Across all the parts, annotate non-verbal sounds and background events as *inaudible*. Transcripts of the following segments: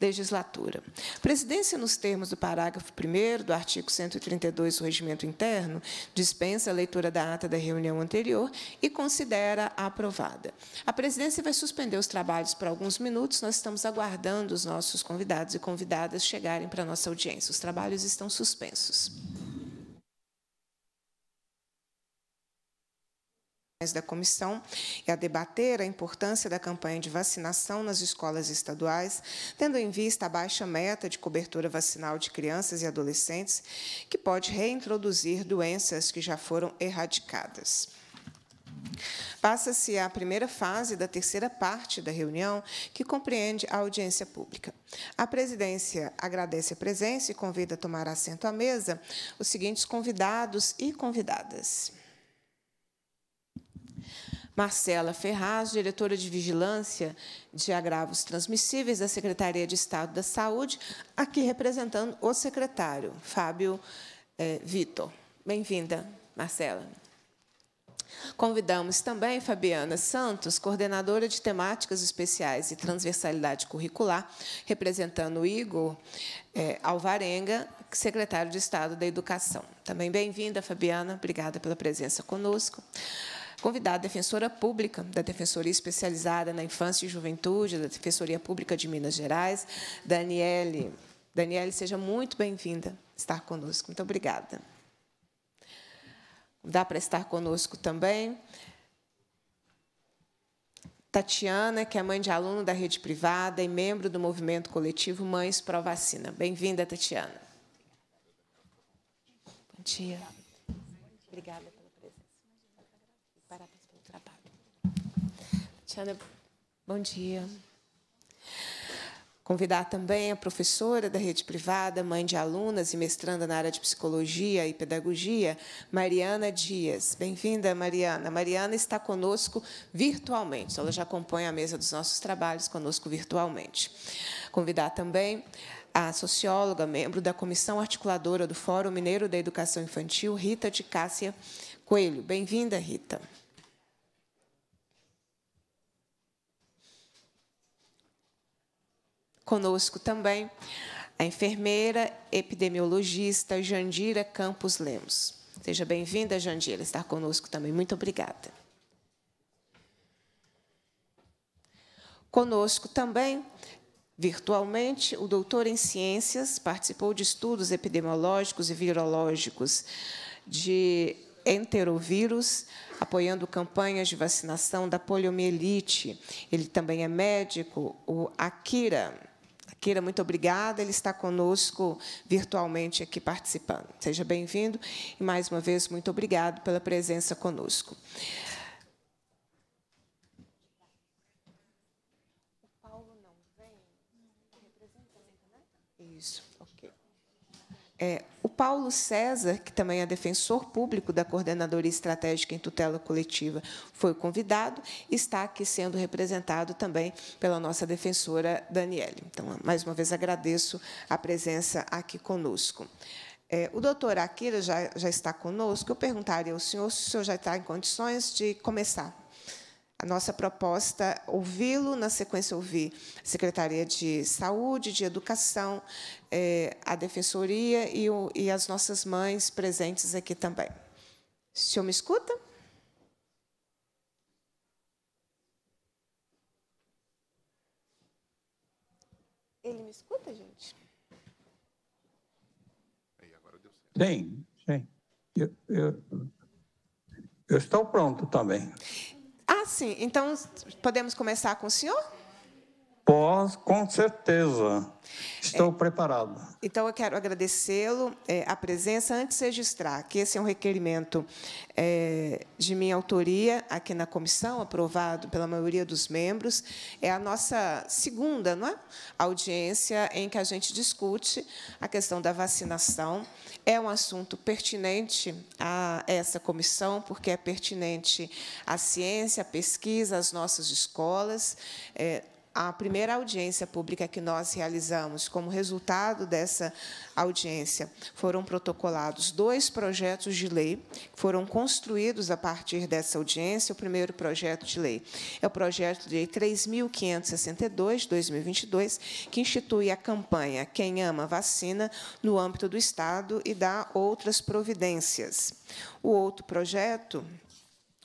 legislatura. Presidência, nos termos do parágrafo 1 do artigo 132 do Regimento Interno, dispensa a leitura da ata da reunião anterior e considera a aprovada. A presidência vai suspender os trabalhos por alguns minutos, nós estamos aguardando os nossos convidados e convidadas chegarem para a nossa audiência. Os trabalhos estão suspensos. da comissão e a debater a importância da campanha de vacinação nas escolas estaduais, tendo em vista a baixa meta de cobertura vacinal de crianças e adolescentes, que pode reintroduzir doenças que já foram erradicadas. Passa-se à primeira fase da terceira parte da reunião, que compreende a audiência pública. A presidência agradece a presença e convida a tomar assento à mesa os seguintes convidados e convidadas. Marcela Ferraz, diretora de Vigilância de Agravos Transmissíveis da Secretaria de Estado da Saúde, aqui representando o secretário, Fábio eh, Vitor. Bem-vinda, Marcela. Convidamos também Fabiana Santos, coordenadora de temáticas especiais e transversalidade curricular, representando o Igor eh, Alvarenga, secretário de Estado da Educação. Também bem-vinda, Fabiana, obrigada pela presença conosco convidar a defensora pública da Defensoria Especializada na Infância e Juventude, da Defensoria Pública de Minas Gerais, Daniele. Daniele, seja muito bem-vinda estar conosco. Muito obrigada. Dá para estar conosco também. Tatiana, que é mãe de aluno da rede privada e membro do movimento coletivo Mães Pro Vacina. Bem-vinda, Tatiana. Bom dia. Obrigada. Alexandra, bom dia. Convidar também a professora da rede privada, mãe de alunas e mestranda na área de psicologia e pedagogia, Mariana Dias. Bem-vinda, Mariana. Mariana está conosco virtualmente, ela já acompanha a mesa dos nossos trabalhos conosco virtualmente. Convidar também a socióloga, membro da comissão articuladora do Fórum Mineiro da Educação Infantil, Rita de Cássia Coelho. Bem-vinda, Rita. conosco também a enfermeira epidemiologista Jandira Campos Lemos. Seja bem-vinda, Jandira, estar conosco também. Muito obrigada. Conosco também, virtualmente, o doutor em ciências, participou de estudos epidemiológicos e virológicos de enterovírus, apoiando campanhas de vacinação da poliomielite. Ele também é médico, o Akira Queira, muito obrigada. Ele está conosco virtualmente aqui participando. Seja bem-vindo e, mais uma vez, muito obrigado pela presença conosco. O Paulo não vem. Né? Isso, ok. É, Paulo César, que também é defensor público da Coordenadoria Estratégica em Tutela Coletiva, foi convidado, está aqui sendo representado também pela nossa defensora Daniele. Então, mais uma vez, agradeço a presença aqui conosco. É, o doutor Akira já, já está conosco. Eu perguntaria ao senhor se o senhor já está em condições de começar a nossa proposta ouvi-lo, na sequência ouvir a Secretaria de Saúde, de Educação, eh, a Defensoria e, o, e as nossas mães presentes aqui também. O senhor me escuta? Ele me escuta, gente? Sim, sim. Eu, eu, eu estou pronto também. Ah, sim. Então, podemos começar com o senhor? Pós, com certeza. Estou é, preparada. Então, eu quero agradecê-lo é, a presença. Antes, registrar que esse é um requerimento é, de minha autoria aqui na comissão, aprovado pela maioria dos membros. É a nossa segunda não é? audiência em que a gente discute a questão da vacinação. É um assunto pertinente a essa comissão, porque é pertinente à ciência, à pesquisa, às nossas escolas. É, a primeira audiência pública que nós realizamos, como resultado dessa audiência, foram protocolados dois projetos de lei que foram construídos a partir dessa audiência. O primeiro projeto de lei é o projeto de lei 3.562, 2022, que institui a campanha Quem Ama Vacina no âmbito do Estado e dá outras providências. O outro projeto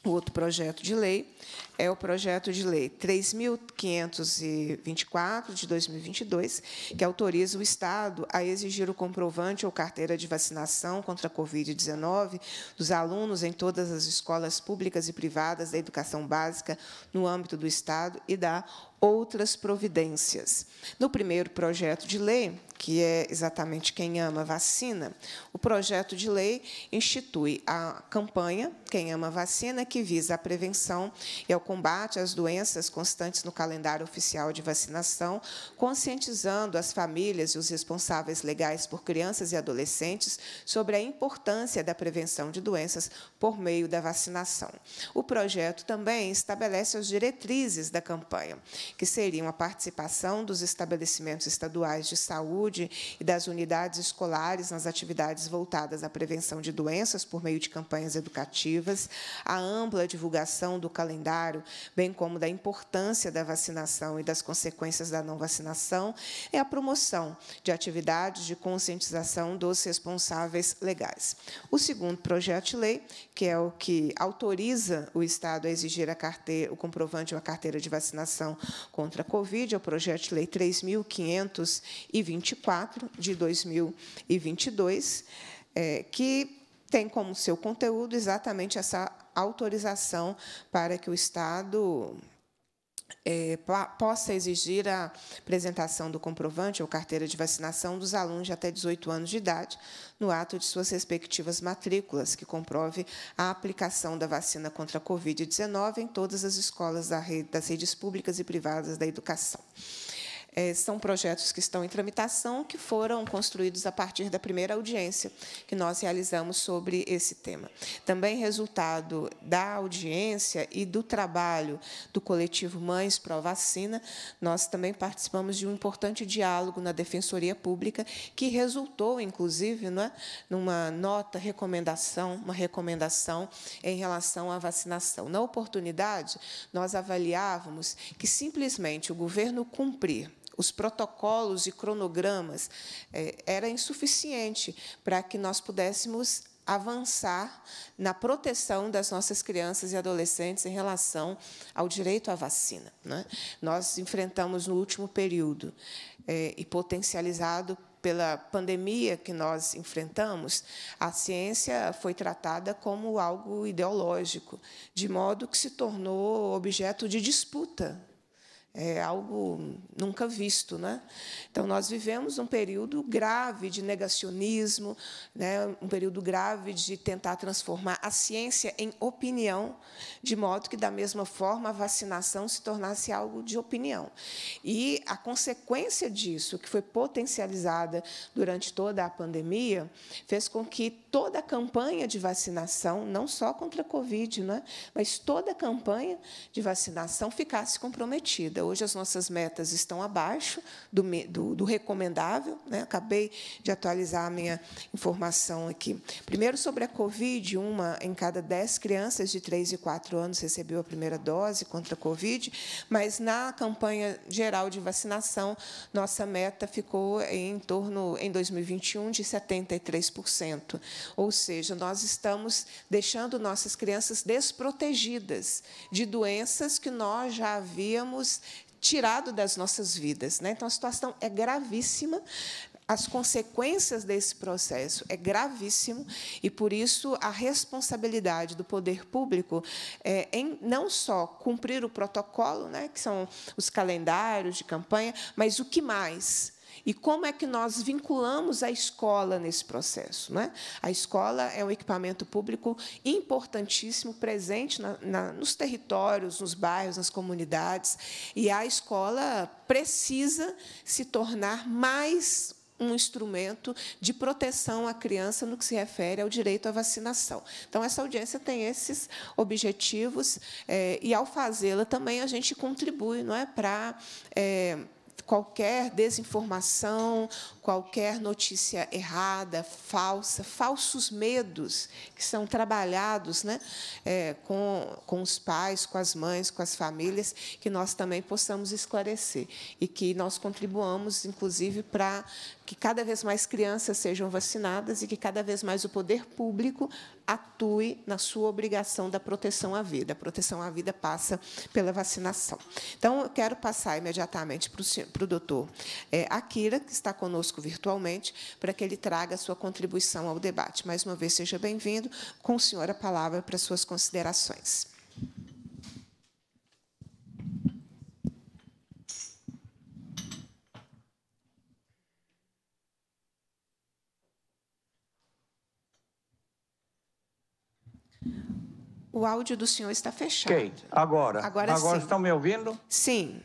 o outro projeto de lei é o projeto de lei 3.524 de 2022, que autoriza o Estado a exigir o comprovante ou carteira de vacinação contra a Covid-19 dos alunos em todas as escolas públicas e privadas da educação básica no âmbito do Estado e da outras providências. No primeiro projeto de lei, que é exatamente quem ama vacina, o projeto de lei institui a campanha Quem ama vacina, que visa a prevenção e ao combate às doenças constantes no calendário oficial de vacinação, conscientizando as famílias e os responsáveis legais por crianças e adolescentes sobre a importância da prevenção de doenças por meio da vacinação. O projeto também estabelece as diretrizes da campanha, que seriam a participação dos estabelecimentos estaduais de saúde e das unidades escolares nas atividades voltadas à prevenção de doenças por meio de campanhas educativas, a ampla divulgação do calendário Bolsonaro, bem como da importância da vacinação e das consequências da não vacinação, é a promoção de atividades de conscientização dos responsáveis legais. O segundo projeto de lei, que é o que autoriza o Estado a exigir a carteira, o comprovante ou a carteira de vacinação contra a Covid, é o projeto de lei 3.524 de 2022, é, que tem como seu conteúdo exatamente essa autorização para que o Estado é, possa exigir a apresentação do comprovante ou carteira de vacinação dos alunos de até 18 anos de idade no ato de suas respectivas matrículas, que comprove a aplicação da vacina contra a Covid-19 em todas as escolas das redes públicas e privadas da educação. É, são projetos que estão em tramitação, que foram construídos a partir da primeira audiência que nós realizamos sobre esse tema. Também resultado da audiência e do trabalho do coletivo Mães Pro Vacina, nós também participamos de um importante diálogo na Defensoria Pública, que resultou, inclusive, não é, numa nota recomendação, uma recomendação em relação à vacinação. Na oportunidade, nós avaliávamos que simplesmente o governo cumprir os protocolos e cronogramas, eh, era insuficiente para que nós pudéssemos avançar na proteção das nossas crianças e adolescentes em relação ao direito à vacina. Né? Nós enfrentamos no último período, é, e potencializado pela pandemia que nós enfrentamos, a ciência foi tratada como algo ideológico, de modo que se tornou objeto de disputa é algo nunca visto. Né? Então, nós vivemos um período grave de negacionismo, né? um período grave de tentar transformar a ciência em opinião, de modo que, da mesma forma, a vacinação se tornasse algo de opinião. E a consequência disso, que foi potencializada durante toda a pandemia, fez com que toda a campanha de vacinação, não só contra a Covid, né? mas toda a campanha de vacinação ficasse comprometida Hoje as nossas metas estão abaixo do, do, do recomendável. Né? Acabei de atualizar a minha informação aqui. Primeiro, sobre a Covid, uma em cada dez crianças de 3 e 4 anos recebeu a primeira dose contra a Covid, mas na campanha geral de vacinação, nossa meta ficou em torno, em 2021, de 73%. Ou seja, nós estamos deixando nossas crianças desprotegidas de doenças que nós já havíamos tirado das nossas vidas. Né? Então, a situação é gravíssima, as consequências desse processo é gravíssimo e por isso a responsabilidade do poder público é em não só cumprir o protocolo, né, que são os calendários de campanha, mas o que mais e como é que nós vinculamos a escola nesse processo? Não é? A escola é um equipamento público importantíssimo, presente na, na, nos territórios, nos bairros, nas comunidades, e a escola precisa se tornar mais um instrumento de proteção à criança no que se refere ao direito à vacinação. Então, essa audiência tem esses objetivos, é, e, ao fazê-la, também a gente contribui não é, para. É, eh, qualquer desinformação, qualquer notícia errada, falsa, falsos medos que são trabalhados né, é, com, com os pais, com as mães, com as famílias, que nós também possamos esclarecer e que nós contribuamos, inclusive, para que cada vez mais crianças sejam vacinadas e que cada vez mais o poder público atue na sua obrigação da proteção à vida. A proteção à vida passa pela vacinação. Então, eu quero passar imediatamente para o, senhor, para o doutor eh, Akira, que está conosco virtualmente, para que ele traga a sua contribuição ao debate. Mais uma vez, seja bem-vindo. Com o senhor a palavra para suas considerações. O áudio do senhor está fechado. Ok, agora. Agora, agora sim. estão me ouvindo? Sim.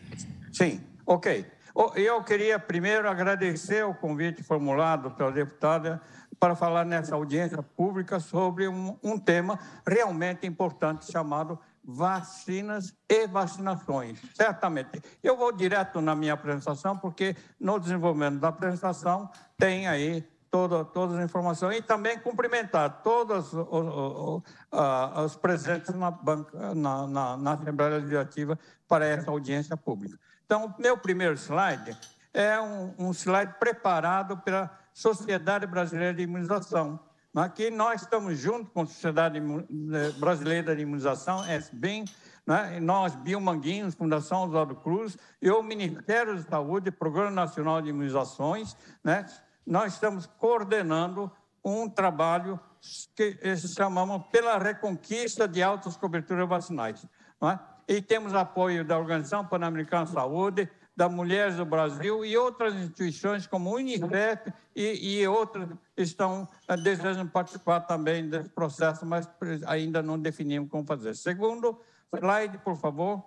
Sim, ok. Eu queria primeiro agradecer o convite formulado pela deputada para falar nessa audiência pública sobre um, um tema realmente importante chamado vacinas e vacinações, certamente. Eu vou direto na minha apresentação, porque no desenvolvimento da apresentação tem aí toda, todas as informações e também cumprimentar todos os, os, os presentes na, banca, na, na, na Assembleia Legislativa para essa audiência pública. Então, meu primeiro slide é um, um slide preparado pela Sociedade Brasileira de Imunização. Aqui nós estamos junto com a Sociedade eh, Brasileira de Imunização, SBIM, né? nós, Biomanguinhos, Fundação Oswaldo Cruz, e o Ministério da Saúde, Programa Nacional de Imunizações, né? nós estamos coordenando um trabalho que chamamos pela reconquista de altas coberturas vacinais. É? E temos apoio da Organização Pan-Americana de Saúde, da Mulheres do Brasil e outras instituições como o Unicef e, e outras estão eh, desejando participar também desse processo, mas ainda não definimos como fazer. Segundo slide, por favor.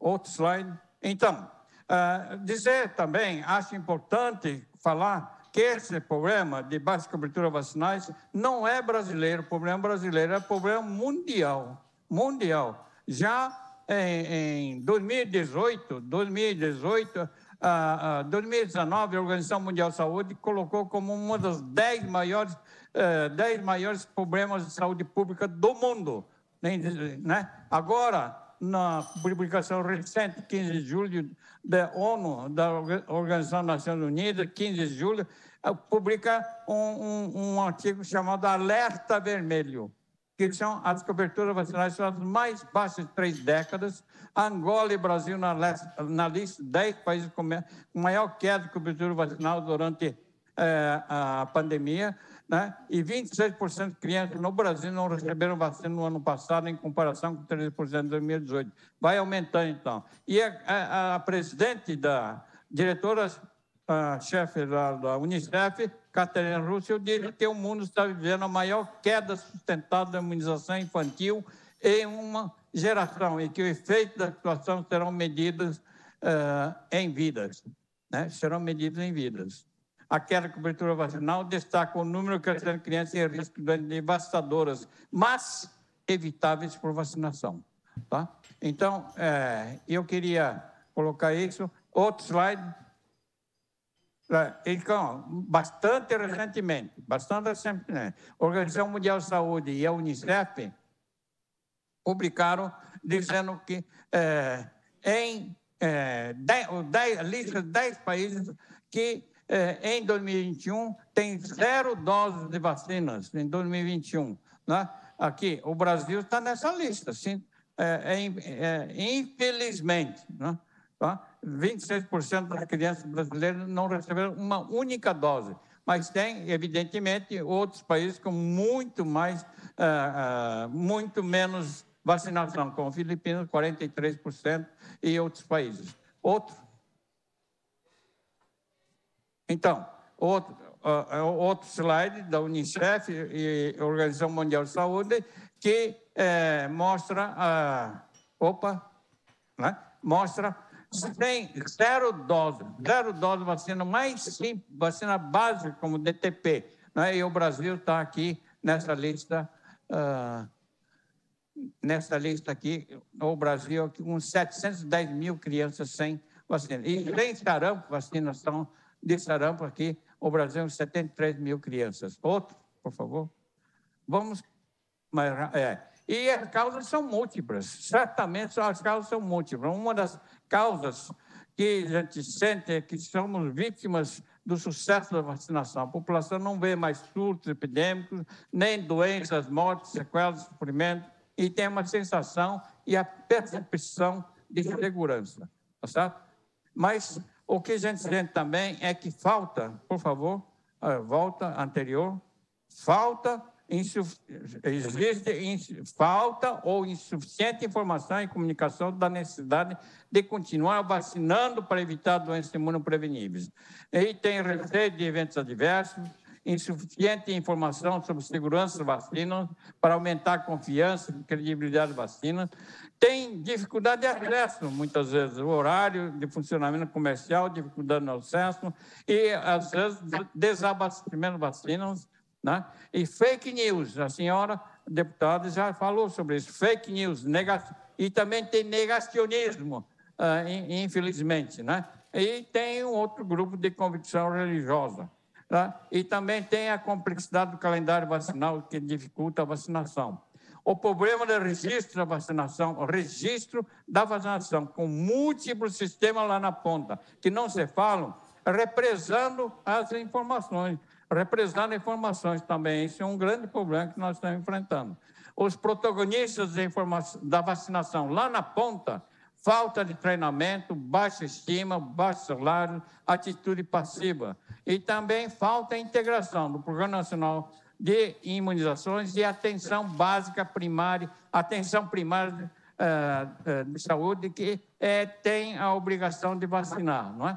Outro slide. Então, uh, dizer também, acho importante falar que esse problema de baixa cobertura vacinais não é brasileiro, problema brasileiro, é problema mundial, mundial. Já em, em 2018, 2018, ah, ah, 2019, a Organização Mundial de Saúde colocou como um dos dez maiores, eh, dez maiores problemas de saúde pública do mundo. Né? Agora, na publicação recente, 15 de julho, da ONU, da Organização das Nações Unidas, 15 de julho, eh, publica um, um, um artigo chamado Alerta Vermelho, que são as coberturas vacinais mais baixas de três décadas. Angola e Brasil na, lista, na lista, 10 países com maior queda de cobertura vacinal durante eh, a pandemia né? e 26% de crianças no Brasil não receberam vacina no ano passado, em comparação com 13% em 2018. Vai aumentando, então. E a, a, a presidente da diretora a chefe da, da Unicef, Catarina Rússia, disse que o mundo está vivendo a maior queda sustentada da imunização infantil em uma geração e que o efeito da situação serão medidas uh, em vidas, né? serão medidas em vidas aquela cobertura vacinal destaca o número crescente de crianças em risco de devastadoras, mas evitáveis por vacinação. Tá? Então, é, eu queria colocar isso. Outro slide. Eh, então, bastante recentemente, bastante recentemente, a Organização Mundial de Saúde e a Unicef publicaram dizendo que é, em é, dez, dez, lista de 10 países que é, em 2021, tem zero doses de vacinas em 2021. Né? Aqui, o Brasil está nessa lista, sim, é, é, é, infelizmente. Né? Tá? 26% das crianças brasileiras não receberam uma única dose. Mas tem, evidentemente, outros países com muito mais, é, é, muito menos vacinação, como Filipinas, 43%, e outros países. Outro então, outro, uh, outro slide da Unicef e Organização Mundial de Saúde que é, mostra, uh, opa, né? mostra tem zero dose, zero dose vacina mais simples, vacina básica como DTP, né? e o Brasil está aqui nessa lista, uh, nessa lista aqui, o Brasil aqui com 710 mil crianças sem vacina. E nem sarampo vacinação de sarampo aqui, o Brasil, 73 mil crianças. Outro, por favor. Vamos. Mas, é. E as causas são múltiplas, certamente as causas são múltiplas. Uma das causas que a gente sente é que somos vítimas do sucesso da vacinação. A população não vê mais surtos epidêmicos, nem doenças, mortes, sequelas, sofrimento, e tem uma sensação e a percepção de segurança. Tá certo? Mas o que a gente sente também é que falta, por favor, volta anterior, falta, existe falta ou insuficiente informação e comunicação da necessidade de continuar vacinando para evitar doenças imunopreveníveis. E tem receio de eventos adversos, insuficiente informação sobre segurança da vacina para aumentar a confiança e credibilidade da vacina, tem dificuldade de acesso, muitas vezes, o horário de funcionamento comercial, dificuldade no acesso e, às vezes, desabastecimento de vacinas, né? E fake news, a senhora deputada já falou sobre isso, fake news, negação, e também tem negacionismo, ah, infelizmente, né? E tem um outro grupo de convicção religiosa. Tá? E também tem a complexidade do calendário vacinal que dificulta a vacinação. O problema do registro da vacinação, o registro da vacinação, com múltiplos sistemas lá na ponta, que não se falam, represando as informações, represando informações também. Isso é um grande problema que nós estamos enfrentando. Os protagonistas da vacinação lá na ponta falta de treinamento, baixa estima, baixo salário, atitude passiva. E também falta integração do Programa Nacional de Imunizações e atenção básica primária, atenção primária eh, eh, de saúde, que é tem a obrigação de vacinar. Não é?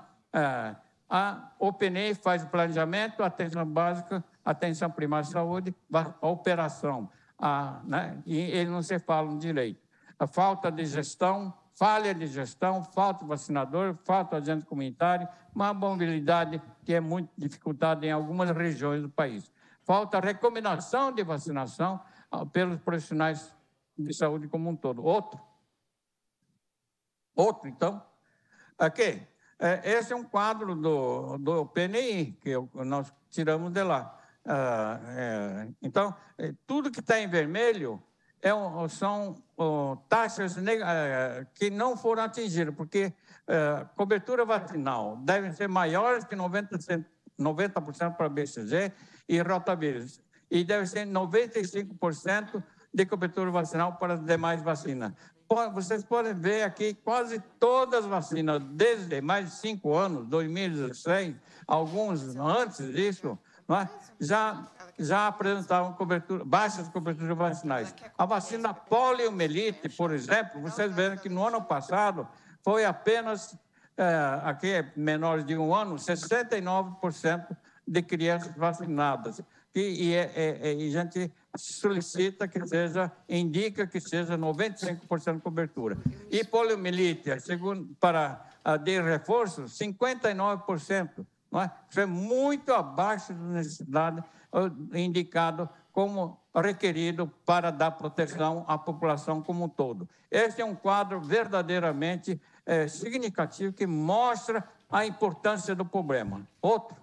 a OPNE faz o planejamento, atenção básica, atenção primária de saúde, a operação. A, ah, né? E eles não se falam direito. A falta de gestão, falha de gestão, falta de vacinador, falta de agente comunitário, uma mobilidade que é muito dificultada em algumas regiões do país. Falta recomendação de vacinação ah, pelos profissionais de saúde como um todo. Outro. Outro, então. Aqui. É, esse é um quadro do, do PNI, que eu, nós tiramos de lá. Ah, é, então, é, tudo que está em vermelho é um, são taxas eh, que não foram atingidas, porque eh, cobertura vacinal deve ser maior que 90%, 90 para BCG e rotavírus, e deve ser 95% de cobertura vacinal para as demais vacinas. Vocês podem ver aqui quase todas as vacinas, desde mais de cinco anos, 2016, alguns antes disso, é? já, já apresentavam cobertura, baixas coberturas vacinais. A vacina poliomielite, por exemplo, vocês veem que no ano passado foi apenas, eh, é, aqui menores de um ano, 69% de crianças vacinadas. E, e, é, e, é, é, e, a gente solicita que seja, indica que seja 95% de cobertura. E poliomielite, segundo, para ah, de reforço, 59%. Não é? Isso é muito abaixo da necessidade indicado como requerido para dar proteção à população como um todo. Este é um quadro verdadeiramente é, significativo que mostra a importância do problema. Outro.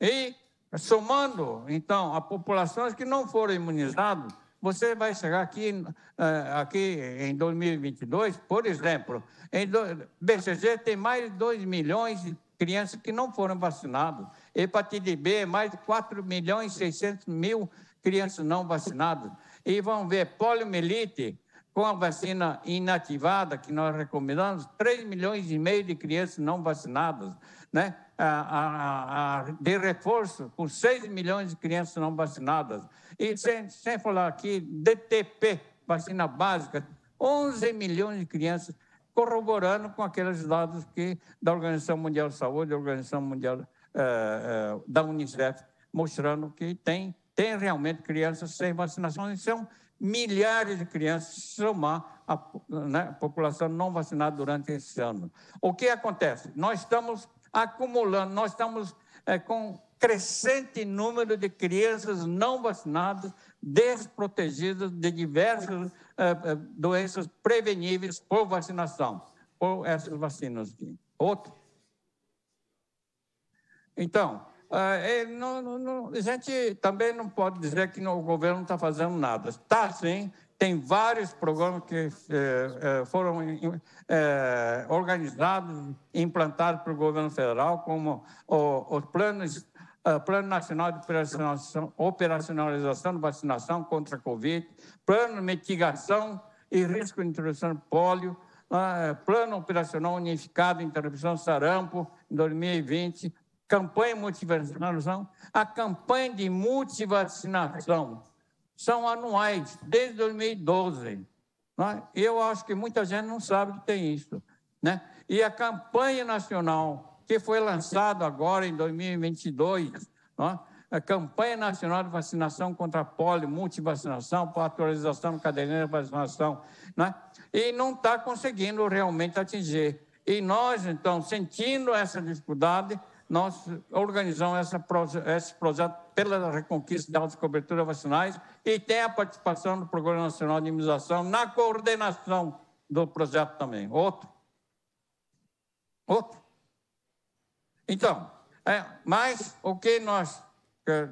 E, somando, então, a populações que não foram imunizadas, você vai chegar aqui, eh, aqui em 2022, por exemplo, em do, BCG tem mais de 2 milhões de crianças que não foram vacinadas. Hepatite B, mais de 4 milhões e 600 mil crianças não vacinadas. E vão ver poliomielite com a vacina inativada, que nós recomendamos, 3 milhões e meio de crianças não vacinadas, né? a, a, de reforço com 6 milhões de crianças não vacinadas. E sem, sem falar aqui, DTP, vacina básica, 11 milhões de crianças, corroborando com aqueles dados que da Organização Mundial de Saúde, da Organização Mundial eh, eh, da Unicef, mostrando que tem, tem realmente crianças sem vacinação. E são milhares de crianças somar a né, população não vacinada durante esse ano. O que acontece? Nós estamos acumulando. Nós estamos é, com crescente número de crianças não vacinadas, desprotegidas de diversas é, é, doenças preveníveis por vacinação, por essas vacinas aqui. Outro. Então, é, não, não, a gente também não pode dizer que o governo não está fazendo nada. Está, sim, tem vários programas que é, é, foram é, organizados e implantados pelo governo federal, como o, os planos Plano Nacional de operacionalização, de Vacinação contra a Covid, Plano de Mitigação e Risco de Introdução de Pólio, Plano Operacional Unificado de Interrupção Sarampo, em 2020, Campanha Multivacinação, a Campanha de Multivacinação, são anuais, desde 2012. É? E eu acho que muita gente não sabe que tem isso. Né? E a campanha nacional, que foi lançada agora em 2022, é? a campanha nacional de vacinação contra a poli, multivacinação, para atualização de cadeirinha de vacinação, né? e não está conseguindo realmente atingir. E nós, então, sentindo essa dificuldade, nós organizamos essa, esse projeto pela reconquista de altas coberturas vacinais e tem a participação do Programa Nacional de Imunização na coordenação do projeto também. Outro. Outro. Então, é, mas o que nós é,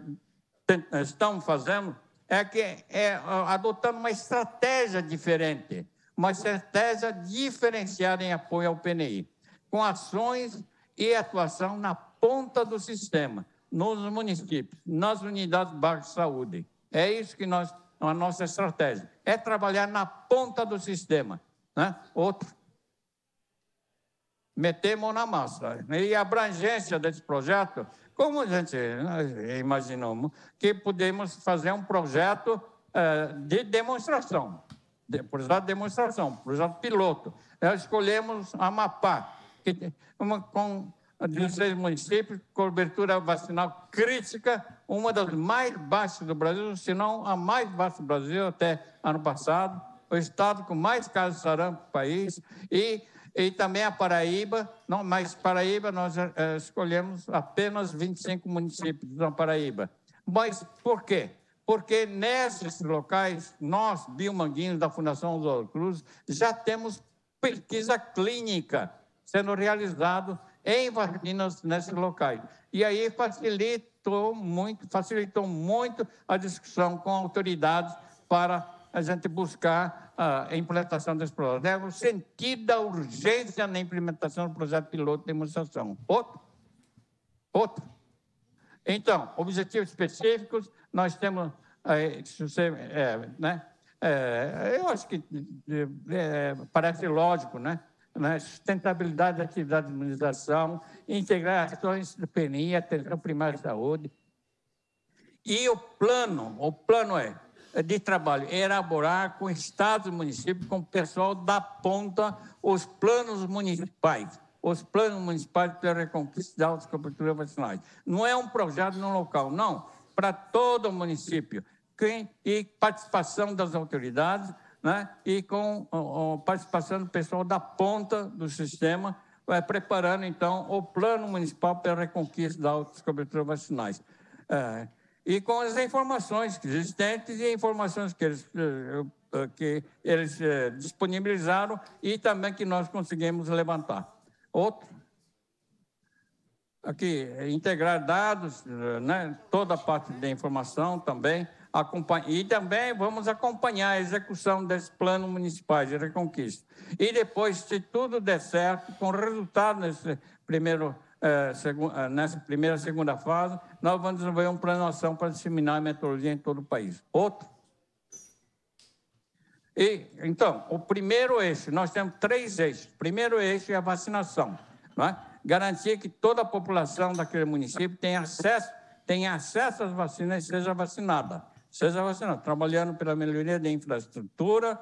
estamos fazendo é que é, adotando uma estratégia diferente, uma estratégia diferenciada em apoio ao PNI, com ações e atuação na ponta do sistema, nos municípios, nas unidades básicas de saúde. É isso que nós, é a nossa estratégia, é trabalhar na ponta do sistema. Né? Outro, metemos na massa. E a abrangência desse projeto, como a gente imaginou, que podemos fazer um projeto eh, de demonstração, de, projeto de demonstração, projeto piloto. Escolhemos escolhemos Amapá, que, uma, com 16 municípios, cobertura vacinal crítica, uma das mais baixas do Brasil, se não a mais baixa do Brasil até ano passado, o estado com mais casos de sarampo no país, e, e também a Paraíba, não, mas Paraíba nós eh, eh, escolhemos apenas 25 municípios da Paraíba. Mas por quê? Porque nesses locais, nós, biomanguinhos da Fundação Oswaldo Cruz, já temos pesquisa clínica sendo realizada em vacinas nesses locais. E aí facilitou muito, facilitou muito a discussão com autoridades para a gente buscar a implementação desse projeto. É o sentido da urgência na implementação do projeto piloto de imunização. Outro? Outro? Então, objetivos específicos, nós temos... É, é, né? É, eu acho que é, é, parece lógico, né? né, sustentabilidade da atividade de imunização, integrar ações de PNI, atenção primária de saúde. E o plano, o plano é, é de trabalho, elaborar com estados e municípios, com o pessoal da ponta, os planos municipais, os planos municipais para a reconquista da autocobertura vacinais. Não é um projeto no local, não, para todo o município, e participação das autoridades, né? e com o, participação do pessoal da ponta do sistema, vai preparando, então, o Plano Municipal para a Reconquista da coberturas Vacinais. É, e com as informações existentes e informações que eles, eh, eh, que eles eh, disponibilizaram e também que nós conseguimos levantar. Outro, aqui, integrar dados, né? toda a parte da informação também, e também vamos acompanhar a execução desse plano municipal de reconquista. E depois, se tudo der certo, com resultado nesse primeiro, eh, eh nessa primeira segunda fase, nós vamos desenvolver um plano de ação para disseminar a metodologia em todo o país. Outro. E, então, o primeiro eixo, nós temos três eixos. O primeiro eixo é a vacinação. É? Garantir que toda a população daquele município tenha acesso, tenha acesso às vacinas e seja vacinada seja vacinado, trabalhando pela melhoria da infraestrutura,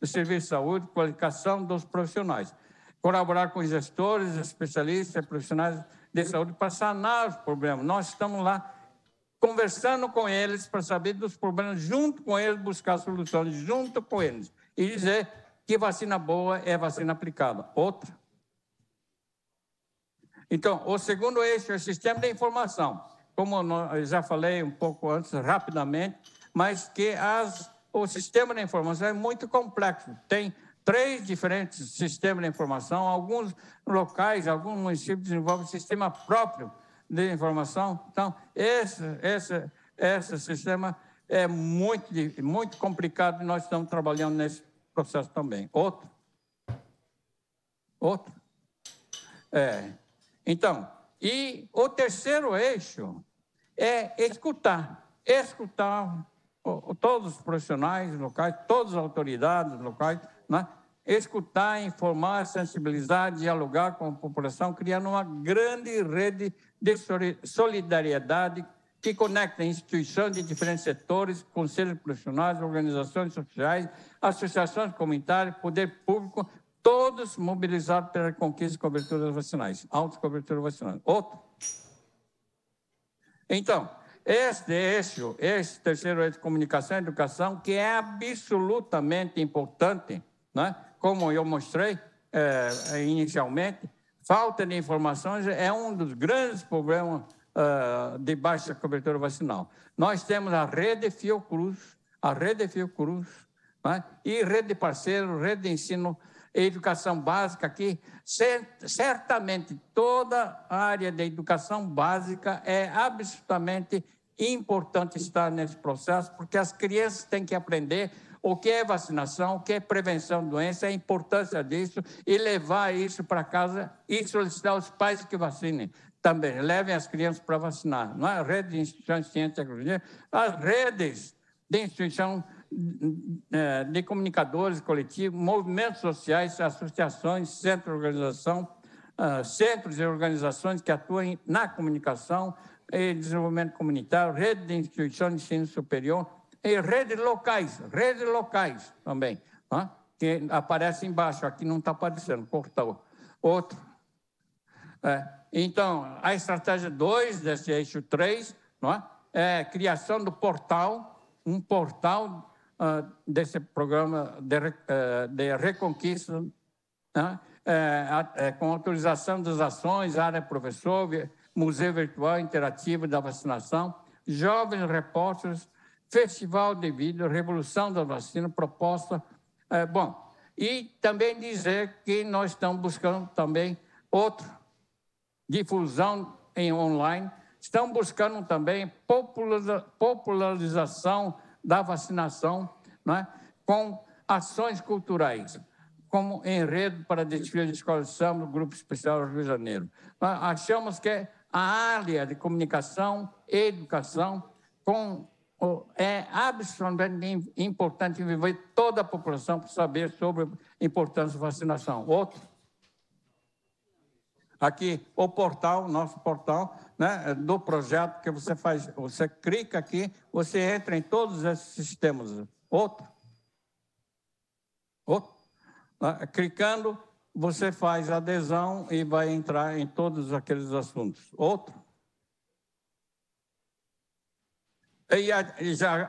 do serviço de saúde, qualificação dos profissionais, colaborar com gestores, especialistas, profissionais de saúde para sanar os problemas. Nós estamos lá conversando com eles para saber dos problemas, junto com eles, buscar soluções junto com eles e dizer que vacina boa é vacina aplicada. Outra. Então, o segundo eixo é o sistema de informação como eu já falei um pouco antes, rapidamente, mas que as, o sistema de informação é muito complexo. Tem três diferentes sistemas de informação. Alguns locais, alguns municípios desenvolvem sistema próprio de informação. Então, esse, esse, esse sistema é muito, muito complicado e nós estamos trabalhando nesse processo também. Outro? Outro? É. Então, e o terceiro eixo é escutar, escutar todos os profissionais locais, todas as autoridades locais, né? escutar, informar, sensibilizar, dialogar com a população, criando uma grande rede de solidariedade que conecta instituições de diferentes setores, conselhos profissionais, organizações sociais, associações comunitárias, poder público, todos mobilizados pela conquista de coberturas vacinais, alta cobertura vacinal. Outro. Então, este eixo, esse terceiro eixo de comunicação e educação, que é absolutamente importante, né? como eu mostrei é, inicialmente, falta de informações é um dos grandes problemas uh, de baixa cobertura vacinal. Nós temos a rede Fiocruz, a rede Fiocruz, né? e rede parceiro, rede ensino educação básica aqui, certamente toda área da educação básica é absolutamente importante estar nesse processo, porque as crianças têm que aprender o que é vacinação, o que é prevenção de doença, a importância disso e levar isso para casa e solicitar aos pais que vacinem também. Levem as crianças para vacinar. Não é? A rede de instituições de ciência e tecnologia, as redes de instituição eh, de comunicadores coletivos, movimentos sociais, associações, centros de organização, ah, centros e organizações que atuem na comunicação e desenvolvimento comunitário, rede de instituições de ensino superior e redes locais, redes locais também, ah, que aparece embaixo, aqui não está aparecendo, cortou. Outro. É, então, a estratégia 2 desse eixo 3 é? é criação do portal, um portal uh, desse programa de, uh, de reconquista, né? Eh, eh, com autorização das ações, área professor, museu virtual interativo da vacinação, jovens repórteres, festival de vídeo, revolução da vacina, proposta. bom, e também dizer que nós estamos buscando também outro, difusão em online, estão buscando também popularização da vacinação, é, com ações culturais, como enredo para desfile de escola de samba, Grupo Especial Rio de Janeiro. Nós achamos que a área de comunicação e educação com, é absolutamente importante envolver toda a população para saber sobre a importância da vacinação. Outro aqui o portal, nosso portal, né, é do projeto que você faz, você clica aqui, você entra em todos esses sistemas. Outro. Outro. Clicando, você faz adesão e vai entrar em todos aqueles assuntos. Outro. E já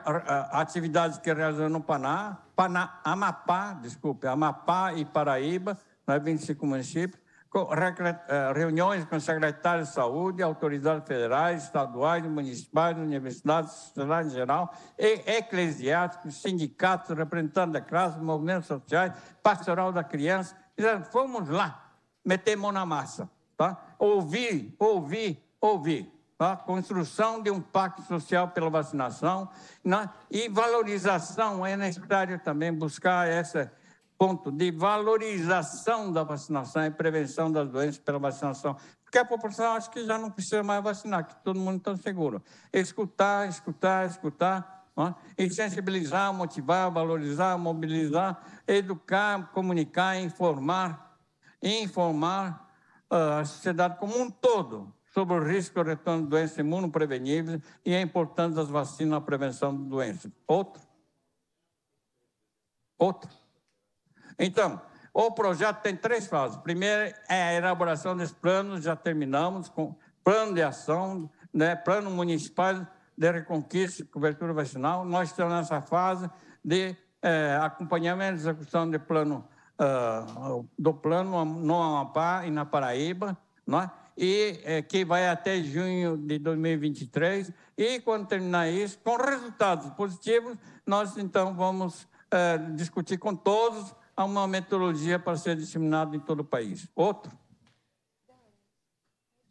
atividades que realizam no Paná, Paná, Amapá, desculpe, Amapá e Paraíba, né, 25 municípios eh, reuniões com secretários de saúde, autoridades federais, estaduais, municipais, universidades, sociedade em geral, e eclesiásticos, sindicatos, representantes da classe, movimentos sociais, pastoral da criança. Fomos lá, meter mão na massa. Tá? Ouvir, ouvir, ouvir. Tá? Construção de um pacto social pela vacinação né? e valorização. É necessário também buscar essa ponto de valorização da vacinação e prevenção das doenças pela vacinação. Porque a população acha que já não precisa mais vacinar, que todo mundo está seguro. Escutar, escutar, escutar, é? e sensibilizar, motivar, valorizar, mobilizar, educar, comunicar, informar, informar ah, a sociedade como um todo sobre o risco de retorno de doenças imunopreveníveis e a importância das vacinas na prevenção de doenças. Outro. Outro. Então, o projeto tem três fases. Primeiro é a elaboração desse plano, já terminamos com plano de ação, né, plano municipal de reconquista e cobertura vacinal. Nós estamos nessa fase de é, acompanhamento e execução de plano, uh, do plano no Amapá e na Paraíba, né, e é, que vai até junho de 2023. E quando terminar isso, com resultados positivos, nós então vamos é, discutir com todos a uma metodologia para ser disseminada em todo o país. Outro.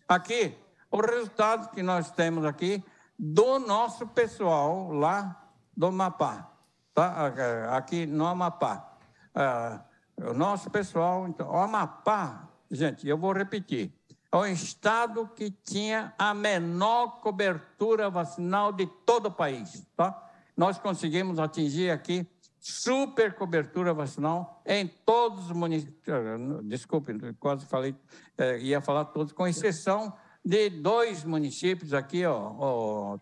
Aqui, o resultado que nós temos aqui do nosso pessoal lá do Amapá, tá? aqui no Amapá. Ah, o nosso pessoal, então, o Amapá, gente, eu vou repetir, é o estado que tinha a menor cobertura vacinal de todo o país. Tá? Nós conseguimos atingir aqui super cobertura vacinal em todos os municípios. Ah, desculpe, quase falei, é, ia falar todos, com exceção de dois municípios aqui, ó, ó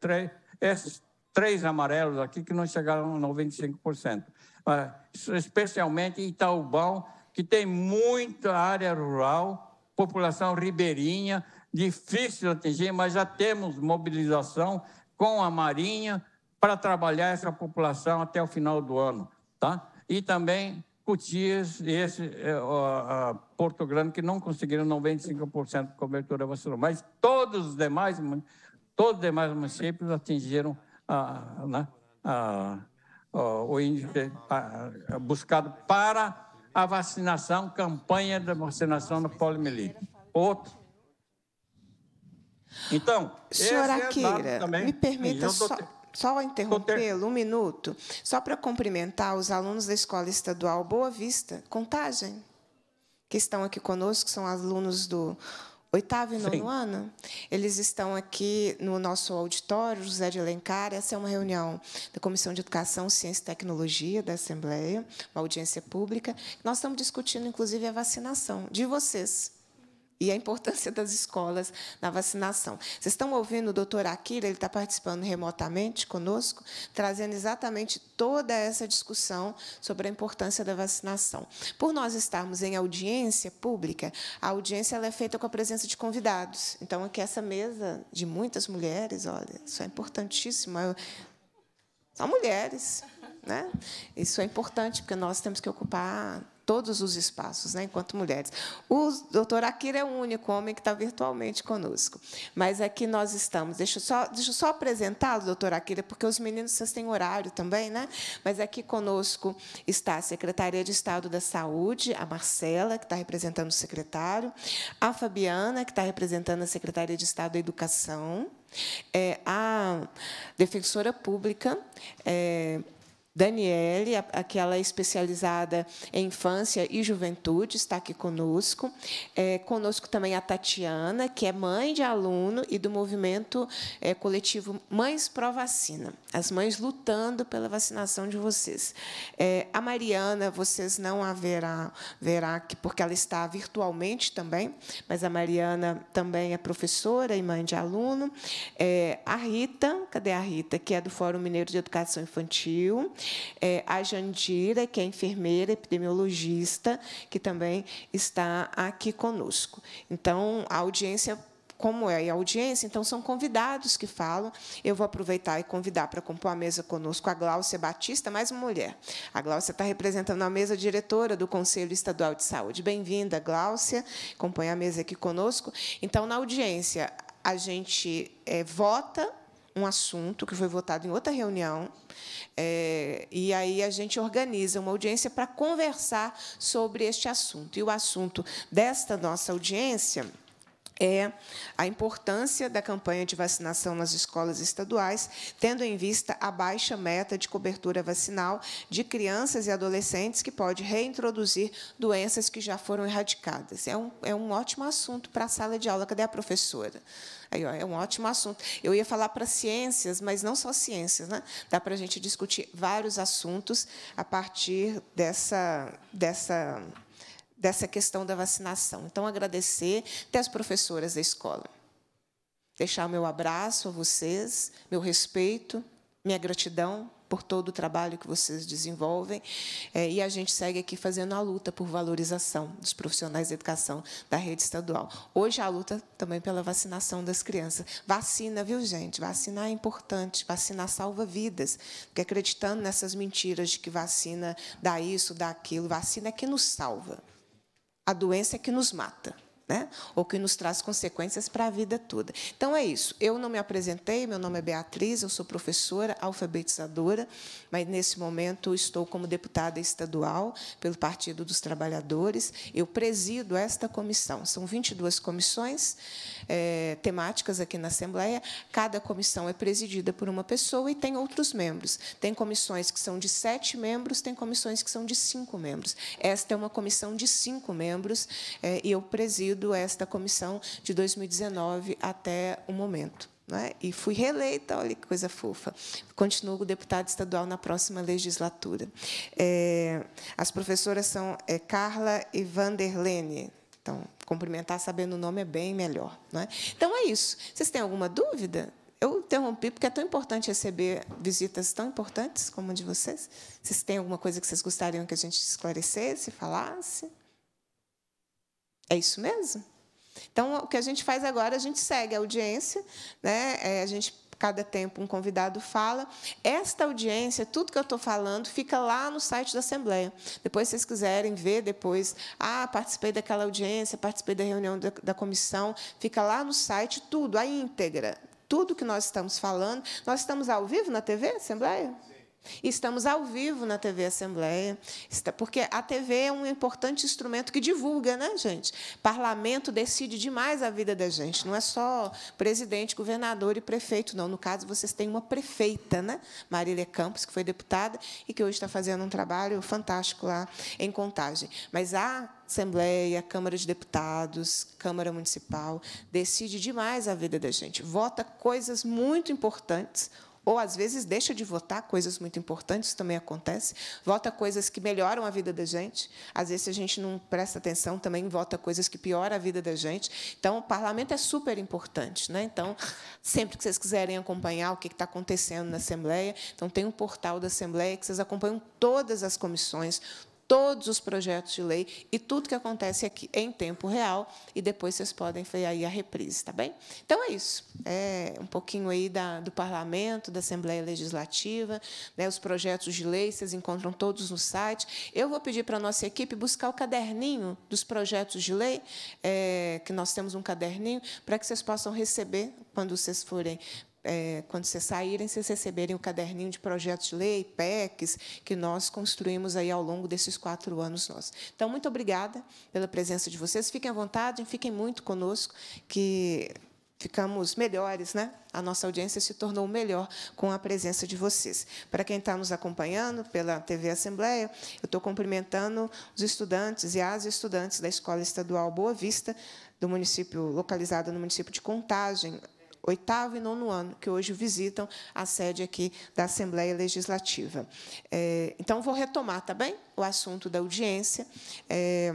três, esses três amarelos aqui que não chegaram a 95%. Uh, ah, especialmente Itaubão, que tem muita área rural, população ribeirinha, difícil de atingir, mas já temos mobilização com a Marinha, para trabalhar essa população até o final do ano, tá? E também Cutias e esse uh, uh, Porto Grande que não conseguiram 95% de cobertura vacinal, mas todos os demais todos os demais municípios atingiram né, o índice buscado para a vacinação, campanha de vacinação no polimelite. Outro então, Senhora é me permita só só interrompê-lo um minuto, só para cumprimentar os alunos da Escola Estadual Boa Vista, Contagem, que estão aqui conosco, são alunos do oitavo e nono ano. Eles estão aqui no nosso auditório, José de Alencar. Essa é uma reunião da Comissão de Educação, Ciência e Tecnologia da Assembleia, uma audiência pública. Nós estamos discutindo, inclusive, a vacinação de vocês, e a importância das escolas na vacinação. Vocês estão ouvindo o doutor Akira, ele está participando remotamente conosco, trazendo exatamente toda essa discussão sobre a importância da vacinação. Por nós estarmos em audiência pública, a audiência ela é feita com a presença de convidados. Então, aqui essa mesa de muitas mulheres, olha, isso é importantíssimo. São mulheres. Né? Isso é importante, porque nós temos que ocupar todos os espaços, né, enquanto mulheres. O doutor Akira é o único homem que está virtualmente conosco, mas aqui é nós estamos. Deixa eu só, deixa eu só apresentá-lo, doutor Akira, porque os meninos vocês têm horário também, né? Mas aqui é conosco está a Secretaria de Estado da Saúde, a Marcela, que está representando o secretário, a Fabiana, que está representando a Secretaria de Estado da Educação, é, a defensora pública, é, Daniele, aquela especializada em infância e juventude, está aqui conosco. É, conosco também a Tatiana, que é mãe de aluno e do movimento é, coletivo Mães Pro Vacina. As mães lutando pela vacinação de vocês. É, a Mariana, vocês não a verá, verá porque ela está virtualmente também, mas a Mariana também é professora e mãe de aluno. É, a Rita, cadê a Rita? Que é do Fórum Mineiro de Educação Infantil é, a Jandira, que é enfermeira epidemiologista, que também está aqui conosco. Então, a audiência como é a audiência, então são convidados que falam. Eu vou aproveitar e convidar para compor a mesa conosco a Gláucia Batista, mais uma mulher. A Gláucia está representando a mesa diretora do Conselho Estadual de Saúde. Bem-vinda, Gláucia. Acompanha a mesa aqui conosco. Então, na audiência, a gente é, vota um assunto que foi votado em outra reunião, é, e aí a gente organiza uma audiência para conversar sobre este assunto. E o assunto desta nossa audiência é a importância da campanha de vacinação nas escolas estaduais, tendo em vista a baixa meta de cobertura vacinal de crianças e adolescentes, que pode reintroduzir doenças que já foram erradicadas. É um, é um ótimo assunto para a sala de aula. Cadê a professora? Aí, ó, é um ótimo assunto. Eu ia falar para ciências, mas não só ciências. Né? Dá para a gente discutir vários assuntos a partir dessa... dessa dessa questão da vacinação. Então, agradecer até as professoras da escola. Deixar meu abraço a vocês, meu respeito, minha gratidão por todo o trabalho que vocês desenvolvem. É, e a gente segue aqui fazendo a luta por valorização dos profissionais de educação da rede estadual. Hoje, a luta também pela vacinação das crianças. Vacina, viu, gente? Vacinar é importante, vacinar salva vidas. Porque acreditando nessas mentiras de que vacina dá isso, dá aquilo, vacina é que nos salva a doença é que nos mata né? ou que nos traz consequências para a vida toda. Então é isso. Eu não me apresentei, meu nome é Beatriz, eu sou professora alfabetizadora, mas nesse momento estou como deputada estadual pelo Partido dos Trabalhadores. Eu presido esta comissão. São 22 comissões é, temáticas aqui na Assembleia. Cada comissão é presidida por uma pessoa e tem outros membros. Tem comissões que são de sete membros, tem comissões que são de cinco membros. Esta é uma comissão de cinco membros é, e eu presido sido da comissão de 2019 até o momento. É? E fui reeleita, olha que coisa fofa. Continuo deputada estadual na próxima legislatura. É, as professoras são é, Carla e Vanderlene. Então, cumprimentar sabendo o nome é bem melhor. Né? Então, é isso. Vocês têm alguma dúvida? Eu interrompi, porque é tão importante receber visitas tão importantes como a de vocês. Vocês têm alguma coisa que vocês gostariam que a gente esclarecesse, falasse? É isso mesmo? Então, o que a gente faz agora, a gente segue a audiência, né? É, a gente cada tempo um convidado fala. Esta audiência, tudo que eu estou falando, fica lá no site da Assembleia. Depois, se vocês quiserem ver depois, ah, participei daquela audiência, participei da reunião da, da comissão, fica lá no site tudo, a íntegra. Tudo que nós estamos falando. Nós estamos ao vivo na TV, Assembleia? Estamos ao vivo na TV Assembleia, porque a TV é um importante instrumento que divulga, né, gente? Parlamento decide demais a vida da gente, não é só presidente, governador e prefeito, não. No caso, vocês têm uma prefeita, né? Marília Campos, que foi deputada e que hoje está fazendo um trabalho fantástico lá em Contagem. Mas a Assembleia, Câmara de Deputados, Câmara Municipal, decide demais a vida da gente, vota coisas muito importantes, ou às vezes deixa de votar coisas muito importantes, isso também acontece, vota coisas que melhoram a vida da gente, às vezes se a gente não presta atenção também vota coisas que pioram a vida da gente. Então o parlamento é super importante, né? Então sempre que vocês quiserem acompanhar o que está acontecendo na Assembleia, então tem um portal da Assembleia que vocês acompanham todas as comissões, todos os projetos de lei e tudo que acontece aqui em tempo real e depois vocês podem ver aí a reprise, tá bem? Então é isso, é um pouquinho aí da, do Parlamento, da Assembleia Legislativa, né, os projetos de lei vocês encontram todos no site. Eu vou pedir para a nossa equipe buscar o caderninho dos projetos de lei, é, que nós temos um caderninho para que vocês possam receber quando vocês forem é, quando vocês saírem, vocês receberem o caderninho de projetos de lei, PECs, que nós construímos aí ao longo desses quatro anos nós. Então, muito obrigada pela presença de vocês. Fiquem à vontade, fiquem muito conosco, que ficamos melhores, né? A nossa audiência se tornou melhor com a presença de vocês. Para quem está nos acompanhando pela TV Assembleia, eu estou cumprimentando os estudantes e as estudantes da Escola Estadual Boa Vista, do município localizado no município de Contagem, oitavo e nono ano, que hoje visitam a sede aqui da Assembleia Legislativa. É, então, vou retomar, tá bem? O assunto da audiência. É,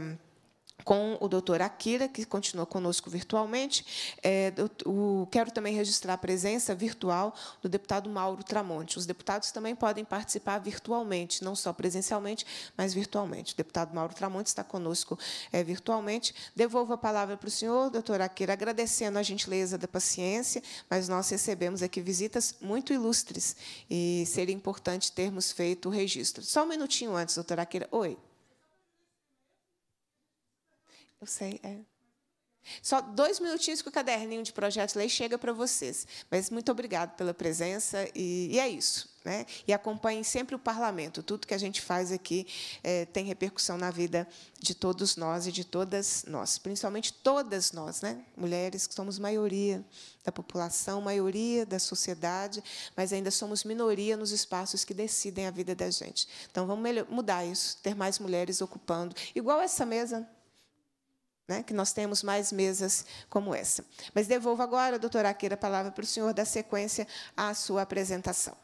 com o doutor Akira, que continua conosco virtualmente. É, o, quero também registrar a presença virtual do deputado Mauro Tramonte. Os deputados também podem participar virtualmente, não só presencialmente, mas virtualmente. O deputado Mauro Tramonte está conosco é, virtualmente. Devolvo a palavra para o senhor, doutor Akira, agradecendo a gentileza da paciência, mas nós recebemos aqui visitas muito ilustres e seria importante termos feito o registro. Só um minutinho antes, doutor Akira. Oi. Eu sei, é. Só dois minutinhos que o caderninho de projeto lei chega para vocês. Mas muito obrigado pela presença e, e é isso. Né? E acompanhem sempre o parlamento. Tudo que a gente faz aqui é, tem repercussão na vida de todos nós e de todas nós, principalmente todas nós, né? mulheres que somos maioria da população, maioria da sociedade, mas ainda somos minoria nos espaços que decidem a vida da gente. Então, vamos mudar isso, ter mais mulheres ocupando. Igual essa mesa, né, que nós temos mais mesas como essa. Mas devolvo agora, doutora Aqueira, a palavra para o senhor dar sequência à sua apresentação.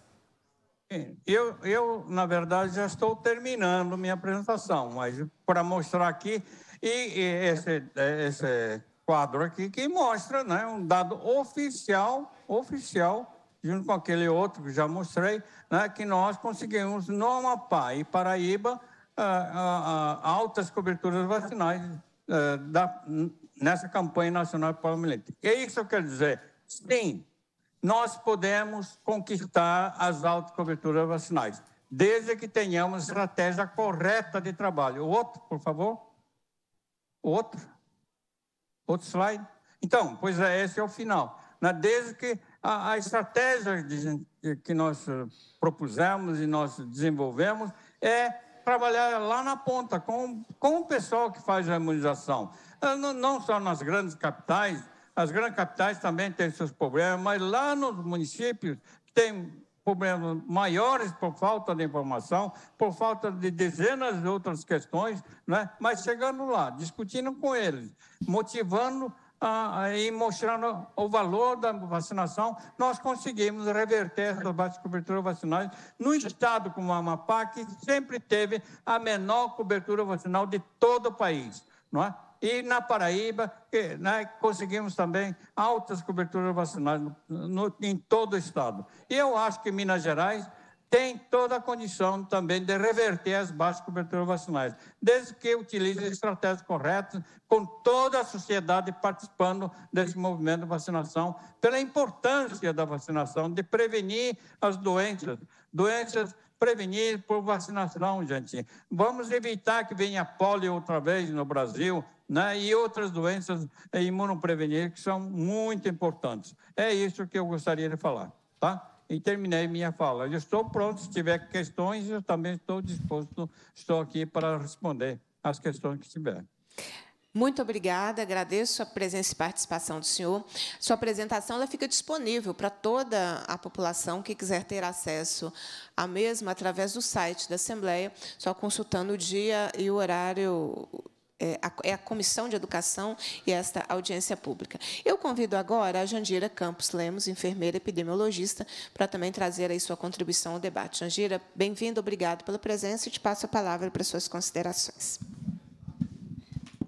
Eu, eu, na verdade, já estou terminando minha apresentação, mas para mostrar aqui, e, e esse, é, esse, quadro aqui que mostra né, um dado oficial, oficial, junto com aquele outro que já mostrei, né, que nós conseguimos no Amapá e Paraíba ah, ah, ah, altas coberturas vacinais uh, da, nessa campanha nacional para o milênio. é isso que eu quero dizer. Sim, nós podemos conquistar as altas coberturas vacinais, desde que tenhamos estratégia correta de trabalho. O outro, por favor. O outro. Outro slide. Então, pois é, esse é o final. Né, desde que a, a estratégia de, que nós eh, propusemos e nós desenvolvemos é trabalhar lá na ponta, com, com o pessoal que faz a imunização. Não, não só nas grandes capitais, as grandes capitais também têm seus problemas, mas lá nos municípios tem problemas maiores por falta de informação, por falta de dezenas de outras questões, né? mas chegando lá, discutindo com eles, motivando ah, e mostrando o valor da vacinação, nós conseguimos reverter a baixas coberturas vacinais no estado como o Amapá, que sempre teve a menor cobertura vacinal de todo o país, não é? E na Paraíba, que, né, conseguimos também altas coberturas vacinais no, no, em todo o estado. E eu acho que Minas Gerais tem toda a condição também de reverter as baixas coberturas vacinais, desde que utilize estratégias corretas, com toda a sociedade participando desse movimento de vacinação, pela importância da vacinação, de prevenir as doenças, doenças prevenir por vacinação, gente. Vamos evitar que venha polio outra vez no Brasil, né? E outras doenças imunoprevenir que são muito importantes. É isso que eu gostaria de falar, tá? e terminei minha fala. Eu estou pronto, se tiver questões, eu também estou disposto, estou aqui para responder as questões que tiver. Muito obrigada, agradeço a presença e participação do senhor. Sua apresentação ela fica disponível para toda a população que quiser ter acesso à mesma através do site da Assembleia, só consultando o dia e o horário é a, é a Comissão de Educação e esta audiência pública. Eu convido agora a Jandira Campos Lemos, enfermeira epidemiologista, para também trazer aí sua contribuição ao debate. Jandira, bem-vinda, obrigado pela presença e te passo a palavra para suas considerações.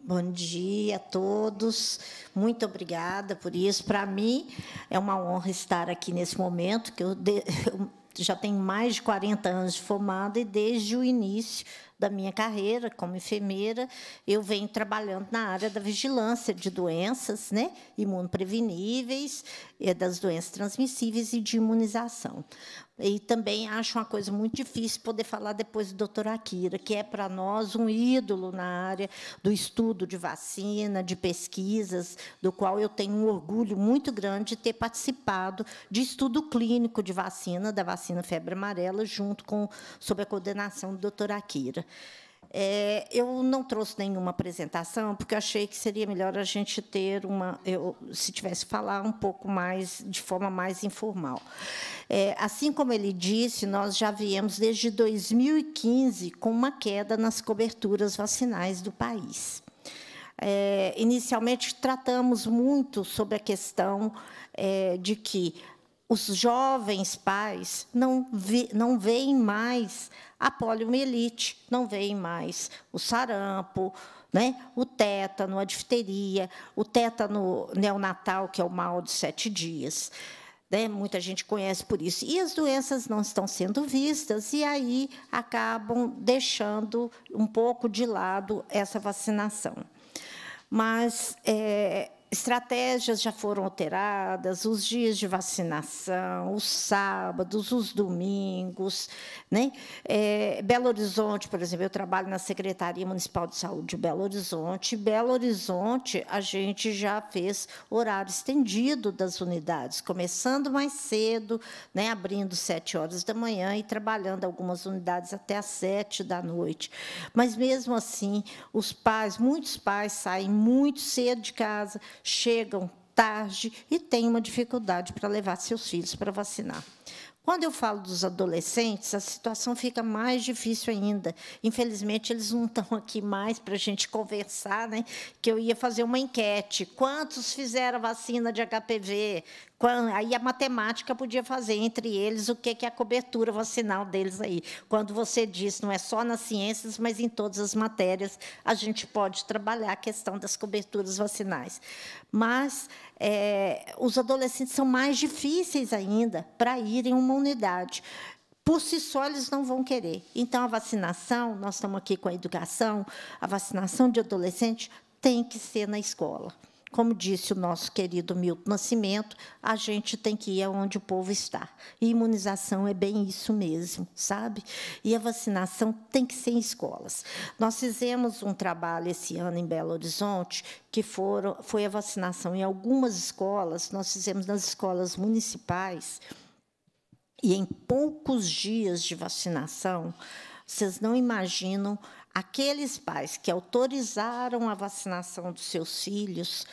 Bom dia a todos. Muito obrigada por isso. Para mim é uma honra estar aqui nesse momento que eu, de... *laughs* eu já tenho mais de 40 anos de formada e desde o início da minha carreira como enfermeira, eu venho trabalhando na área da vigilância de doenças né, imunopreveníveis, eh, das doenças transmissíveis e de imunização. E também acho uma coisa muito difícil poder falar depois do doutor Akira, que é para nós um ídolo na área do estudo de vacina, de pesquisas, do qual eu tenho um orgulho muito grande de ter participado de estudo clínico de vacina, da vacina febre amarela, junto com sob a coordenação do doutor Akira. É, eu não trouxe nenhuma apresentação, porque achei que seria melhor a gente ter uma, eu, se tivesse falar um pouco mais, de forma mais informal. É, assim como ele disse, nós já viemos desde 2015 com uma queda nas coberturas vacinais do país. É, inicialmente, tratamos muito sobre a questão é, de que os jovens pais não, vi, não veem mais a poliomielite, não veem mais o sarampo, né? o tétano, a difteria, o tétano neonatal, que é o mal de sete dias. Né? Muita gente conhece por isso. E as doenças não estão sendo vistas, e aí acabam deixando um pouco de lado essa vacinação. Mas é, estratégias já foram alteradas, os dias de vacinação, os sábados, os domingos. Né? É, Belo Horizonte, por exemplo, eu trabalho na Secretaria Municipal de Saúde de Belo Horizonte. Belo Horizonte, a gente já fez horário estendido das unidades, começando mais cedo, né, abrindo sete horas da manhã e trabalhando algumas unidades até às sete da noite. Mas, mesmo assim, os pais, muitos pais saem muito cedo de casa, chegam tarde e têm uma dificuldade para levar seus filhos para vacinar. Quando eu falo dos adolescentes, a situação fica mais difícil ainda. Infelizmente, eles não estão aqui mais para a gente conversar, né? que eu ia fazer uma enquete. Quantos fizeram vacina de HPV? aí a matemática podia fazer entre eles o que é a cobertura vacinal deles aí. Quando você diz, não é só nas ciências, mas em todas as matérias, a gente pode trabalhar a questão das coberturas vacinais. Mas é, os adolescentes são mais difíceis ainda para irem a uma unidade. Por si só, eles não vão querer. Então, a vacinação, nós estamos aqui com a educação, a vacinação de adolescente tem que ser na escola. Como disse o nosso querido Milton Nascimento, a gente tem que ir aonde o povo está. E imunização é bem isso mesmo, sabe? E a vacinação tem que ser em escolas. Nós fizemos um trabalho esse ano em Belo Horizonte, que foram, foi a vacinação em algumas escolas, nós fizemos nas escolas municipais, e em poucos dias de vacinação, vocês não imaginam aqueles pais que autorizaram a vacinação dos seus filhos,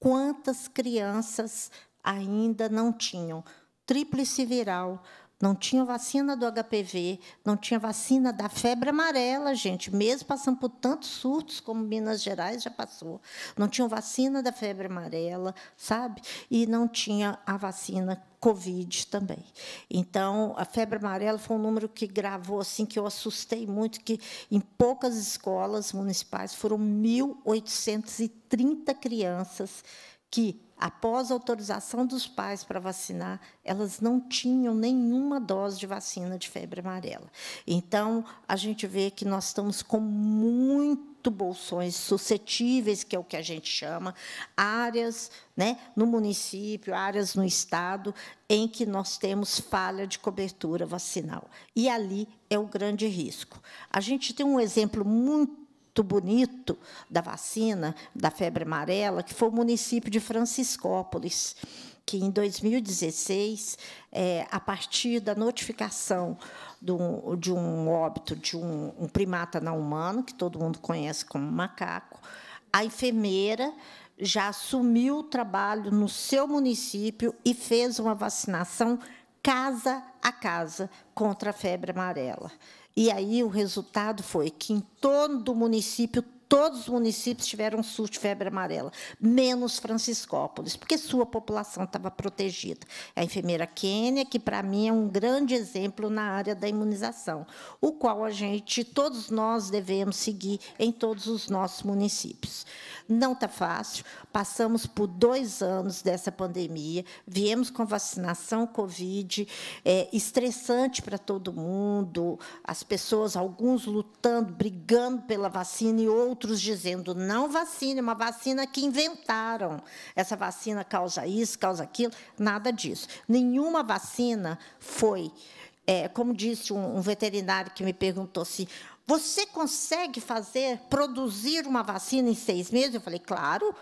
quantas crianças ainda não tinham tríplice viral, não tinha vacina do HPV, não tinha vacina da febre amarela, gente, mesmo passando por tantos surtos como Minas Gerais já passou. Não tinha vacina da febre amarela, sabe? E não tinha a vacina Covid também. Então, a febre amarela foi um número que gravou, assim, que eu assustei muito, que em poucas escolas municipais foram 1.830 crianças que após autorização dos pais para vacinar, elas não tinham nenhuma dose de vacina de febre amarela. Então, a gente vê que nós estamos com muito bolsões suscetíveis, que é o que a gente chama, áreas né, no município, áreas no estado, em que nós temos falha de cobertura vacinal. E ali é o grande risco. A gente tem um exemplo muito muito bonito da vacina da febre amarela, que foi o município de Franciscópolis, que em 2016, é, a partir da notificação do, de um óbito de um, um primata não humano, que todo mundo conhece como macaco, a enfermeira já assumiu o trabalho no seu município e fez uma vacinação casa a casa contra a febre amarela. E aí o resultado foi que em todo o município todos os municípios tiveram surto de febre amarela, menos Franciscópolis, porque sua população estava protegida. A enfermeira Kênia, que para mim é um grande exemplo na área da imunização, o qual a gente, todos nós devemos seguir em todos os nossos municípios. Não está fácil, passamos por dois anos dessa pandemia, viemos com vacinação Covid, é, estressante para todo mundo, as pessoas, alguns lutando, brigando pela vacina e outros outros dizendo não vacina, é uma vacina que inventaram. Essa vacina causa isso, causa aquilo, nada disso. Nenhuma vacina foi, é, como disse um, um veterinário que me perguntou se você consegue fazer, produzir uma vacina em seis meses? Eu falei, claro,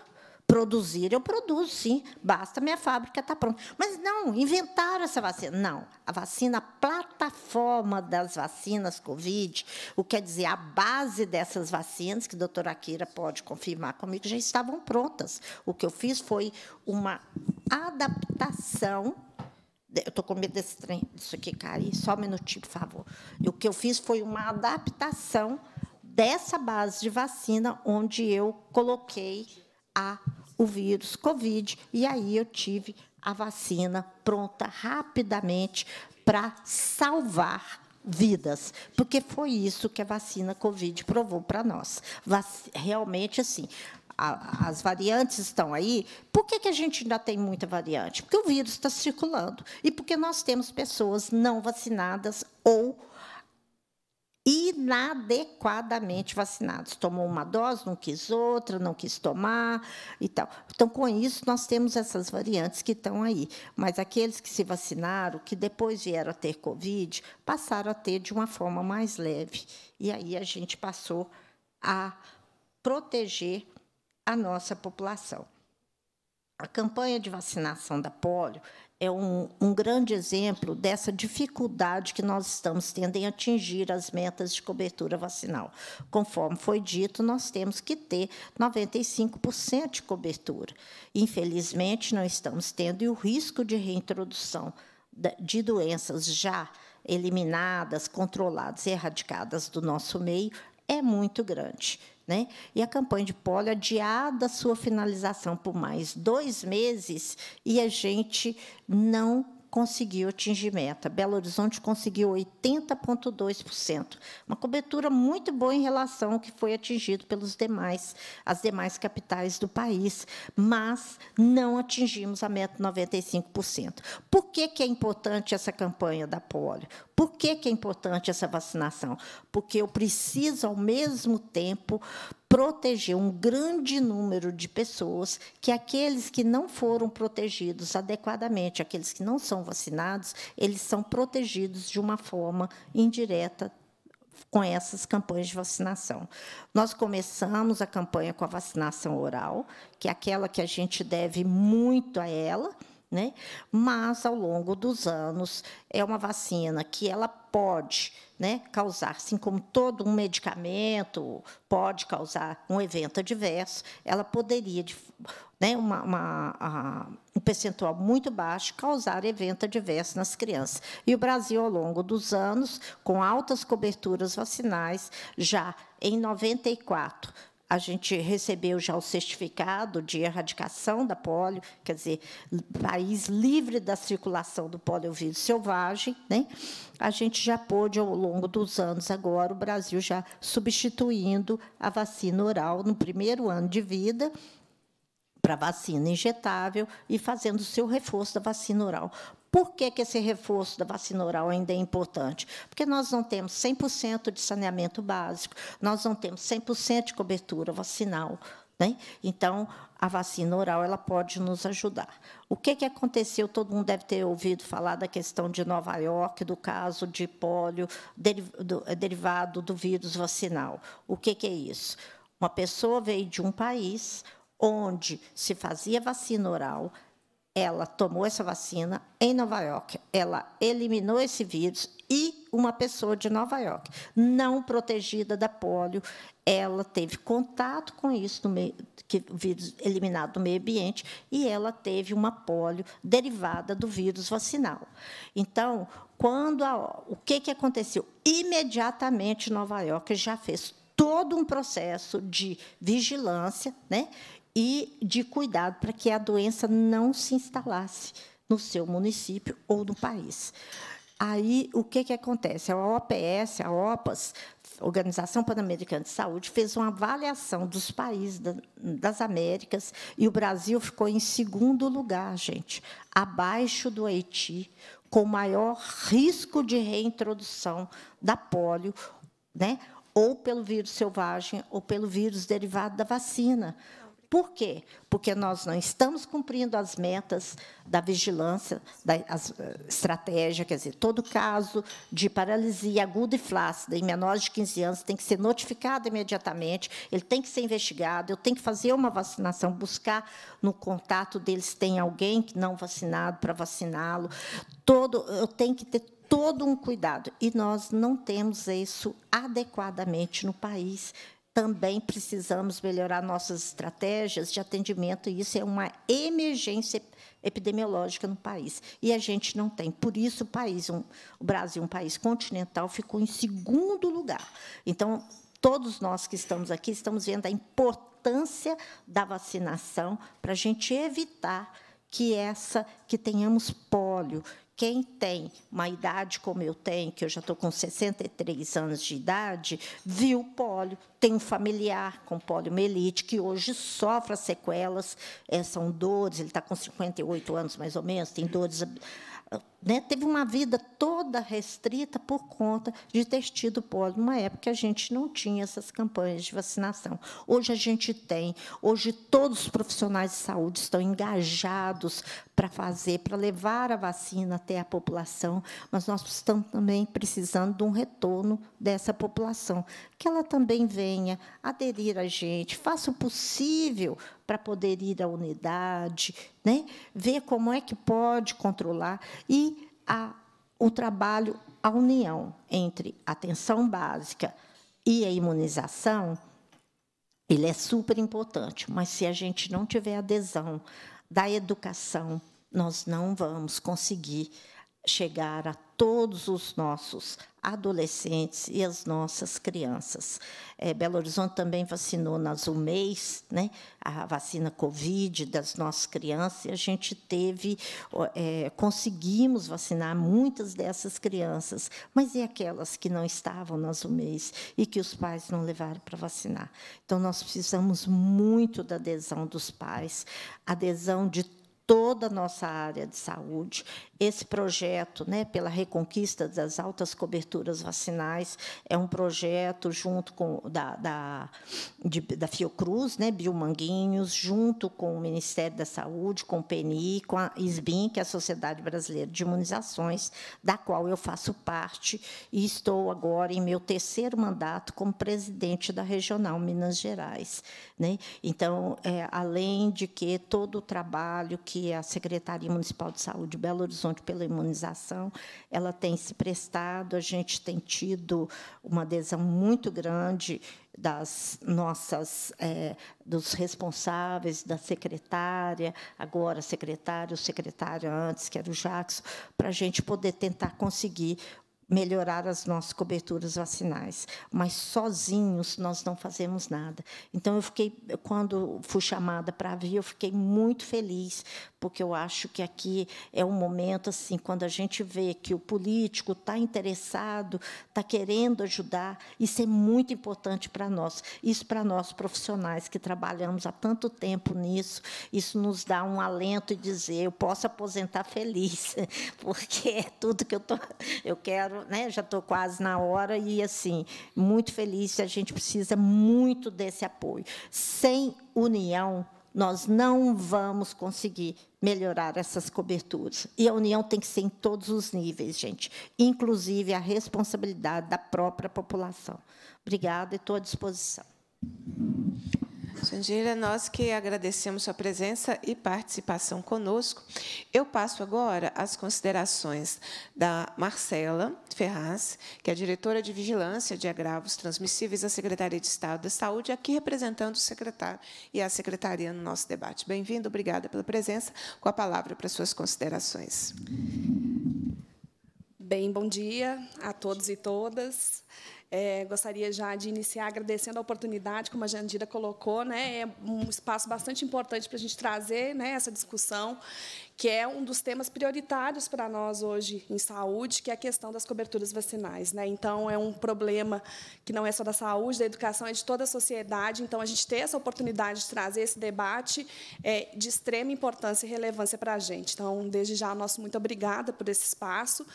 produzir, eu produzo sim, basta minha fábrica estar tá pronta. Mas não, inventaram essa vacina. Não, a vacina, a plataforma das vacinas Covid, o quer dizer, a base dessas vacinas, que a doutora Akira pode confirmar comigo, já estavam prontas. O que eu fiz foi uma adaptação eu estou com medo desse trem, disso aqui, Cari, só um minutinho, por favor. E o que eu fiz foi uma adaptação dessa base de vacina, onde eu coloquei a o vírus Covid, e aí eu tive a vacina pronta rapidamente para salvar vidas, porque foi isso que a vacina Covid provou para nós. Realmente, assim, a, as variantes estão aí. Por que, que a gente ainda tem muita variante? Porque o vírus está circulando e porque nós temos pessoas não vacinadas ou inadequadamente vacinados. Tomou uma dose, não quis outra, não quis tomar e tal. Então, com isso, nós temos essas variantes que estão aí. Mas aqueles que se vacinaram, que depois vieram a ter Covid, passaram a ter de uma forma mais leve. E aí a gente passou a proteger a nossa população. A campanha de vacinação da polio é um, um grande exemplo dessa dificuldade que nós estamos tendo em atingir as metas de cobertura vacinal. Conforme foi dito, nós temos que ter 95% de cobertura. Infelizmente, não estamos tendo, e o risco de reintrodução de doenças já eliminadas, controladas e erradicadas do nosso meio é muito grande. Né? E a campanha de pólio é adiada sua finalização por mais dois meses e a gente não conseguiu atingir meta. Belo Horizonte conseguiu 80,2%, uma cobertura muito boa em relação ao que foi atingido pelos demais, as demais capitais do país, mas não atingimos a meta 95%. Por que, que é importante essa campanha da polio? Por que, que é importante essa vacinação? Porque eu preciso, ao mesmo tempo, proteger um grande número de pessoas que aqueles que não foram protegidos adequadamente, aqueles que não são vacinados, eles são protegidos de uma forma indireta com essas campanhas de vacinação. Nós começamos a campanha com a vacinação oral, que é aquela que a gente deve muito a ela, né? Mas ao longo dos anos é uma vacina que ela pode, né, causar, assim como todo um medicamento pode causar um evento adverso, ela poderia, né, uma, uma, um percentual muito baixo, causar evento adverso nas crianças. E o Brasil, ao longo dos anos, com altas coberturas vacinais, já em 94 a gente recebeu já o certificado de erradicação da polio, quer dizer, país livre da circulação do poliovírus selvagem, né? A gente já pôde ao longo dos anos agora o Brasil já substituindo a vacina oral no primeiro ano de vida para vacina injetável e fazendo o seu reforço da vacina oral. Por que, que esse reforço da vacina oral ainda é importante? Porque nós não temos 100% de saneamento básico, nós não temos 100% de cobertura vacinal. Né? Então, a vacina oral ela pode nos ajudar. O que, que aconteceu? Todo mundo deve ter ouvido falar da questão de Nova York, do caso de pólio eh, derivado do vírus vacinal. O que, que é isso? Uma pessoa veio de um país onde se fazia vacina oral, ela tomou essa vacina em Nova York, ela eliminou esse vírus e uma pessoa de Nova York, não protegida da polio, ela teve contato com isso, meio, que, vírus eliminado do meio ambiente, e ela teve uma polio derivada do vírus vacinal. Então, quando a, o que, que aconteceu? Imediatamente Nova York já fez todo um processo de vigilância, né? e de cuidado para que a doença não se instalasse no seu município ou no país. Aí, o que, que acontece? A OPS, a OPAS, Organização Pan-Americana de Saúde, fez uma avaliação dos países das Américas e o Brasil ficou em segundo lugar, gente, abaixo do Haiti, com maior risco de reintrodução da polio, né? ou pelo vírus selvagem, ou pelo vírus derivado da vacina. Por quê? Porque nós não estamos cumprindo as metas da vigilância, da eh, estratégia, quer dizer, todo caso de paralisia aguda e flácida em menores de 15 anos tem que ser notificado imediatamente, ele tem que ser investigado, eu tenho que fazer uma vacinação, buscar no contato deles tem alguém que não vacinado para vaciná-lo. Todo, eu tenho que ter todo um cuidado. E nós não temos isso adequadamente no país também precisamos melhorar nossas estratégias de atendimento, e isso é uma emergência epidemiológica no país. E a gente não tem. Por isso, o, país, um, o Brasil, um país continental, ficou em segundo lugar. Então, todos nós que estamos aqui estamos vendo a importância da vacinação para a gente evitar que essa que tenhamos pólio, quem tem uma idade como eu tenho, que eu já estou com 63 anos de idade, viu pólio, tem um familiar com poliomielite, que hoje sofre as sequelas, é, são dores, ele está com 58 anos mais ou menos, tem dores. Né, teve uma vida toda restrita por conta de ter tido pólio. Numa época, a gente não tinha essas campanhas de vacinação. Hoje a gente tem, hoje todos os profissionais de saúde estão engajados para fazer, para levar a vacina até a população, mas nós estamos também precisando de um retorno dessa população, que ela também venha aderir a gente, faça o possível para poder ir à unidade, né? ver como é que pode controlar e a, o trabalho, a união entre atenção básica e a imunização, ele é super importante, mas se a gente não tiver adesão da educação, nós não vamos conseguir chegar a todos os nossos adolescentes e as nossas crianças. É, Belo Horizonte também vacinou nas um mês, né, a vacina Covid das nossas crianças, e a gente teve, é, conseguimos vacinar muitas dessas crianças, mas e aquelas que não estavam nas um mês e que os pais não levaram para vacinar? Então, nós precisamos muito da adesão dos pais, adesão de toda a nossa área de saúde. Esse projeto, né, pela reconquista das altas coberturas vacinais, é um projeto junto com da, da, de, da Fiocruz, né, Manguinhos junto com o Ministério da Saúde, com o PNI, com a SBIM, que é a Sociedade Brasileira de Imunizações, da qual eu faço parte e estou agora em meu terceiro mandato como presidente da Regional Minas Gerais. Né? Então, é, além de que todo o trabalho que que a Secretaria Municipal de Saúde de Belo Horizonte pela imunização, ela tem se prestado, a gente tem tido uma adesão muito grande das nossas é, dos responsáveis da secretária agora secretário secretária antes que era o Jackson para a gente poder tentar conseguir melhorar as nossas coberturas vacinais, mas sozinhos nós não fazemos nada. Então eu fiquei quando fui chamada para vir, eu fiquei muito feliz, porque eu acho que aqui é um momento assim, quando a gente vê que o político está interessado, está querendo ajudar, isso é muito importante para nós. Isso para nós profissionais que trabalhamos há tanto tempo nisso, isso nos dá um alento e dizer, eu posso aposentar feliz, *laughs* porque é tudo que eu tô, eu quero né, já estou quase na hora e, assim, muito feliz. A gente precisa muito desse apoio. Sem união, nós não vamos conseguir melhorar essas coberturas. E a união tem que ser em todos os níveis, gente, inclusive a responsabilidade da própria população. Obrigada e estou à disposição. Jandira, nós que agradecemos sua presença e participação conosco. Eu passo agora as considerações da Marcela Ferraz, que é diretora de Vigilância de Agravos Transmissíveis da Secretaria de Estado da Saúde, aqui representando o secretário e a secretaria no nosso debate. Bem-vindo, obrigada pela presença. Com a palavra para suas considerações. Bem, bom dia a todos e todas. É, gostaria já de iniciar agradecendo a oportunidade, como a Jandira colocou, né? É um espaço bastante importante para a gente trazer né, essa discussão que é um dos temas prioritários para nós hoje em saúde, que é a questão das coberturas vacinais. Né? Então, é um problema que não é só da saúde, da educação, é de toda a sociedade. Então, a gente ter essa oportunidade de trazer esse debate é de extrema importância e relevância para a gente. Então, desde já, nosso muito obrigada por esse espaço.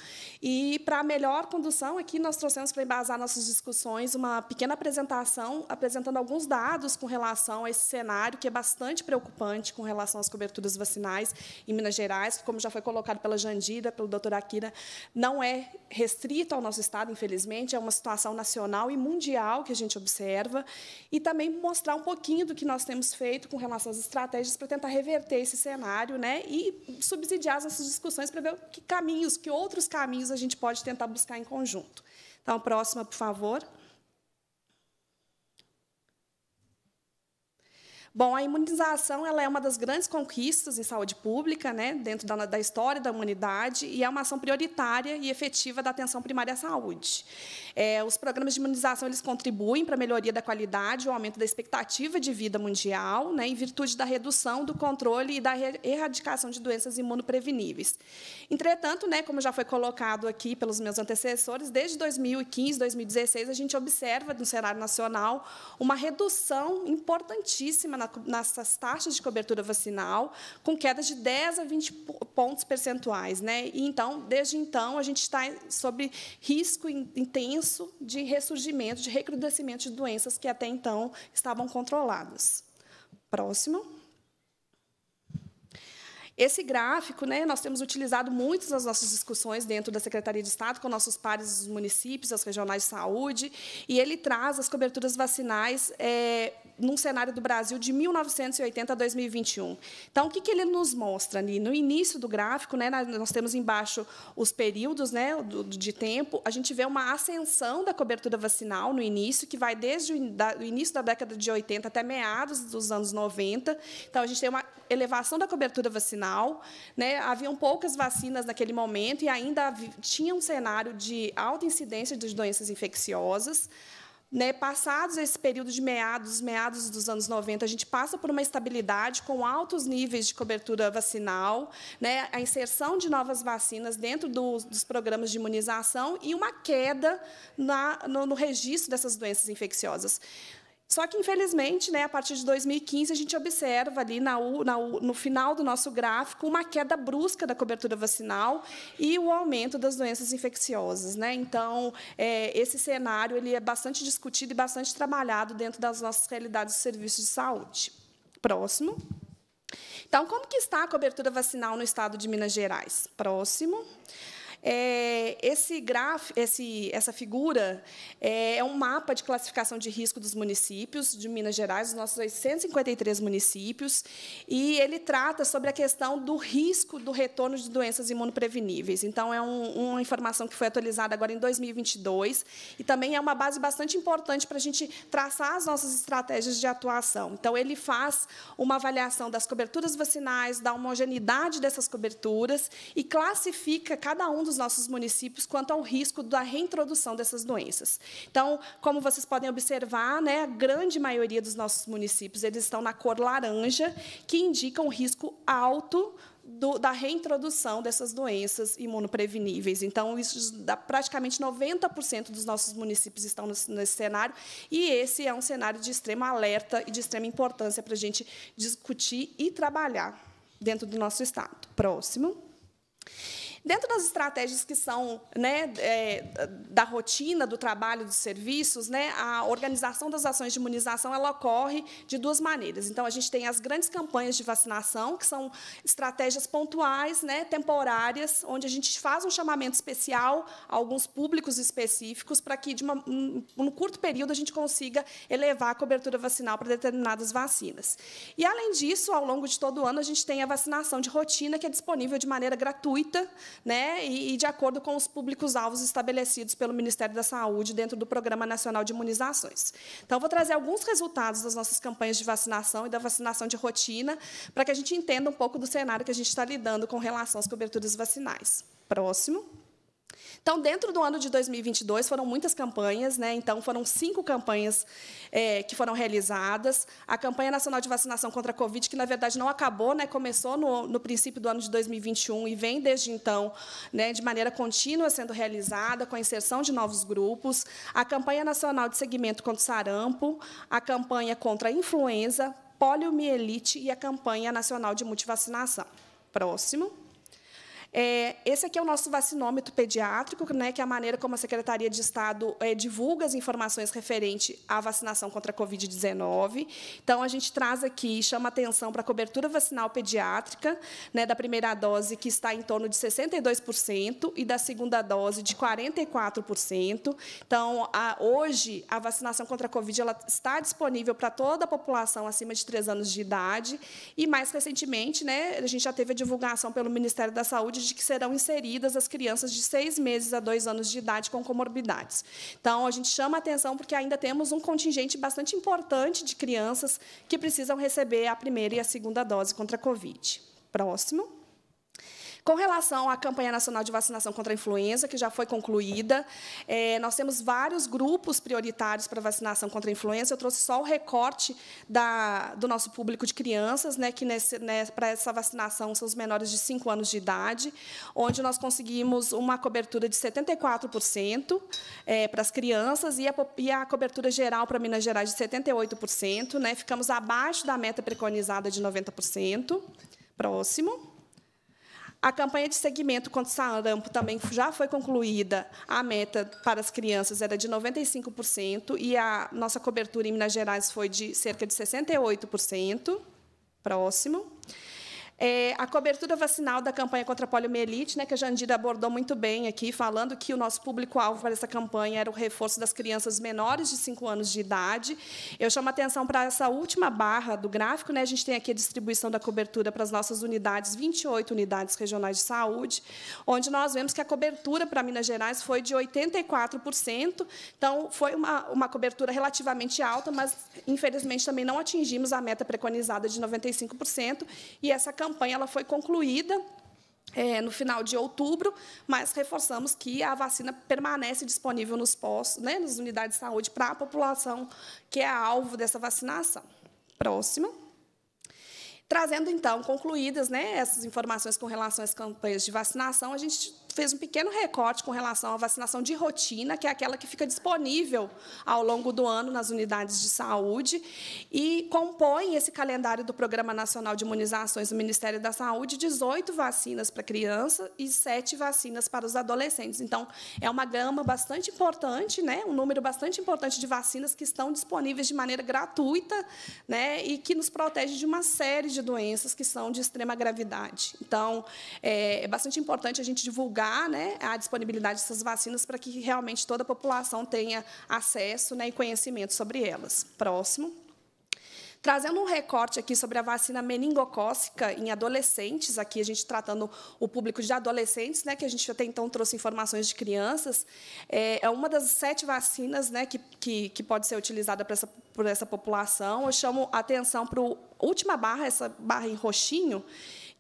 E, para a melhor condução, aqui nós trouxemos para embasar nossas discussões uma pequena apresentação, apresentando alguns dados com relação a esse cenário, que é bastante preocupante com relação às coberturas vacinais em Minas Gerais, como já foi colocado pela Jandira, pelo doutor Akira, não é restrito ao nosso Estado, infelizmente, é uma situação nacional e mundial que a gente observa, e também mostrar um pouquinho do que nós temos feito com relação às estratégias para tentar reverter esse cenário né, e subsidiar as nossas discussões para ver que caminhos, que outros caminhos a gente pode tentar buscar em conjunto. Então, próxima, por favor. Bom, a imunização ela é uma das grandes conquistas em saúde pública, né, dentro da, da, história da humanidade, e é uma ação prioritária e efetiva da atenção primária à saúde. É, os programas de imunização eles contribuem para a melhoria da qualidade e o aumento da expectativa de vida mundial, né, em virtude da redução do controle e da erradicação de doenças imunopreveníveis. Entretanto, né, como já foi colocado aqui pelos meus antecessores, desde 2015, 2016, a gente observa no cenário nacional uma redução importantíssima na nessas taxas de cobertura vacinal, com queda de 10 a 20 pontos percentuais. Né? E, então, desde então, a gente está sob risco intenso de ressurgimento, de recrudescimento de doenças que até então estavam controladas. Próximo. Esse gráfico, né, nós temos utilizado muito nas nossas discussões dentro da Secretaria de Estado, com nossos pares dos municípios, as regionais de saúde, e ele traz as coberturas vacinais é, num cenário do Brasil de 1980 a 2021. Então, o que, que ele nos mostra ali? No início do gráfico, né, nós temos embaixo os períodos né, de tempo, a gente vê uma ascensão da cobertura vacinal no início, que vai desde o início da década de 80 até meados dos anos 90. Então, a gente tem uma elevação da cobertura vacinal. Né, haviam poucas vacinas naquele momento e ainda tinha um cenário de alta incidência de doenças infecciosas. Né, passados esse período de meados, meados dos anos 90, a gente passa por uma estabilidade com altos níveis de cobertura vacinal, né, a inserção de novas vacinas dentro do, dos programas de imunização e uma queda na, no, no registro dessas doenças infecciosas. Só que, infelizmente, né, a partir de 2015, a gente observa ali na U, na U, no final do nosso gráfico uma queda brusca da cobertura vacinal e o aumento das doenças infecciosas. Né? Então, é, esse cenário ele é bastante discutido e bastante trabalhado dentro das nossas realidades de serviços de saúde. Próximo. Então, como que está a cobertura vacinal no estado de Minas Gerais? Próximo. Próximo. É, esse gráfico, esse, essa figura é, é, um mapa de classificação de risco dos municípios de Minas Gerais, dos nossos 853 municípios, e ele trata sobre a questão do risco do retorno de doenças imunopreveníveis. Então, é um, uma informação que foi atualizada agora em 2022 e também é uma base bastante importante para a gente traçar as nossas estratégias de atuação. Então, ele faz uma avaliação das coberturas vacinais, da homogeneidade dessas coberturas e classifica cada um dos nossos municípios quanto ao risco da reintrodução dessas doenças. Então, como vocês podem observar, né, a grande maioria dos nossos municípios eles estão na cor laranja, que indica um risco alto do, da reintrodução dessas doenças imunopreveníveis. Então, isso dá praticamente 90% dos nossos municípios estão nesse, nesse, cenário, e esse é um cenário de extrema alerta e de extrema importância para a gente discutir e trabalhar dentro do nosso Estado. Próximo. Dentro das estratégias que são né, é, da rotina do trabalho dos serviços, né, a organização das ações de imunização ela ocorre de duas maneiras. Então, a gente tem as grandes campanhas de vacinação, que são estratégias pontuais, né, temporárias, onde a gente faz um chamamento especial a alguns públicos específicos para que, de uma, um, um curto período, a gente consiga elevar a cobertura vacinal para determinadas vacinas. E, além disso, ao longo de todo o ano, a gente tem a vacinação de rotina, que é disponível de maneira gratuita né, e, e de acordo com os públicos-alvos estabelecidos pelo Ministério da Saúde dentro do Programa Nacional de Imunizações. Então, vou trazer alguns resultados das nossas campanhas de vacinação e da vacinação de rotina, para que a gente entenda um pouco do cenário que a gente está lidando com relação às coberturas vacinais. Próximo. Então, dentro do ano de 2022, foram muitas campanhas, né? então foram cinco campanhas é, que foram realizadas. A campanha nacional de vacinação contra a Covid, que na verdade não acabou, né? começou no, no princípio do ano de 2021 e vem desde então né? de maneira contínua sendo realizada, com a inserção de novos grupos. A campanha nacional de segmento contra o sarampo, a campanha contra a influenza, poliomielite e a campanha nacional de multivacinação. Próximo. É, esse aqui é o nosso vacinômetro pediátrico, né, que é a maneira como a Secretaria de Estado é, divulga as informações referente à vacinação contra a Covid-19. Então, a gente traz aqui, chama atenção para a cobertura vacinal pediátrica né, da primeira dose, que está em torno de 62%, e da segunda dose, de 44%. Então, a, hoje, a vacinação contra a Covid ela está disponível para toda a população acima de 3 anos de idade. E, mais recentemente, né, a gente já teve a divulgação pelo Ministério da Saúde de que serão inseridas as crianças de seis meses a dois anos de idade com comorbidades. Então, a gente chama atenção porque ainda temos um contingente bastante importante de crianças que precisam receber a primeira e a segunda dose contra a Covid. Próximo. Com relação à campanha nacional de vacinação contra a influenza, que já foi concluída, é, nós temos vários grupos prioritários para vacinação contra a influenza. Eu trouxe só o recorte da, do nosso público de crianças, né, que nesse, né, para essa vacinação são os menores de 5 anos de idade, onde nós conseguimos uma cobertura de 74% é, para as crianças e a, e a cobertura geral para Minas Gerais de 78%. Né, ficamos abaixo da meta preconizada de 90%. Próximo. A campanha de seguimento contra o sarampo também já foi concluída. A meta para as crianças era de 95% e a nossa cobertura em Minas Gerais foi de cerca de 68%. Próximo. É, a cobertura vacinal da campanha contra a poliomielite, né, que a Jandira abordou muito bem aqui, falando que o nosso público-alvo para essa campanha era o reforço das crianças menores de 5 anos de idade. Eu chamo a atenção para essa última barra do gráfico. Né, a gente tem aqui a distribuição da cobertura para as nossas unidades, 28 unidades regionais de saúde, onde nós vemos que a cobertura para Minas Gerais foi de 84%. Então, foi uma, uma cobertura relativamente alta, mas, infelizmente, também não atingimos a meta preconizada de 95%. E essa campanha campanha ela foi concluída é, no final de outubro, mas reforçamos que a vacina permanece disponível nos postos, né, nas unidades de saúde, para a população que é alvo dessa vacinação. Próxima. Trazendo, então, concluídas né, essas informações com relação às campanhas de vacinação, a gente fez um pequeno recorte com relação à vacinação de rotina, que é aquela que fica disponível ao longo do ano nas unidades de saúde, e compõe esse calendário do Programa Nacional de Imunizações do Ministério da Saúde 18 vacinas para criança e 7 vacinas para os adolescentes. Então, é uma gama bastante importante, né? um número bastante importante de vacinas que estão disponíveis de maneira gratuita né? e que nos protege de uma série de doenças que são de extrema gravidade. Então, é, é bastante importante a gente divulgar né, a disponibilidade dessas vacinas para que realmente toda a população tenha acesso né, e conhecimento sobre elas. Próximo. Trazendo um recorte aqui sobre a vacina meningocócica em adolescentes, aqui a gente tratando o público de adolescentes, né, que a gente até então trouxe informações de crianças, é, é uma das sete vacinas né, que, que, que pode ser utilizada para essa, por essa população. Eu chamo a atenção para a última barra, essa barra em roxinho,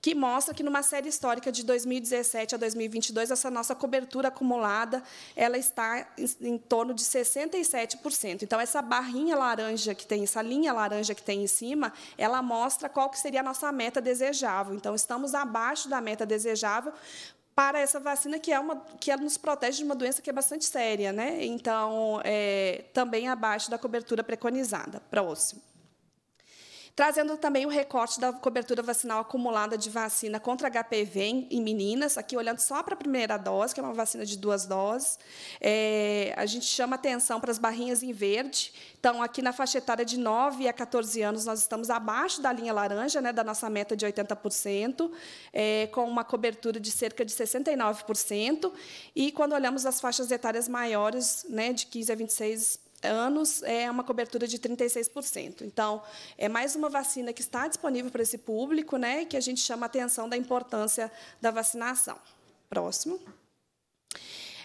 que mostra que numa série histórica de 2017 a 2022 essa nossa cobertura acumulada ela está em torno de 67%. Então essa barrinha laranja que tem essa linha laranja que tem em cima, ela mostra qual que seria a nossa meta desejável. Então estamos abaixo da meta desejável para essa vacina que é uma que ela é, nos protege de uma doença que é bastante séria, né? Então é, também abaixo da cobertura preconizada. Próximo. Trazendo também o recorte da cobertura vacinal acumulada de vacina contra HPV em meninas, aqui olhando só para a primeira dose, que é uma vacina de duas doses, é, a gente chama atenção para as barrinhas em verde. Então, aqui na faixa etária de 9 a 14 anos, nós estamos abaixo da linha laranja, né, da nossa meta de 80%, é, com uma cobertura de cerca de 69%. E quando olhamos as faixas etárias maiores, né, de 15 a 26 anos é uma cobertura de 36%. Então, é mais uma vacina que está disponível para esse público, né, que a gente chama a atenção da importância da vacinação. Próximo.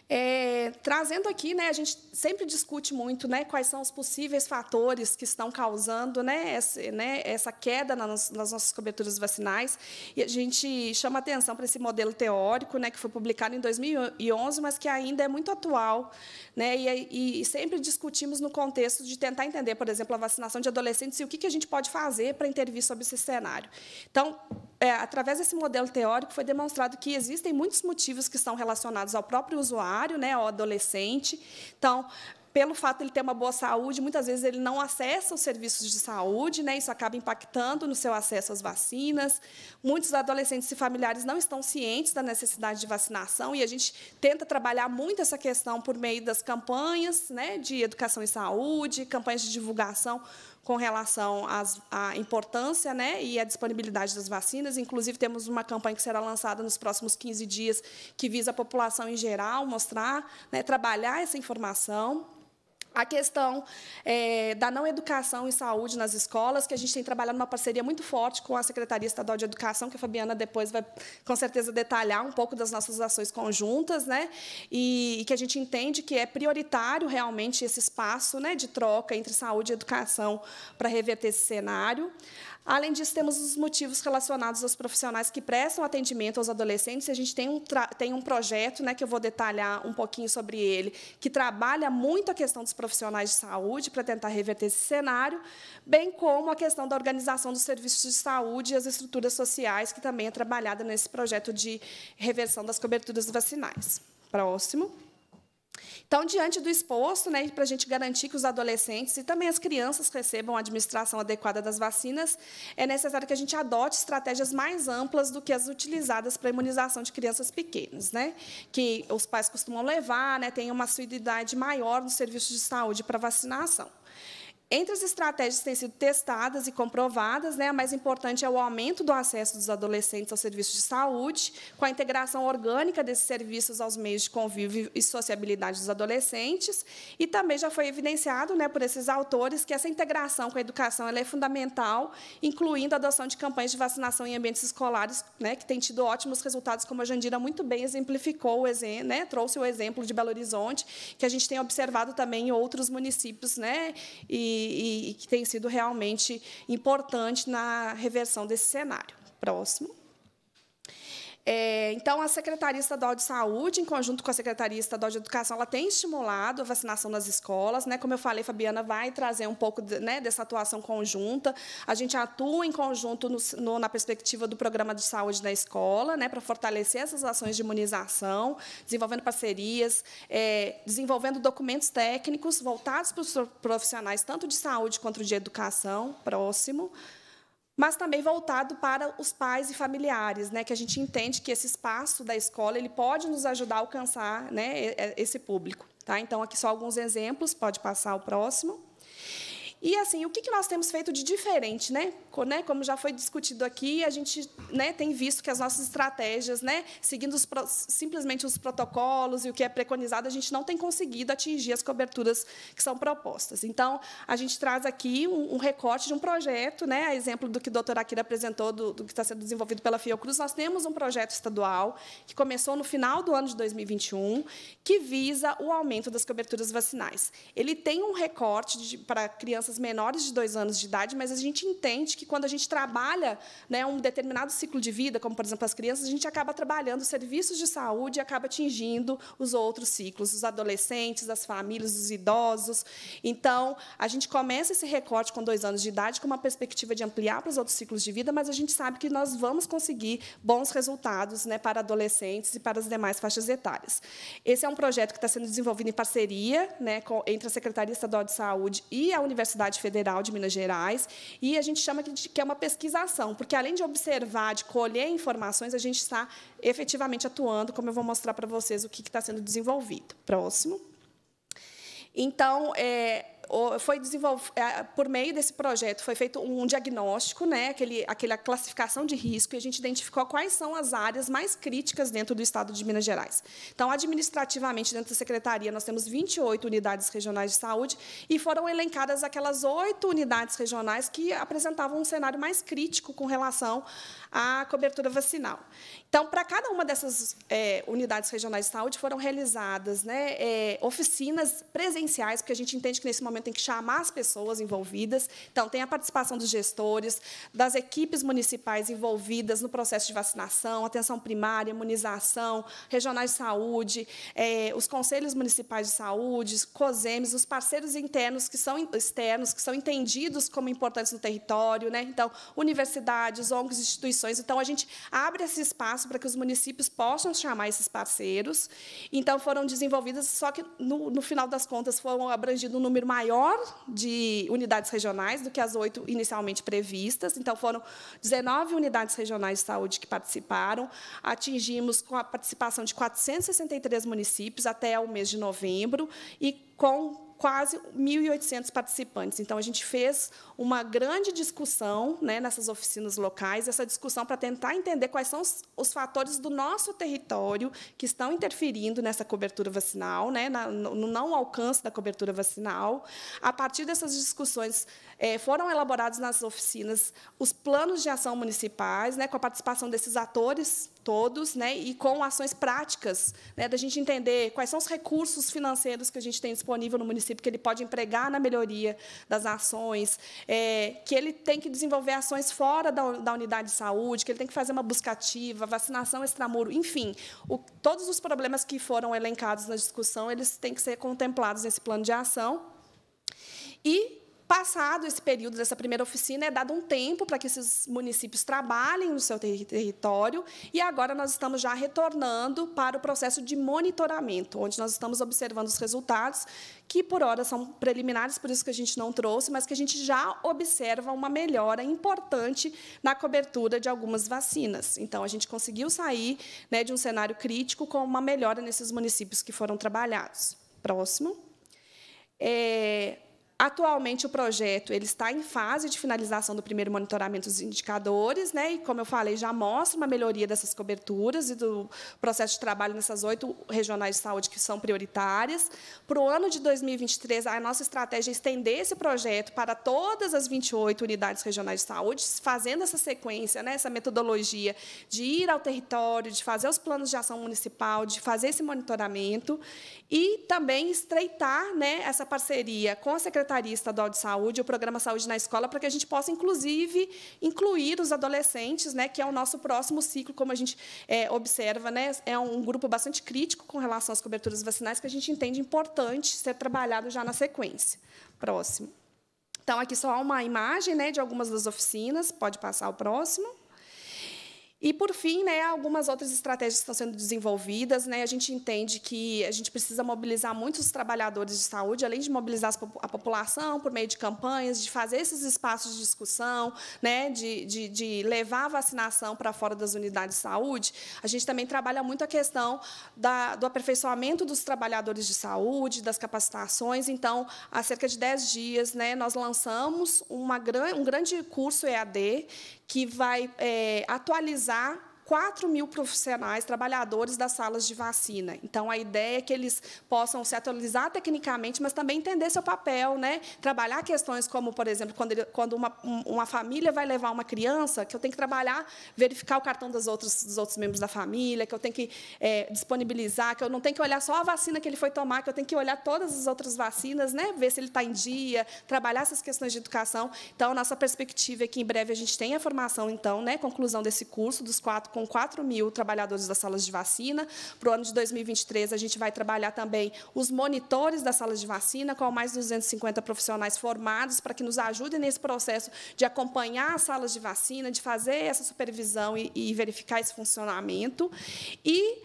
É, trazendo aqui, né, a gente sempre discute muito né, quais são os possíveis fatores que estão causando né, esse, né, essa queda nas, nas nossas coberturas vacinais. E a gente chama atenção para esse modelo teórico, né, que foi publicado em 2011, mas que ainda é muito atual. Né, e, e sempre discutimos no contexto de tentar entender, por exemplo, a vacinação de adolescentes e o que, que a gente pode fazer para intervir sobre esse cenário. Então, é, através desse modelo teórico, foi demonstrado que existem muitos motivos que são relacionados ao próprio usuário, né, ao adolescente. Então, pelo fato de ele ter uma boa saúde, muitas vezes ele não acessa os serviços de saúde, né? Isso acaba impactando no seu acesso às vacinas. Muitos adolescentes e familiares não estão cientes da necessidade de vacinação e a gente tenta trabalhar muito essa questão por meio das campanhas, né, de educação e saúde, campanhas de divulgação com relação às, à importância né, e à disponibilidade das vacinas. Inclusive, temos uma campanha que será lançada nos próximos 15 dias, que visa a população em geral, mostrar, né, trabalhar essa informação. A questão é, da não educação em saúde nas escolas, que a gente tem trabalhado uma parceria muito forte com a Secretaria Estadual de Educação, que a Fabiana depois vai, com certeza, detalhar um pouco das nossas ações conjuntas, né? E, e que a gente entende que é prioritário realmente esse espaço né, de troca entre saúde e educação para reverter esse cenário. Além disso, temos os motivos relacionados aos profissionais que prestam atendimento aos adolescentes. A gente tem um, tem um projeto, né, que eu vou detalhar um pouquinho sobre ele, que trabalha muito a questão dos profissionais de saúde para tentar reverter esse cenário, bem como a questão da organização dos serviços de saúde e as estruturas sociais, que também é trabalhada nesse projeto de reversão das coberturas vacinais. Próximo. Então, diante do exposto, né, para a gente garantir que os adolescentes e também as crianças recebam a administração adequada das vacinas, é necessário que a gente adote estratégias mais amplas do que as utilizadas para a imunização de crianças pequenas, né, que os pais costumam levar, né, tem uma assiduidade maior nos serviços de saúde para vacinação. Entre as estratégias que têm sido testadas e comprovadas, né, a mais importante é o aumento do acesso dos adolescentes aos serviços de saúde, com a integração orgânica desses serviços aos meios de convívio e sociabilidade dos adolescentes. E também já foi evidenciado né, por esses autores que essa integração com a educação é fundamental, incluindo a adoção de campanhas de vacinação em ambientes escolares, né, que tem tido ótimos resultados, como a Jandira muito bem exemplificou, né, trouxe o exemplo de Belo Horizonte, que a gente tem observado também em outros municípios. Né, e e, e, que tem sido realmente importante na reversão desse cenário. Próximo. É, então, a Secretaria Estadual de Saúde, em conjunto com a Secretaria Estadual de Educação, ela tem estimulado a vacinação nas escolas. Né? Como eu falei, Fabiana vai trazer um pouco de, né, dessa atuação conjunta. A gente atua em conjunto no, no, na perspectiva do programa de saúde na escola, né, para fortalecer essas ações de imunização, desenvolvendo parcerias, é, desenvolvendo documentos técnicos voltados para os profissionais, tanto de saúde quanto de educação, próximo mas também voltado para os pais e familiares, né, que a gente entende que esse espaço da escola ele pode nos ajudar a alcançar né, esse público. Tá? Então, aqui só alguns exemplos, pode passar o próximo. E assim, o que nós temos feito de diferente, né? né? Como já foi discutido aqui, a gente né, tem visto que as nossas estratégias, né, seguindo os, simplesmente os protocolos e o que é preconizado, a gente não tem conseguido atingir as coberturas que são propostas. Então, a gente traz aqui um, um recorte de um projeto, né, a exemplo do que o doutor Akira apresentou, do, do que está sendo desenvolvido pela Fiocruz. Nós temos um projeto estadual que começou no final do ano de 2021, que visa o aumento das coberturas vacinais. Ele tem um recorte para crianças crianças menores de dois anos de idade, mas a gente entende que quando a gente trabalha né, um determinado ciclo de vida, como por exemplo as crianças, a gente acaba trabalhando os serviços de saúde e acaba atingindo os outros ciclos, os adolescentes, as famílias, os idosos. Então, a gente começa esse recorte com dois anos de idade com uma perspectiva de ampliar para os outros ciclos de vida, mas a gente sabe que nós vamos conseguir bons resultados né, para adolescentes e para as demais faixas etárias. Esse é um projeto que está sendo desenvolvido em parceria né, com, entre a Secretaria Estadual de Saúde e a Universidade Universidade Federal de Minas Gerais, e a gente chama que é uma pesquisação, porque além de observar, de colher informações, a gente está efetivamente atuando, como eu vou mostrar para vocês o que está sendo desenvolvido. Próximo. Então, é, foi desenvolvido é, por meio desse projeto foi feito um diagnóstico, né, aquele, aquela classificação de risco e a gente identificou quais são as áreas mais críticas dentro do Estado de Minas Gerais. Então, administrativamente dentro da secretaria nós temos 28 unidades regionais de saúde e foram elencadas aquelas oito unidades regionais que apresentavam um cenário mais crítico com relação à cobertura vacinal. Então, para cada uma dessas é, unidades regionais de saúde foram realizadas, né, é, oficinas presenciais porque a gente entende que nesse momento tem que chamar as pessoas envolvidas. Então, tem a participação dos gestores, das equipes municipais envolvidas no processo de vacinação, atenção primária, imunização, regionais de saúde, é, os conselhos municipais de saúde, COSEMES, os parceiros internos que são externos, que são entendidos como importantes no território, né? Então, universidades, ONGs, instituições. Então, a gente abre esse espaço para que os municípios possam chamar esses parceiros. Então, foram desenvolvidas, só que no, no final das contas foram abrangido um número maior maior de unidades regionais do que as oito inicialmente previstas. Então, foram 19 unidades regionais de saúde que participaram. Atingimos com a participação de 463 municípios até o mês de novembro e com quase 1.800 participantes. Então, a gente fez uma grande discussão né, nessas oficinas locais, essa discussão para tentar entender quais são os, os, fatores do nosso território que estão interferindo nessa cobertura vacinal, né, na, no não alcance da cobertura vacinal. A partir dessas discussões, é, foram elaborados nas oficinas os planos de ação municipais, né, com a participação desses atores todos, né, e com ações práticas, né, da gente entender quais são os recursos financeiros que a gente tem disponível no município que ele pode empregar na melhoria das ações, é, que ele tem que desenvolver ações fora da, da, unidade de saúde, que ele tem que fazer uma buscativa, vacinação extramuro, enfim, o, todos os problemas que foram elencados na discussão, eles têm que ser contemplados nesse plano de ação. E Passado esse período dessa primeira oficina, é dado um tempo para que esses municípios trabalhem no seu ter território, e agora nós estamos já retornando para o processo de monitoramento, onde nós estamos observando os resultados, que por hora são preliminares, por isso que a gente não trouxe, mas que a gente já observa uma melhora importante na cobertura de algumas vacinas. Então, a gente conseguiu sair né, de um cenário crítico com uma melhora nesses municípios que foram trabalhados. Próximo. É, Atualmente o projeto ele está em fase de finalização do primeiro monitoramento dos indicadores, né? E como eu falei, já mostra uma melhoria dessas coberturas e do processo de trabalho nessas oito regionais de saúde que são prioritárias. Para o ano de 2023, a nossa estratégia é estender esse projeto para todas as 28 unidades regionais de saúde, fazendo essa sequência, né? Essa metodologia de ir ao território, de fazer os planos de ação municipal, de fazer esse monitoramento e também estreitar, né? Essa parceria com a secretaria Secretaria Estadual de Saúde, o Programa Saúde na Escola, para que a gente possa, inclusive, incluir os adolescentes, né, que é o nosso próximo ciclo, como a gente é, observa, né, é um grupo bastante crítico com relação às coberturas vacinais, que a gente entende importante ser trabalhado já na sequência. Próximo. Então, aqui só há uma imagem né, de algumas das oficinas, pode passar o próximo. E, por fim, né, algumas outras estratégias estão sendo desenvolvidas. Né? A gente entende que a gente precisa mobilizar muitos trabalhadores de saúde, além de mobilizar a população por meio de campanhas, de fazer esses espaços de discussão, né, de, de, de levar a vacinação para fora das unidades de saúde. A gente também trabalha muito a questão da, do aperfeiçoamento dos trabalhadores de saúde, das capacitações. Então, há cerca de 10 dias, né, nós lançamos uma, um grande curso EAD que vai é, atualizar 4 mil profissionais, trabalhadores das salas de vacina. Então, a ideia é que eles possam se atualizar tecnicamente, mas também entender seu papel, né? trabalhar questões como, por exemplo, quando, ele, quando uma, uma família vai levar uma criança, que eu tenho que trabalhar, verificar o cartão dos outros, dos outros membros da família, que eu tenho que é, disponibilizar, que eu não tenho que olhar só a vacina que ele foi tomar, que eu tenho que olhar todas as outras vacinas, né? ver se ele está em dia, trabalhar essas questões de educação. Então, a nossa perspectiva é que, em breve, a gente tem a formação, então, né? conclusão desse curso, dos quatro com com 4 mil trabalhadores das salas de vacina. Para o ano de 2023, a gente vai trabalhar também os monitores das salas de vacina, com mais de 250 profissionais formados, para que nos ajudem nesse processo de acompanhar as salas de vacina, de fazer essa supervisão e, e verificar esse funcionamento. E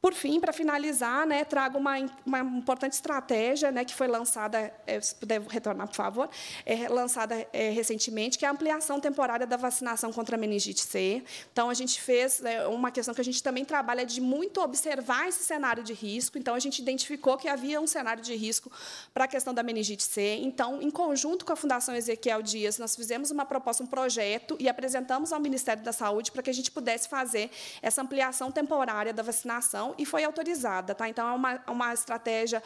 por fim, para finalizar, né, trago uma, uma, importante estratégia né, que foi lançada, é, se puder retornar, por favor, é, lançada é, recentemente, que é a ampliação temporária da vacinação contra a meningite C. Então, a gente fez é, uma questão que a gente também trabalha de muito observar esse cenário de risco. Então, a gente identificou que havia um cenário de risco para a questão da meningite C. Então, em conjunto com a Fundação Ezequiel Dias, nós fizemos uma proposta, um projeto, e apresentamos ao Ministério da Saúde para que a gente pudesse fazer essa ampliação temporária da vacinação e foi autorizada. Tá? Então, é uma, uma estratégia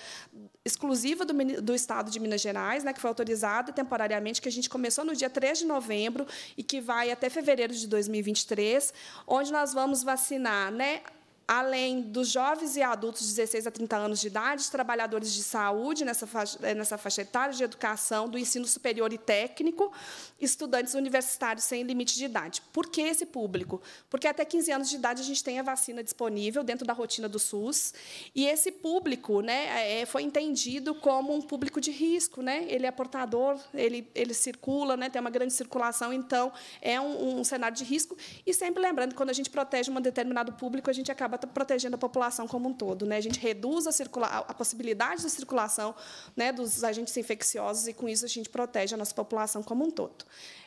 exclusiva do, do Estado de Minas Gerais, né, que foi autorizada temporariamente, que a gente começou no dia 3 de novembro e que vai até fevereiro de 2023, onde nós vamos vacinar né, além dos jovens e adultos de 16 a 30 anos de idade, trabalhadores de saúde nessa faixa, nessa faixa etária, de educação, do ensino superior e técnico, estudantes universitários sem limite de idade. Por que esse público? Porque até 15 anos de idade a gente tem a vacina disponível dentro da rotina do SUS, e esse público né, é, é, foi entendido como um público de risco. Né? Ele é portador, ele, ele circula, né, tem uma grande circulação, então é um, um cenário de risco. E sempre lembrando, quando a gente protege um determinado público, a gente acaba acaba protegendo a população como um todo. Né? A gente reduz a, circula a possibilidade de circulação né, dos agentes infecciosos e, com isso, a gente protege a nossa população como um todo.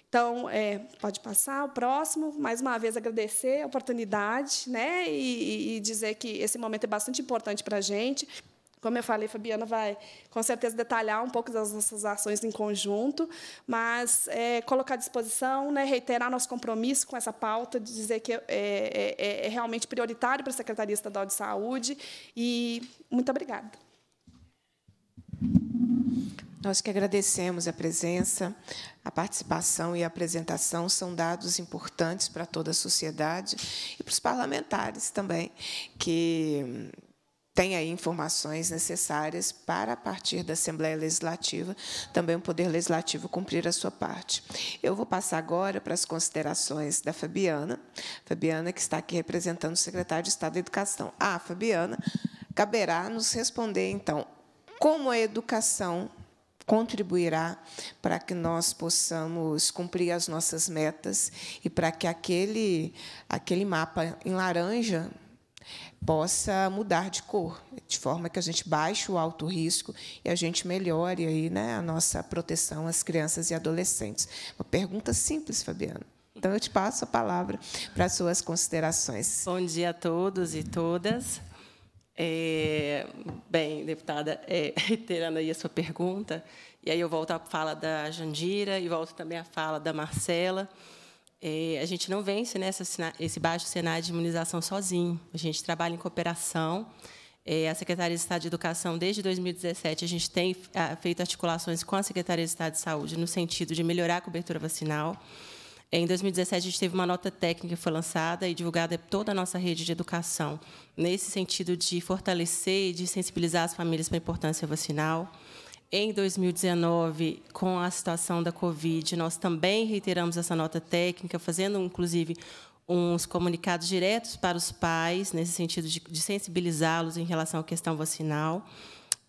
Então, é, pode passar o próximo. Mais uma vez, agradecer a oportunidade né, e, e dizer que esse momento é bastante importante para a gente. Como eu falei, Fabiana vai, com certeza, detalhar um pouco das nossas ações em conjunto, mas é, colocar à disposição, né, reiterar nosso compromisso com essa pauta, dizer que é, é, é, é realmente prioritário para a Secretaria Estadual de Saúde. E muito obrigada. Nós que agradecemos a presença, a participação e a apresentação são dados importantes para toda a sociedade e para os parlamentares também, que tem aí informações necessárias para, a partir da Assembleia Legislativa, também o Poder Legislativo cumprir a sua parte. Eu vou passar agora para as considerações da Fabiana, Fabiana que está aqui representando o secretário de Estado da Educação. Ah, Fabiana, caberá nos responder, então, como a educação contribuirá para que nós possamos cumprir as nossas metas e para que aquele, aquele mapa em laranja possa mudar de cor, de forma que a gente baixe o alto risco e a gente melhore aí, né, a nossa proteção às crianças e adolescentes. Uma pergunta simples, Fabiana. Então, eu te passo a palavra para as suas considerações. Bom dia a todos e todas. É, bem, deputada, é, reiterando aí a sua pergunta, e aí eu volto à fala da Jandira e volto também à fala da Marcela. É, a gente não vence né, essa, esse baixo cenário de imunização sozinho. A gente trabalha em cooperação. É, a Secretaria de Estado de Educação, desde 2017, a gente tem ah, feito articulações com a Secretaria de Estado de Saúde no sentido de melhorar a cobertura vacinal. É, em 2017, a gente teve uma nota técnica que foi lançada e divulgada toda a nossa rede de educação, nesse sentido de fortalecer e de sensibilizar as famílias para a importância vacinal. Em 2019, com a situação da Covid, nós também reiteramos essa nota técnica, fazendo, inclusive, uns comunicados diretos para os pais, nesse sentido de, de sensibilizá-los em relação à questão vacinal.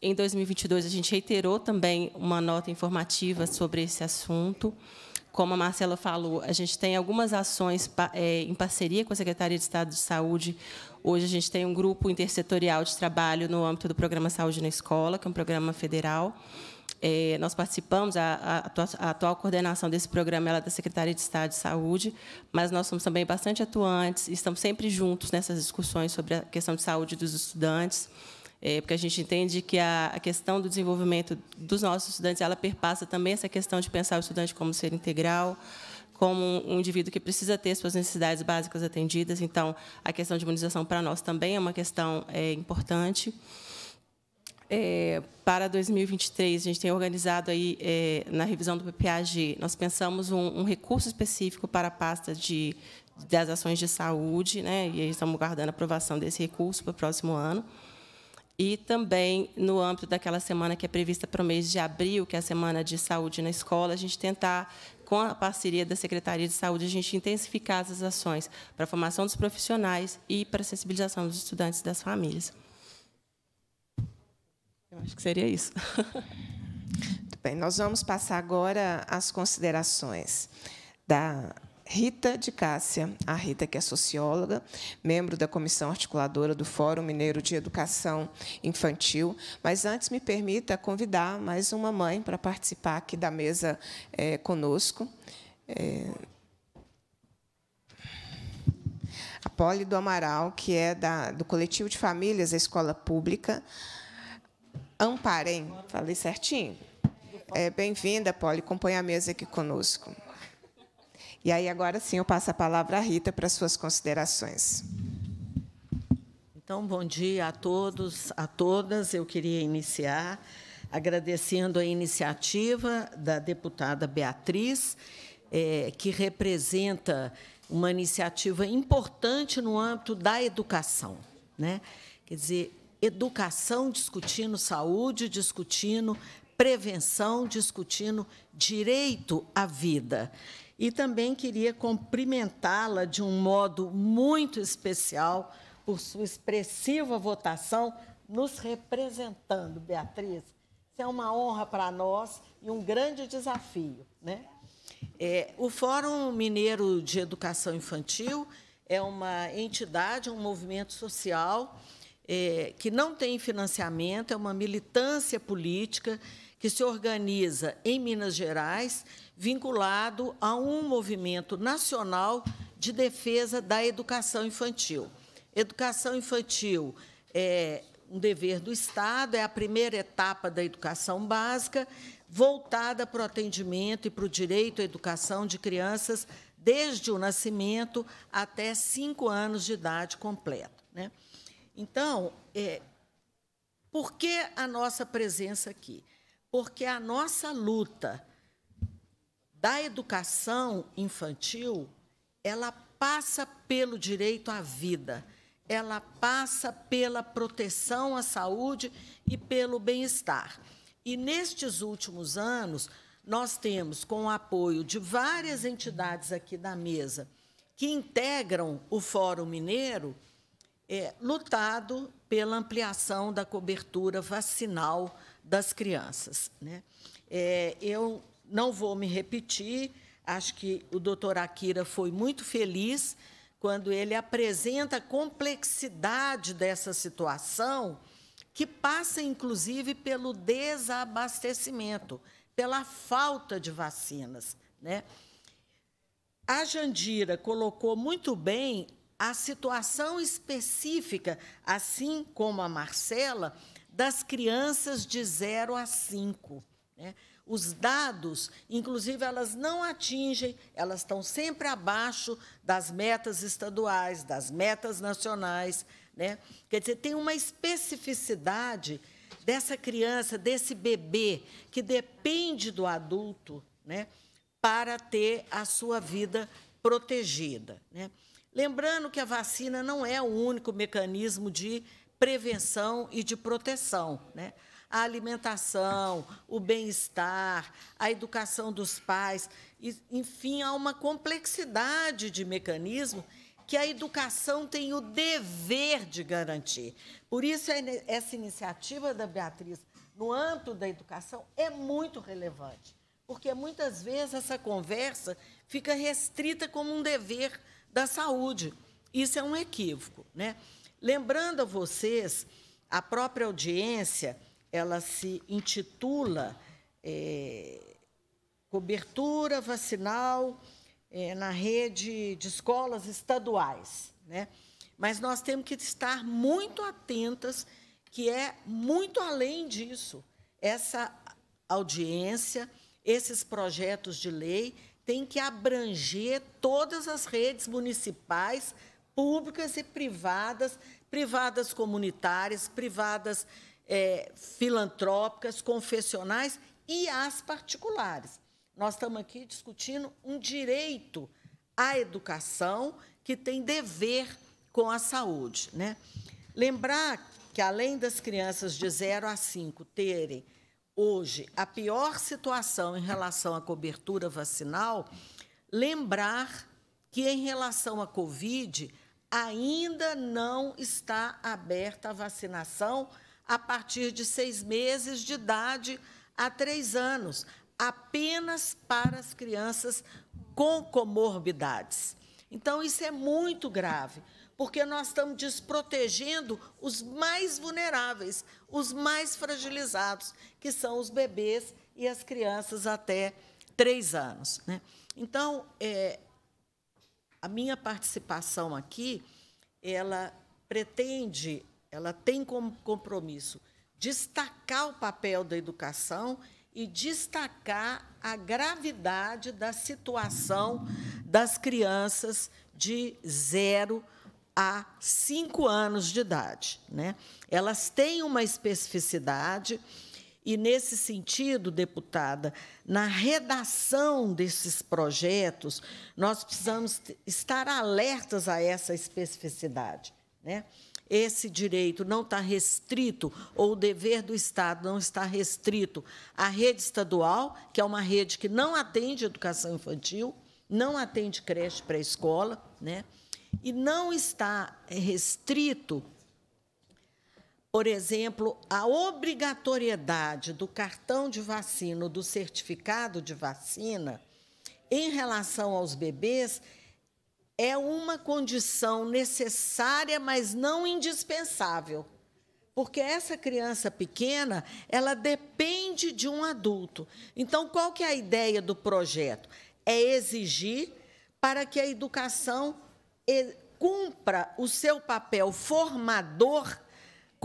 Em 2022, a gente reiterou também uma nota informativa sobre esse assunto. Como a Marcela falou, a gente tem algumas ações é, em parceria com a Secretaria de Estado de Saúde. Hoje a gente tem um grupo intersetorial de trabalho no âmbito do Programa Saúde na Escola, que é um programa federal. É, nós participamos, a, a, atual, a, atual coordenação desse programa é da Secretaria de Estado de Saúde, mas nós somos também bastante atuantes, estamos sempre juntos nessas discussões sobre a questão de saúde dos estudantes é, porque a gente entende que a, a, questão do desenvolvimento dos nossos estudantes ela perpassa também essa questão de pensar o estudante como ser integral, como um indivíduo que precisa ter suas necessidades básicas atendidas. Então, a questão de imunização para nós também é uma questão é, importante. É, para 2023, a gente tem organizado aí é, na revisão do PPAG, nós pensamos um, um, recurso específico para a pasta de das ações de saúde, né? E estamos guardando a aprovação desse recurso para o próximo ano e também no âmbito daquela semana que é prevista para o mês de abril, que é a semana de saúde na escola, a gente tentar com a parceria da Secretaria de Saúde, a gente intensificar as ações para a formação dos profissionais e para a sensibilização dos estudantes e das famílias. Eu acho que seria isso. Muito bem, nós vamos passar agora às considerações da Rita de Cássia, a Rita que é socióloga, membro da comissão articuladora do Fórum Mineiro de Educação Infantil. Mas antes me permita convidar mais uma mãe para participar aqui da mesa é, conosco. É... A Poli do Amaral, que é da, do coletivo de famílias da escola pública. Amparem, falei certinho? É, Bem-vinda, Poli, acompanha a mesa aqui conosco. E aí, agora sim, eu passo a palavra à Rita para suas considerações. Então, bom dia a todos, a todas. Eu queria iniciar agradecendo a iniciativa da deputada Beatriz, é, que representa uma iniciativa importante no âmbito da educação. Né? Quer dizer, educação discutindo saúde, discutindo prevenção, discutindo direito à vida. E também queria cumprimentá-la de um modo muito especial por sua expressiva votação nos representando, Beatriz. Isso é uma honra para nós e um grande desafio. Né? É, o Fórum Mineiro de Educação Infantil é uma entidade, um movimento social é, que não tem financiamento, é uma militância política que se organiza em Minas Gerais, vinculado a um movimento nacional de defesa da educação infantil. Educação infantil é um dever do Estado, é a primeira etapa da educação básica, voltada para o atendimento e para o direito à educação de crianças desde o nascimento até cinco anos de idade completa. Né? Então, é, por que a nossa presença aqui? porque a nossa luta da educação infantil, ela passa pelo direito à vida, ela passa pela proteção à saúde e pelo bem-estar. E nestes últimos anos, nós temos, com o apoio de várias entidades aqui da mesa, que integram o Fórum Mineiro, é, lutado pela ampliação da cobertura vacinal das crianças. Né? É, eu não vou me repetir, acho que o doutor Akira foi muito feliz quando ele apresenta a complexidade dessa situação, que passa, inclusive, pelo desabastecimento, pela falta de vacinas. Né? A Jandira colocou muito bem a situação específica, assim como a Marcela, das crianças de 0 a 5. Né? Os dados, inclusive, elas não atingem, elas estão sempre abaixo das metas estaduais, das metas nacionais. Né? Quer dizer, tem uma especificidade dessa criança, desse bebê, que depende do adulto né? para ter a sua vida protegida. Né? Lembrando que a vacina não é o único mecanismo de prevenção e de proteção. Né? A alimentação, o bem-estar, a educação dos pais, enfim, há uma complexidade de mecanismos que a educação tem o dever de garantir. Por isso, essa iniciativa da Beatriz no âmbito da educação é muito relevante, porque muitas vezes essa conversa fica restrita como um dever da saúde. Isso é um equívoco, né? Lembrando a vocês, a própria audiência, ela se intitula é, Cobertura Vacinal é, na Rede de Escolas Estaduais. Né? Mas nós temos que estar muito atentas, que é muito além disso. Essa audiência, esses projetos de lei têm que abranger todas as redes municipais, públicas e privadas privadas comunitárias, privadas é, filantrópicas, confessionais e as particulares. Nós estamos aqui discutindo um direito à educação que tem dever com a saúde. Né? Lembrar que, além das crianças de 0 a 5 terem hoje a pior situação em relação à cobertura vacinal, lembrar que, em relação à Covid, ainda não está aberta a vacinação a partir de seis meses de idade a três anos, apenas para as crianças com comorbidades. Então, isso é muito grave, porque nós estamos desprotegendo os mais vulneráveis, os mais fragilizados, que são os bebês e as crianças até três anos. Né? Então, é, a minha participação aqui, ela pretende, ela tem como compromisso destacar o papel da educação e destacar a gravidade da situação das crianças de zero a cinco anos de idade. Né? Elas têm uma especificidade, e, nesse sentido, deputada, na redação desses projetos, nós precisamos estar alertas a essa especificidade. Né? Esse direito não está restrito, ou o dever do Estado não está restrito à rede estadual, que é uma rede que não atende educação infantil, não atende creche pré-escola, né? e não está restrito por exemplo, a obrigatoriedade do cartão de vacina, do certificado de vacina, em relação aos bebês, é uma condição necessária, mas não indispensável. Porque essa criança pequena, ela depende de um adulto. Então, qual que é a ideia do projeto? É exigir para que a educação eh, cumpra o seu papel formador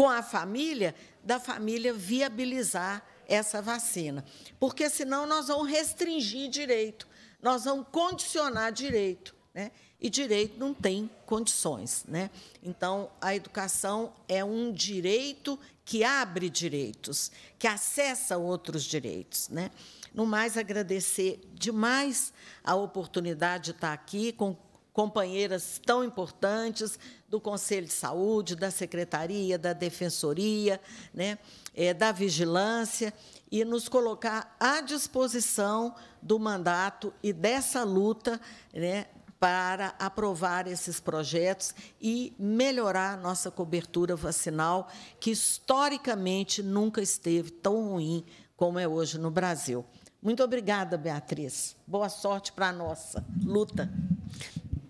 com a família, da família viabilizar essa vacina. Porque senão nós vamos restringir direito, nós vamos condicionar direito. Né? E direito não tem condições. Né? Então, a educação é um direito que abre direitos, que acessa outros direitos. Né? No mais, agradecer demais a oportunidade de estar aqui com companheiras tão importantes do Conselho de Saúde, da Secretaria, da Defensoria, né, é, da Vigilância, e nos colocar à disposição do mandato e dessa luta né, para aprovar esses projetos e melhorar nossa cobertura vacinal, que historicamente nunca esteve tão ruim como é hoje no Brasil. Muito obrigada, Beatriz. Boa sorte para a nossa luta.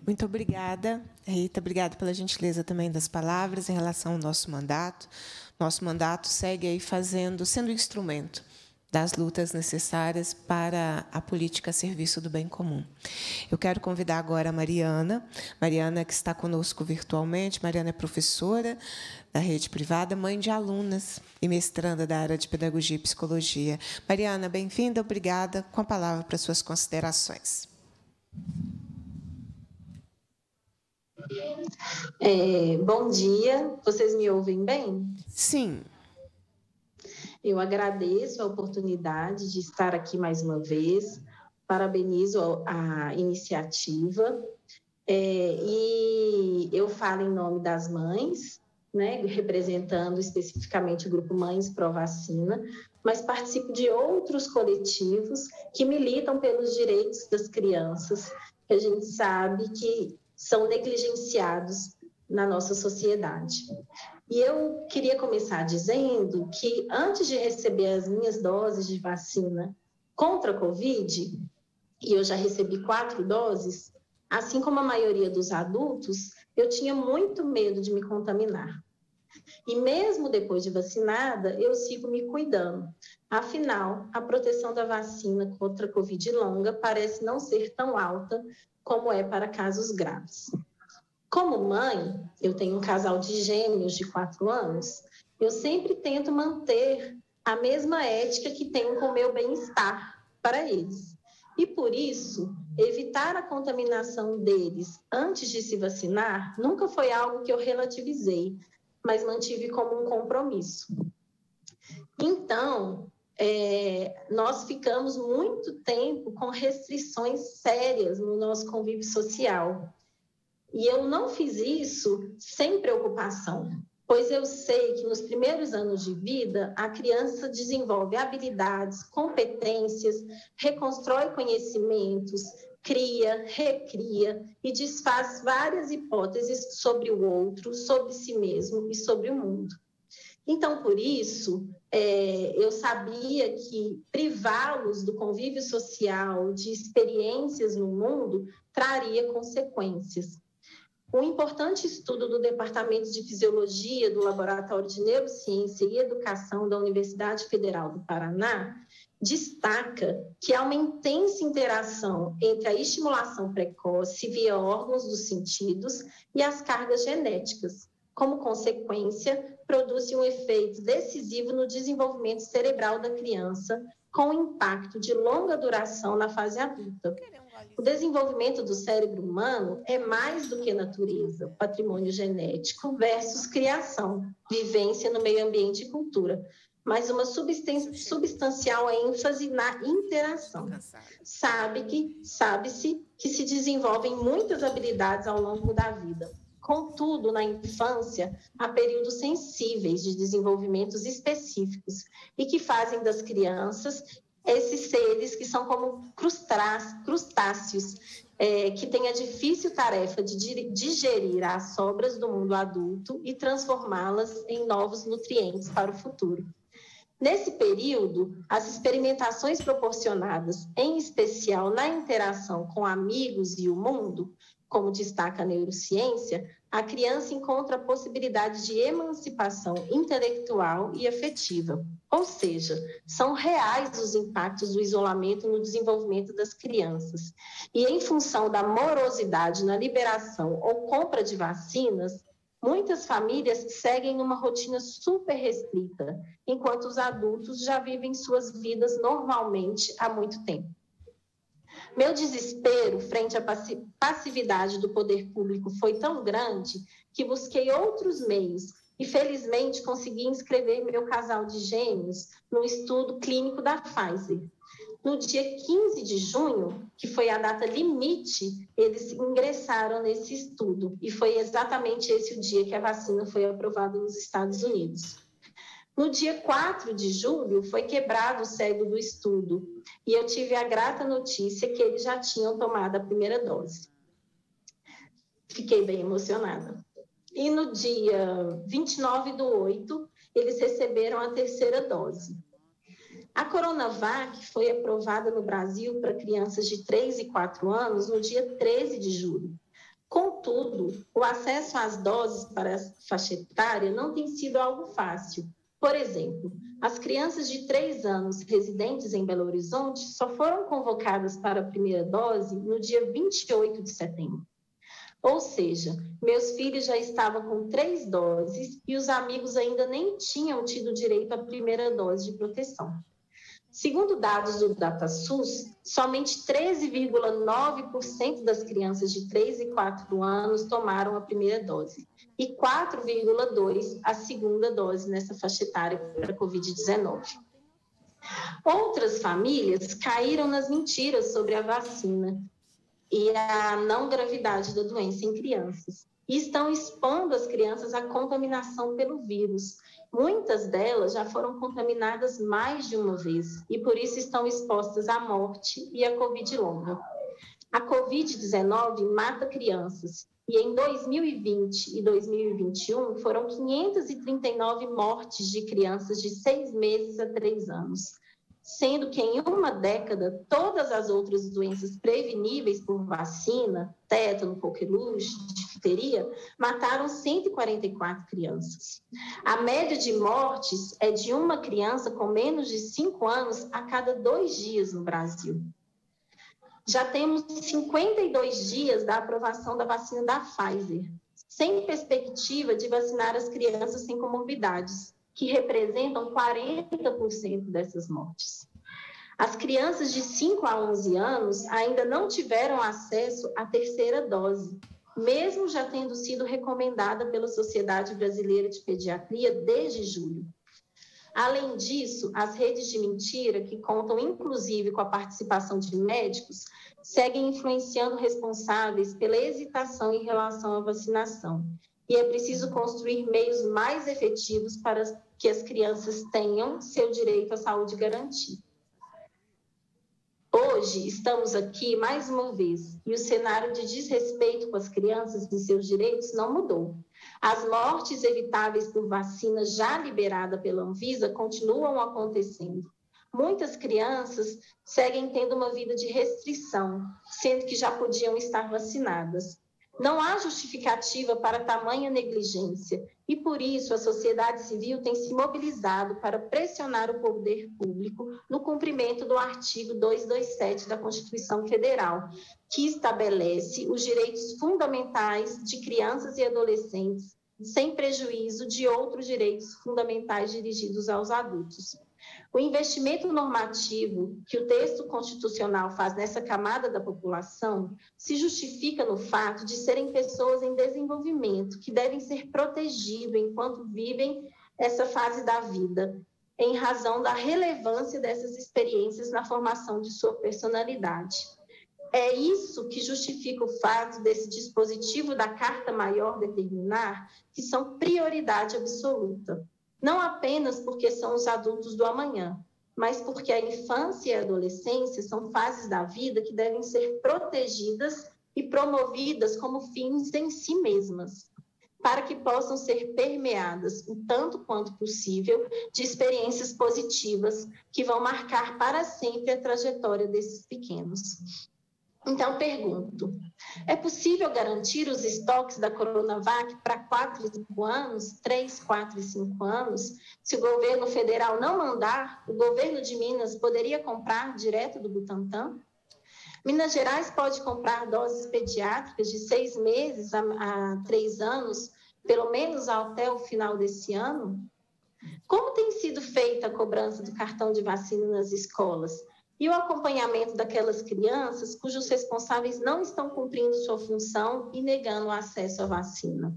Muito obrigada, Rita. Obrigada pela gentileza também das palavras em relação ao nosso mandato. Nosso mandato segue aí fazendo, sendo instrumento das lutas necessárias para a política a serviço do bem comum. Eu quero convidar agora a Mariana, Mariana que está conosco virtualmente. Mariana é professora da rede privada, mãe de alunas e mestranda da área de pedagogia e psicologia. Mariana, bem-vinda, obrigada. Com a palavra para suas considerações. É, bom dia, vocês me ouvem bem? Sim. Eu agradeço a oportunidade de estar aqui mais uma vez, parabenizo a iniciativa é, e eu falo em nome das mães, né, representando especificamente o grupo Mães Pro Vacina, mas participo de outros coletivos que militam pelos direitos das crianças. A gente sabe que são negligenciados na nossa sociedade. E eu queria começar dizendo que antes de receber as minhas doses de vacina contra a Covid, e eu já recebi quatro doses, assim como a maioria dos adultos, eu tinha muito medo de me contaminar. E mesmo depois de vacinada, eu sigo me cuidando. Afinal, a proteção da vacina contra a Covid longa parece não ser tão alta como é para casos graves. Como mãe, eu tenho um casal de gêmeos de quatro anos, eu sempre tento manter a mesma ética que tenho com o meu bem-estar para eles. E por isso, evitar a contaminação deles antes de se vacinar nunca foi algo que eu relativizei, mas mantive como um compromisso. Então, é, nós ficamos muito tempo com restrições sérias no nosso convívio social. E eu não fiz isso sem preocupação, pois eu sei que nos primeiros anos de vida a criança desenvolve habilidades, competências, reconstrói conhecimentos, cria, recria e desfaz várias hipóteses sobre o outro, sobre si mesmo e sobre o mundo. Então, por isso, é, eu sabia que privá-los do convívio social, de experiências no mundo, traria consequências. Um importante estudo do Departamento de Fisiologia do Laboratório de Neurociência e Educação da Universidade Federal do Paraná destaca que há uma intensa interação entre a estimulação precoce via órgãos dos sentidos e as cargas genéticas. Como consequência, produzem um efeito decisivo no desenvolvimento cerebral da criança, com impacto de longa duração na fase adulta. O desenvolvimento do cérebro humano é mais do que natureza, patrimônio genético versus criação, vivência no meio ambiente e cultura, mas uma substancial ênfase na interação. Sabe que sabe-se que se desenvolvem muitas habilidades ao longo da vida, contudo, na infância, há períodos sensíveis de desenvolvimentos específicos e que fazem das crianças esses seres que são como crustáceos, é, que têm a difícil tarefa de digerir as sobras do mundo adulto e transformá-las em novos nutrientes para o futuro. Nesse período, as experimentações proporcionadas, em especial na interação com amigos e o mundo, como destaca a neurociência, a criança encontra possibilidades de emancipação intelectual e afetiva, ou seja, são reais os impactos do isolamento no desenvolvimento das crianças. E em função da morosidade na liberação ou compra de vacinas, muitas famílias seguem numa rotina super restrita, enquanto os adultos já vivem suas vidas normalmente há muito tempo. Meu desespero frente à passividade do poder público foi tão grande que busquei outros meios e, felizmente, consegui inscrever meu casal de gêmeos no estudo clínico da Pfizer. No dia 15 de junho, que foi a data limite, eles ingressaram nesse estudo e foi exatamente esse o dia que a vacina foi aprovada nos Estados Unidos. No dia 4 de julho, foi quebrado o cego do estudo e eu tive a grata notícia que eles já tinham tomado a primeira dose. Fiquei bem emocionada. E no dia 29 do 8, eles receberam a terceira dose. A Coronavac foi aprovada no Brasil para crianças de 3 e 4 anos no dia 13 de julho. Contudo, o acesso às doses para a faixa etária não tem sido algo fácil por exemplo, as crianças de 3 anos residentes em Belo Horizonte só foram convocadas para a primeira dose no dia 28 de setembro. Ou seja, meus filhos já estavam com três doses e os amigos ainda nem tinham tido direito à primeira dose de proteção. Segundo dados do DataSUS, somente 13,9% das crianças de 3 e 4 anos tomaram a primeira dose e 4,2% a segunda dose nessa faixa etária para a Covid-19. Outras famílias caíram nas mentiras sobre a vacina e a não gravidade da doença em crianças e estão expondo as crianças à contaminação pelo vírus Muitas delas já foram contaminadas mais de uma vez e por isso estão expostas à morte e à Covid longa. A Covid-19 mata crianças e em 2020 e 2021 foram 539 mortes de crianças de seis meses a três anos sendo que em uma década todas as outras doenças preveníveis por vacina, tétano, coqueluche, difteria, mataram 144 crianças. A média de mortes é de uma criança com menos de 5 anos a cada dois dias no Brasil. Já temos 52 dias da aprovação da vacina da Pfizer, sem perspectiva de vacinar as crianças sem comorbidades que representam 40% dessas mortes. As crianças de 5 a 11 anos ainda não tiveram acesso à terceira dose, mesmo já tendo sido recomendada pela Sociedade Brasileira de Pediatria desde julho. Além disso, as redes de mentira, que contam inclusive com a participação de médicos, seguem influenciando responsáveis pela hesitação em relação à vacinação e é preciso construir meios mais efetivos para que as crianças tenham seu direito à saúde garantido. Hoje estamos aqui mais uma vez e o cenário de desrespeito com as crianças e seus direitos não mudou. As mortes evitáveis por vacina já liberada pela Anvisa continuam acontecendo. Muitas crianças seguem tendo uma vida de restrição, sendo que já podiam estar vacinadas. Não há justificativa para tamanha negligência e, por isso, a sociedade civil tem se mobilizado para pressionar o poder público no cumprimento do artigo 227 da Constituição Federal, que estabelece os direitos fundamentais de crianças e adolescentes, sem prejuízo de outros direitos fundamentais dirigidos aos adultos. O investimento normativo que o texto constitucional faz nessa camada da população se justifica no fato de serem pessoas em desenvolvimento, que devem ser protegidas enquanto vivem essa fase da vida, em razão da relevância dessas experiências na formação de sua personalidade. É isso que justifica o fato desse dispositivo da Carta Maior determinar que são prioridade absoluta não apenas porque são os adultos do amanhã, mas porque a infância e a adolescência são fases da vida que devem ser protegidas e promovidas como fins em si mesmas, para que possam ser permeadas o tanto quanto possível de experiências positivas que vão marcar para sempre a trajetória desses pequenos. Então, pergunto: é possível garantir os estoques da Coronavac para 4 e 5 anos, 3, 4 e 5 anos? Se o governo federal não mandar, o governo de Minas poderia comprar direto do Butantan? Minas Gerais pode comprar doses pediátricas de seis meses a, a três anos, pelo menos até o final desse ano? Como tem sido feita a cobrança do cartão de vacina nas escolas? e o acompanhamento daquelas crianças cujos responsáveis não estão cumprindo sua função e negando o acesso à vacina.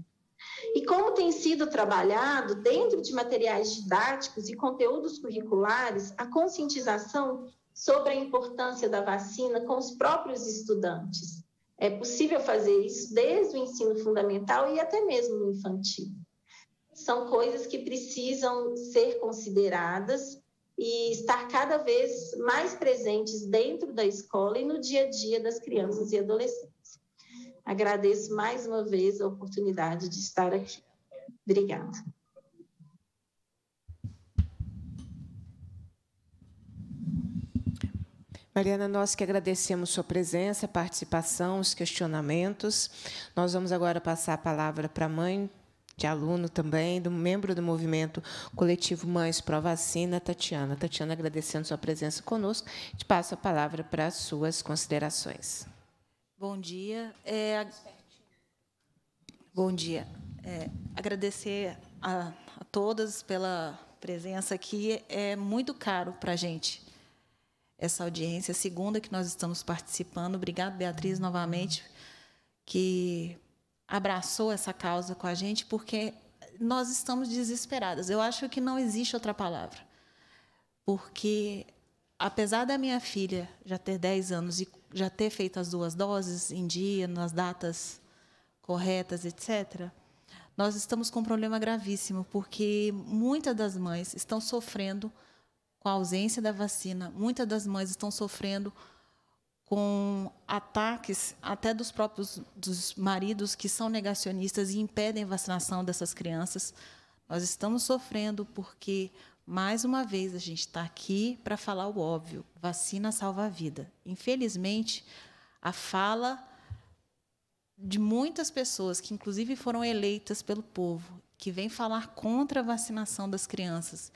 E como tem sido trabalhado dentro de materiais didáticos e conteúdos curriculares a conscientização sobre a importância da vacina com os próprios estudantes. É possível fazer isso desde o ensino fundamental e até mesmo no infantil. São coisas que precisam ser consideradas e estar cada vez mais presentes dentro da escola e no dia a dia das crianças e adolescentes. Agradeço mais uma vez a oportunidade de estar aqui. Obrigada. Mariana, nós que agradecemos sua presença, participação, os questionamentos. Nós vamos agora passar a palavra para a mãe de aluno também, do membro do movimento coletivo Mães Pro Vacina, Tatiana. Tatiana, agradecendo sua presença conosco, te passo a palavra para as suas considerações. Bom dia. É, bom dia. É, agradecer a, a todas pela presença aqui. É muito caro para a gente essa audiência, a segunda que nós estamos participando. Obrigada, Beatriz, novamente, que abraçou essa causa com a gente porque nós estamos desesperadas. Eu acho que não existe outra palavra. Porque, apesar da minha filha já ter 10 anos e já ter feito as duas doses em dia, nas datas corretas, etc., nós estamos com um problema gravíssimo, porque muitas das mães estão sofrendo com a ausência da vacina, muitas das mães estão sofrendo com ataques até dos próprios dos maridos que são negacionistas e impedem a vacinação dessas crianças. Nós estamos sofrendo porque mais uma vez a gente está aqui para falar o óbvio: vacina salva a vida. Infelizmente, a fala de muitas pessoas que inclusive foram eleitas pelo povo, que vem falar contra a vacinação das crianças,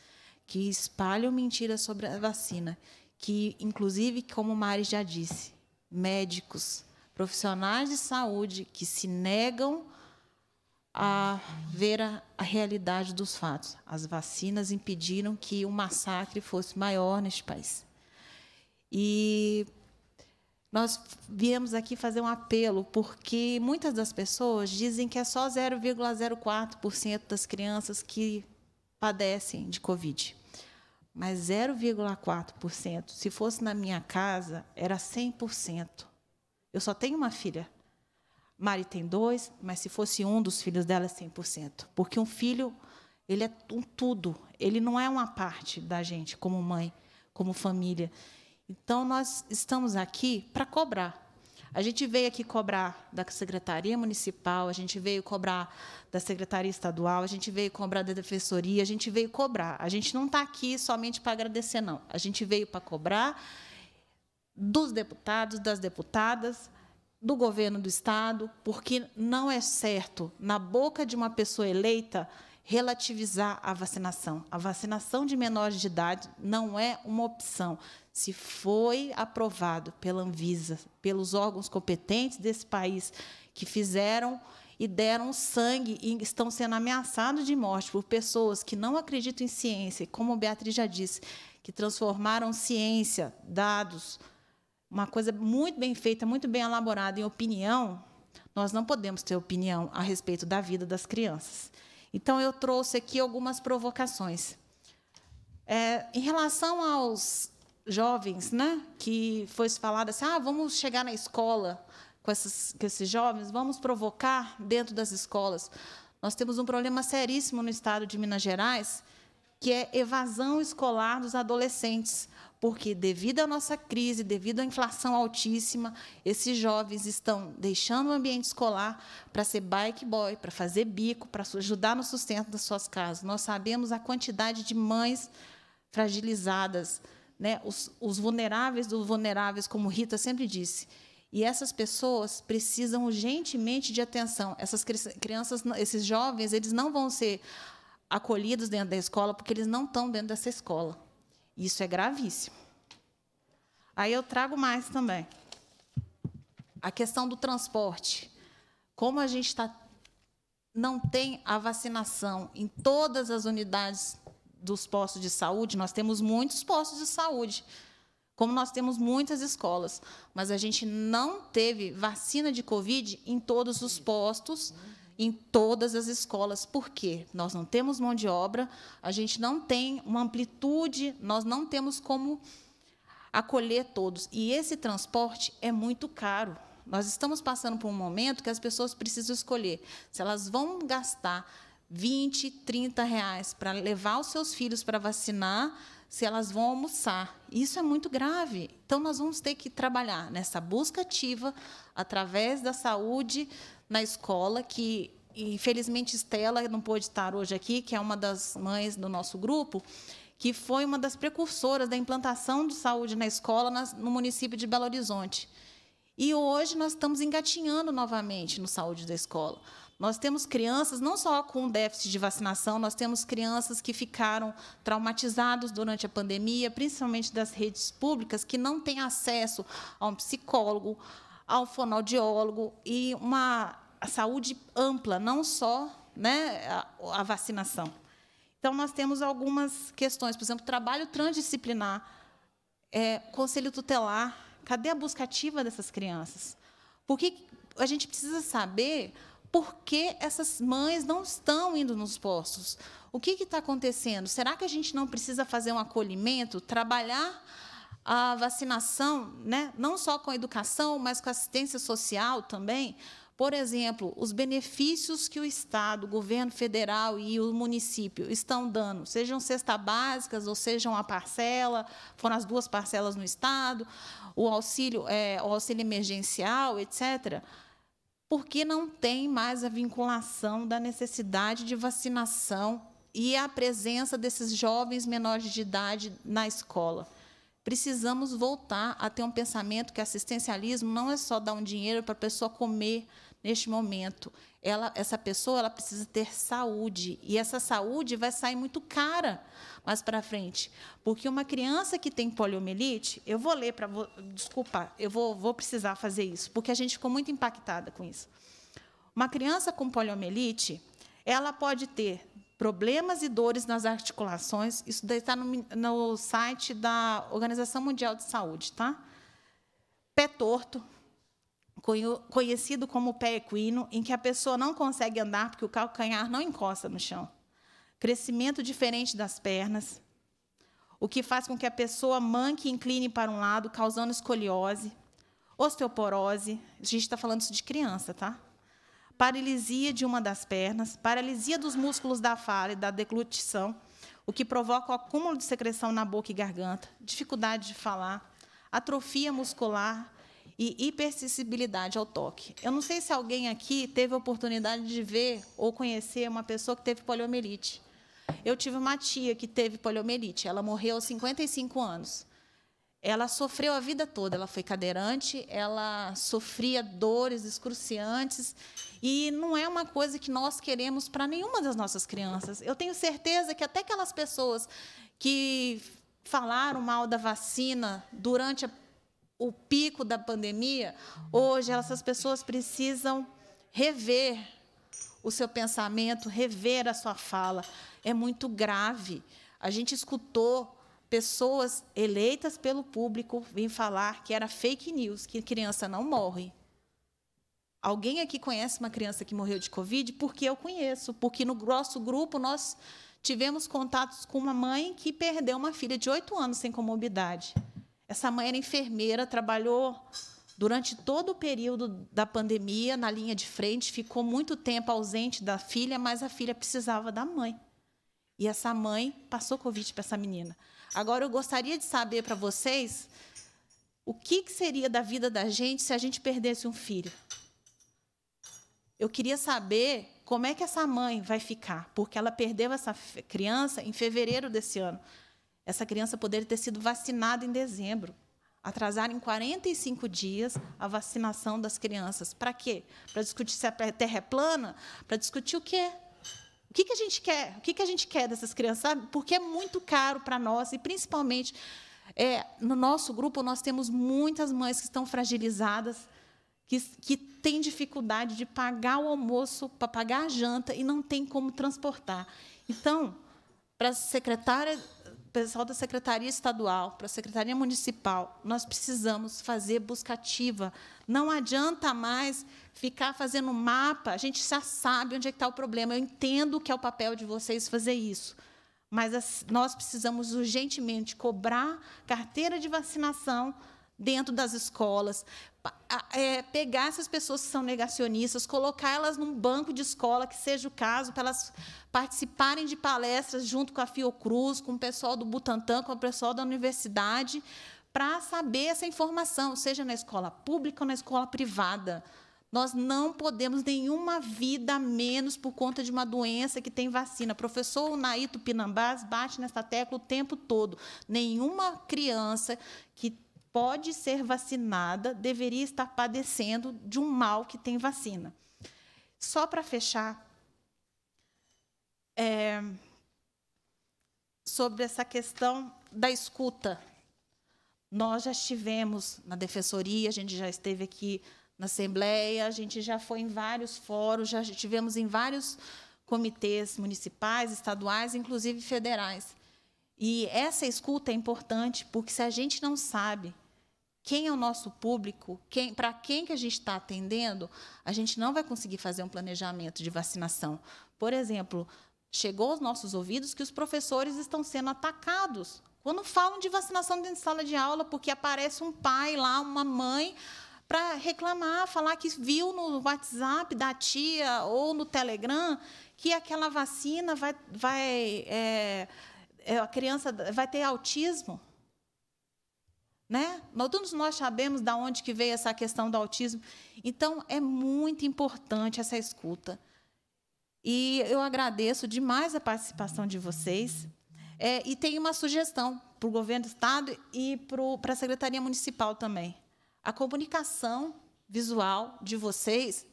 que espalham mentiras sobre a vacina, que, inclusive, como o Mari já disse, médicos, profissionais de saúde que se negam a ver a, a, realidade dos fatos. As vacinas impediram que o massacre fosse maior neste país. E nós viemos aqui fazer um apelo, porque muitas das pessoas dizem que é só 0,04% das crianças que padecem de Covid mas 0,4%. Se fosse na minha casa, era 100%. Eu só tenho uma filha. Mari tem dois, mas se fosse um dos filhos dela, é 100%. Porque um filho, ele é um tudo. Ele não é uma parte da gente, como mãe, como família. Então, nós estamos aqui para cobrar. A gente veio aqui cobrar da Secretaria Municipal, a gente veio cobrar da Secretaria Estadual, a gente veio cobrar da Defensoria, a gente veio cobrar. A gente não está aqui somente para agradecer, não. A gente veio para cobrar dos deputados, das deputadas, do governo do Estado, porque não é certo, na boca de uma pessoa eleita, relativizar a vacinação. A vacinação de menores de idade não é uma opção se foi aprovado pela Anvisa, pelos órgãos competentes desse país que fizeram e deram sangue e estão sendo ameaçados de morte por pessoas que não acreditam em ciência, como Beatriz já disse, que transformaram ciência, dados, uma coisa muito bem feita, muito bem elaborada em opinião, nós não podemos ter opinião a respeito da vida das crianças. Então, eu trouxe aqui algumas provocações. É, em relação aos jovens, né? Que foi falado assim: ah, vamos chegar na escola com, essas, com esses jovens, vamos provocar dentro das escolas. Nós temos um problema seríssimo no estado de Minas Gerais, que é evasão escolar dos adolescentes, porque devido à nossa crise, devido à inflação altíssima, esses jovens estão deixando o ambiente escolar para ser bike boy, para fazer bico, para ajudar no sustento das suas casas. Nós sabemos a quantidade de mães fragilizadas, né, os, os vulneráveis dos vulneráveis, como Rita sempre disse. E essas pessoas precisam urgentemente de atenção. Essas crianças, esses jovens, eles não vão ser acolhidos dentro da escola porque eles não estão dentro dessa escola. Isso é gravíssimo. Aí eu trago mais também. A questão do transporte. Como a gente tá, não tem a vacinação em todas as unidades dos postos de saúde, nós temos muitos postos de saúde, como nós temos muitas escolas, mas a gente não teve vacina de Covid em todos os postos, em todas as escolas. Por quê? Nós não temos mão de obra, a gente não tem uma amplitude, nós não temos como acolher todos. E esse transporte é muito caro. Nós estamos passando por um momento que as pessoas precisam escolher se elas vão gastar 20, 30 reais para levar os seus filhos para vacinar se elas vão almoçar. Isso é muito grave. Então, nós vamos ter que trabalhar nessa busca ativa, através da saúde na escola, que, infelizmente, Estela não pôde estar hoje aqui, que é uma das mães do nosso grupo, que foi uma das precursoras da implantação de saúde na escola no município de Belo Horizonte. E hoje nós estamos engatinhando novamente no saúde da escola. Nós temos crianças não só com déficit de vacinação, nós temos crianças que ficaram traumatizadas durante a pandemia, principalmente das redes públicas, que não têm acesso a um psicólogo, a um fonoaudiólogo e uma saúde ampla, não só né, a, a vacinação. Então, nós temos algumas questões, por exemplo, trabalho transdisciplinar, é, conselho tutelar. Cadê a busca ativa dessas crianças? Porque a gente precisa saber por que essas mães não estão indo nos postos? O que está acontecendo? Será que a gente não precisa fazer um acolhimento, trabalhar a vacinação, né? não só com a educação, mas com a assistência social também? Por exemplo, os benefícios que o Estado, o governo federal e o município estão dando, sejam cesta básicas ou sejam a parcela, foram as duas parcelas no Estado, o auxílio, é, o auxílio emergencial, etc porque não tem mais a vinculação da necessidade de vacinação e a presença desses jovens menores de idade na escola. Precisamos voltar a ter um pensamento que assistencialismo não é só dar um dinheiro para a pessoa comer neste momento, ela, essa pessoa ela precisa ter saúde e essa saúde vai sair muito cara mais para frente, porque uma criança que tem poliomielite, eu vou ler para desculpa, eu vou, vou precisar fazer isso, porque a gente ficou muito impactada com isso. Uma criança com poliomielite, ela pode ter problemas e dores nas articulações. Isso daí está no, no site da Organização Mundial de Saúde, tá? Pé torto, conhecido como pé equino, em que a pessoa não consegue andar porque o calcanhar não encosta no chão. Crescimento diferente das pernas, o que faz com que a pessoa manque e incline para um lado, causando escoliose, osteoporose. A gente está falando isso de criança, tá? Paralisia de uma das pernas, paralisia dos músculos da fala e da deglutição, o que provoca o acúmulo de secreção na boca e garganta, dificuldade de falar, atrofia muscular, e hipersensibilidade ao toque. Eu não sei se alguém aqui teve a oportunidade de ver ou conhecer uma pessoa que teve poliomielite. Eu tive uma tia que teve poliomielite, ela morreu aos 55 anos. Ela sofreu a vida toda, ela foi cadeirante, ela sofria dores excruciantes e não é uma coisa que nós queremos para nenhuma das nossas crianças. Eu tenho certeza que até aquelas pessoas que falaram mal da vacina durante a o pico da pandemia, hoje essas pessoas precisam rever o seu pensamento, rever a sua fala. É muito grave. A gente escutou pessoas eleitas pelo público vir falar que era fake news, que criança não morre. Alguém aqui conhece uma criança que morreu de Covid? Porque eu conheço, porque no nosso grupo nós tivemos contatos com uma mãe que perdeu uma filha de oito anos sem comorbidade. Essa mãe era enfermeira, trabalhou durante todo o período da pandemia na linha de frente, ficou muito tempo ausente da filha, mas a filha precisava da mãe. E essa mãe passou Covid para essa menina. Agora, eu gostaria de saber para vocês o que, que seria da vida da gente se a gente perdesse um filho. Eu queria saber como é que essa mãe vai ficar, porque ela perdeu essa criança em fevereiro desse ano essa criança poderia ter sido vacinada em dezembro. Atrasar em 45 dias a vacinação das crianças. Para quê? Para discutir se a terra é plana? Para discutir o quê? O que, que a gente quer? O que, que a gente quer dessas crianças? Sabe? Porque é muito caro para nós e, principalmente, é, no nosso grupo nós temos muitas mães que estão fragilizadas, que, que têm dificuldade de pagar o almoço, para pagar a janta e não tem como transportar. Então, para a secretária pessoal da Secretaria Estadual, para a Secretaria Municipal, nós precisamos fazer busca ativa. Não adianta mais ficar fazendo mapa, a gente já sabe onde é está o problema. Eu entendo que é o papel de vocês fazer isso. Mas nós precisamos urgentemente cobrar carteira de vacinação dentro das escolas, é, pegar essas pessoas que são negacionistas, colocar elas num banco de escola, que seja o caso, para elas participarem de palestras junto com a Fiocruz, com o pessoal do Butantan, com o pessoal da universidade, para saber essa informação, seja na escola pública ou na escola privada. Nós não podemos nenhuma vida a menos por conta de uma doença que tem vacina. Professor Naito Pinambás bate nessa tecla o tempo todo. Nenhuma criança que pode ser vacinada, deveria estar padecendo de um mal que tem vacina. Só para fechar, é, sobre essa questão da escuta. Nós já estivemos na defensoria, a gente já esteve aqui na Assembleia, a gente já foi em vários fóruns, já estivemos em vários comitês municipais, estaduais, inclusive federais. E essa escuta é importante, porque se a gente não sabe quem é o nosso público, quem, para quem que a gente está atendendo, a gente não vai conseguir fazer um planejamento de vacinação. Por exemplo, chegou aos nossos ouvidos que os professores estão sendo atacados quando falam de vacinação dentro de sala de aula, porque aparece um pai lá, uma mãe, para reclamar, falar que viu no WhatsApp da tia ou no Telegram que aquela vacina vai, vai é, é, a criança vai ter autismo. Né? Nós todos nós sabemos de onde que veio essa questão do autismo. Então, é muito importante essa escuta. E eu agradeço demais a participação de vocês. É, e tenho uma sugestão para o governo do Estado e para a Secretaria Municipal também. A comunicação visual de vocês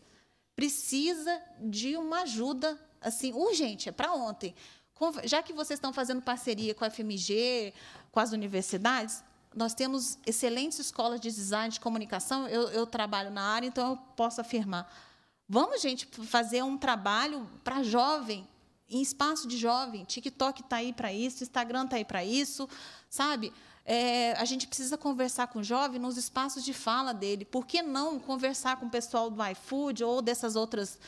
precisa de uma ajuda assim urgente, é para ontem já que vocês estão fazendo parceria com a FMG, com as universidades, nós temos excelentes escolas de design de comunicação. Eu, eu trabalho na área, então eu posso afirmar. Vamos, gente, fazer um trabalho para jovem, em espaço de jovem. TikTok está aí para isso, Instagram está aí para isso, sabe? É, a gente precisa conversar com o jovem nos espaços de fala dele. Por que não conversar com o pessoal do iFood ou dessas outras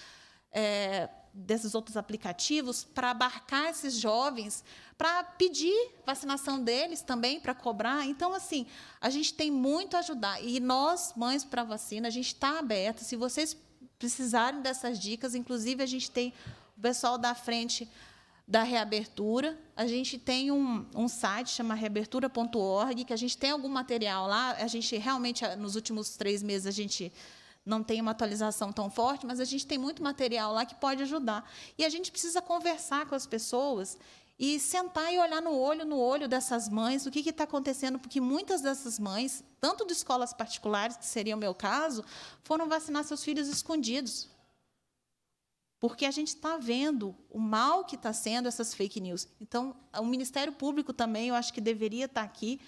é, desses outros aplicativos para abarcar esses jovens, para pedir vacinação deles também, para cobrar. Então, assim, a gente tem muito a ajudar. E nós, mães para vacina, a gente está aberta. Se vocês precisarem dessas dicas, inclusive a gente tem o pessoal da frente da reabertura. A gente tem um, um site chama reabertura.org que a gente tem algum material lá. A gente realmente nos últimos três meses a gente não tem uma atualização tão forte, mas a gente tem muito material lá que pode ajudar. E a gente precisa conversar com as pessoas e sentar e olhar no olho, no olho dessas mães, o que está acontecendo, porque muitas dessas mães, tanto de escolas particulares, que seria o meu caso, foram vacinar seus filhos escondidos. Porque a gente está vendo o mal que está sendo essas fake news. Então, o Ministério Público também, eu acho que deveria estar tá aqui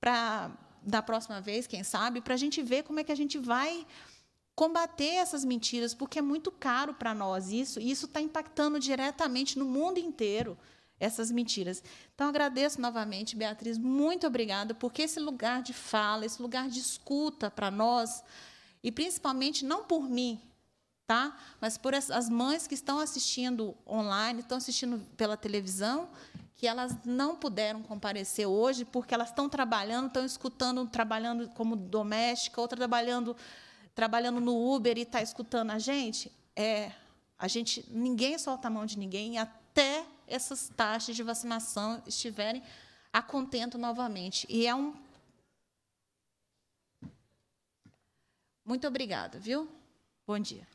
para, da próxima vez, quem sabe, para a gente ver como é que a gente vai combater essas mentiras, porque é muito caro para nós isso, e isso está impactando diretamente no mundo inteiro essas mentiras. Então, agradeço novamente, Beatriz, muito obrigada, porque esse lugar de fala, esse lugar de escuta para nós, e principalmente não por mim, tá? mas por as mães que estão assistindo online, estão assistindo pela televisão, que elas não puderam comparecer hoje, porque elas estão trabalhando, estão escutando, trabalhando como doméstica, ou trabalhando trabalhando no Uber e está escutando a gente? É, a gente ninguém solta a mão de ninguém até essas taxas de vacinação estiverem a contento novamente. E é um Muito obrigada, viu? Bom dia.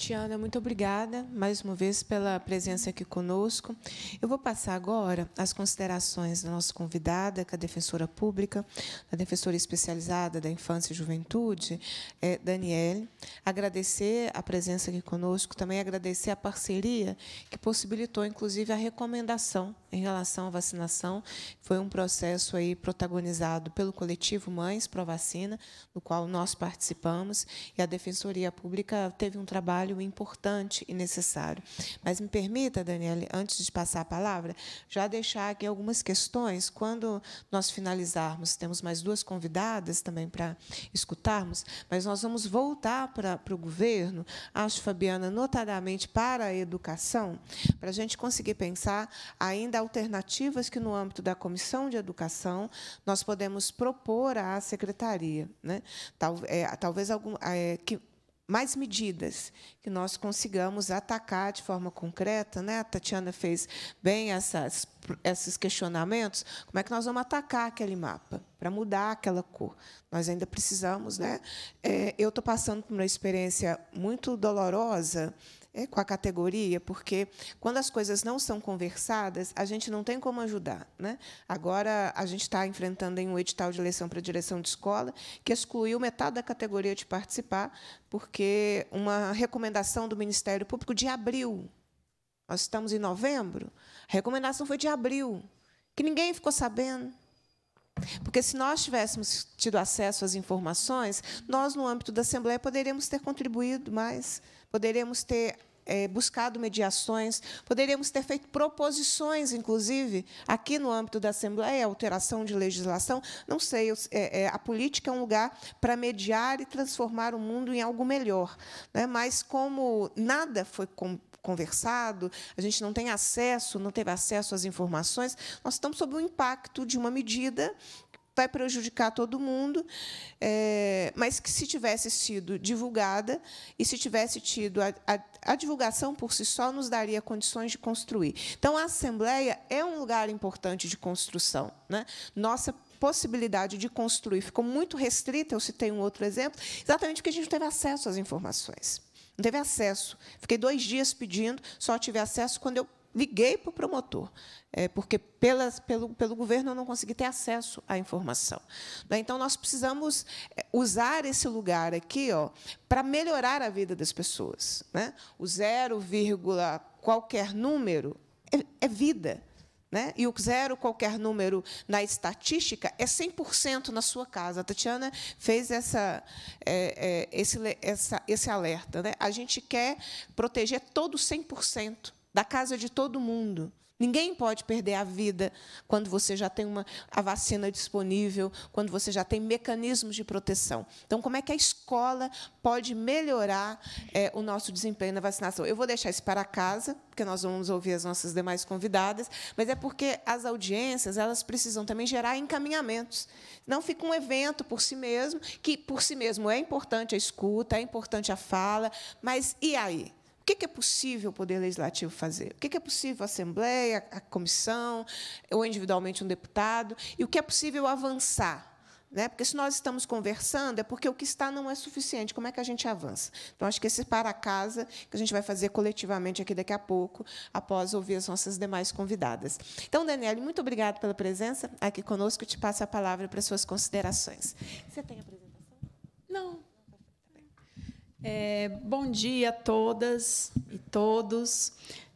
Tiana, muito obrigada mais uma vez pela presença aqui conosco. Eu vou passar agora as considerações da nossa convidada, que é a defensora pública, a defensora especializada da infância e juventude, é, Daniele. Agradecer a presença aqui conosco, também agradecer a parceria que possibilitou, inclusive, a recomendação em relação à vacinação. Foi um processo aí protagonizado pelo coletivo Mães Pro Vacina, no qual nós participamos, e a Defensoria Pública teve um trabalho trabalho importante e necessário. Mas me permita, Daniela, antes de passar a palavra, já deixar aqui algumas questões. Quando nós finalizarmos, temos mais duas convidadas também para escutarmos, mas nós vamos voltar para, para o governo, acho, Fabiana, notadamente para a educação, para a gente conseguir pensar ainda alternativas que, no âmbito da Comissão de Educação, nós podemos propor à Secretaria. Né? Tal, é, talvez algum, é, que mais medidas que nós consigamos atacar de forma concreta. Né? A Tatiana fez bem essas, esses questionamentos. Como é que nós vamos atacar aquele mapa para mudar aquela cor? Nós ainda precisamos. Né? É, eu estou passando por uma experiência muito dolorosa é, com a categoria, porque quando as coisas não são conversadas, a gente não tem como ajudar. Né? Agora, a gente está enfrentando em um edital de eleição para direção de escola que excluiu metade da categoria de participar, porque uma recomendação do Ministério Público de abril, nós estamos em novembro, a recomendação foi de abril, que ninguém ficou sabendo. Porque se nós tivéssemos tido acesso às informações, nós, no âmbito da Assembleia, poderíamos ter contribuído mais poderíamos ter é, buscado mediações, poderíamos ter feito proposições, inclusive, aqui no âmbito da Assembleia, é alteração de legislação. Não sei, eu, é, é, a política é um lugar para mediar e transformar o mundo em algo melhor. Né? Mas, como nada foi com conversado, a gente não tem acesso, não teve acesso às informações, nós estamos sob o impacto de uma medida vai prejudicar todo mundo, é, mas que se tivesse sido divulgada e se tivesse tido a, a, a, divulgação por si só nos daria condições de construir. Então a assembleia é um lugar importante de construção, né? Nossa possibilidade de construir ficou muito restrita. Eu citei um outro exemplo, exatamente porque a gente não teve acesso às informações. Não teve acesso. Fiquei dois dias pedindo, só tive acesso quando eu liguei para o promotor, é, porque pelas, pelo, pelo governo eu não consegui ter acesso à informação. Né? Então, nós precisamos é, usar esse lugar aqui ó, para melhorar a vida das pessoas. Né? O zero, qualquer número é, é vida. Né? E o zero, qualquer número na estatística, é 100% na sua casa. A Tatiana fez essa, é, é, esse, essa, esse alerta. Né? A gente quer proteger todo 100% da casa de todo mundo. Ninguém pode perder a vida quando você já tem uma, a vacina disponível, quando você já tem mecanismos de proteção. Então, como é que a escola pode melhorar é, o nosso desempenho na vacinação? Eu vou deixar isso para casa, porque nós vamos ouvir as nossas demais convidadas, mas é porque as audiências elas precisam também gerar encaminhamentos. Não fica um evento por si mesmo, que por si mesmo é importante a escuta, é importante a fala, mas e aí? que, que é possível o Poder Legislativo fazer? O que, é possível a Assembleia, a comissão, ou individualmente um deputado? E o que é possível avançar? Né? Porque se nós estamos conversando, é porque o que está não é suficiente. Como é que a gente avança? Então, acho que esse para casa, que a gente vai fazer coletivamente aqui daqui a pouco, após ouvir as nossas demais convidadas. Então, Daniele, muito obrigada pela presença aqui conosco. Eu te passo a palavra para as suas considerações. Você tem a apresentação? Não. É, bom dia a todas e todos.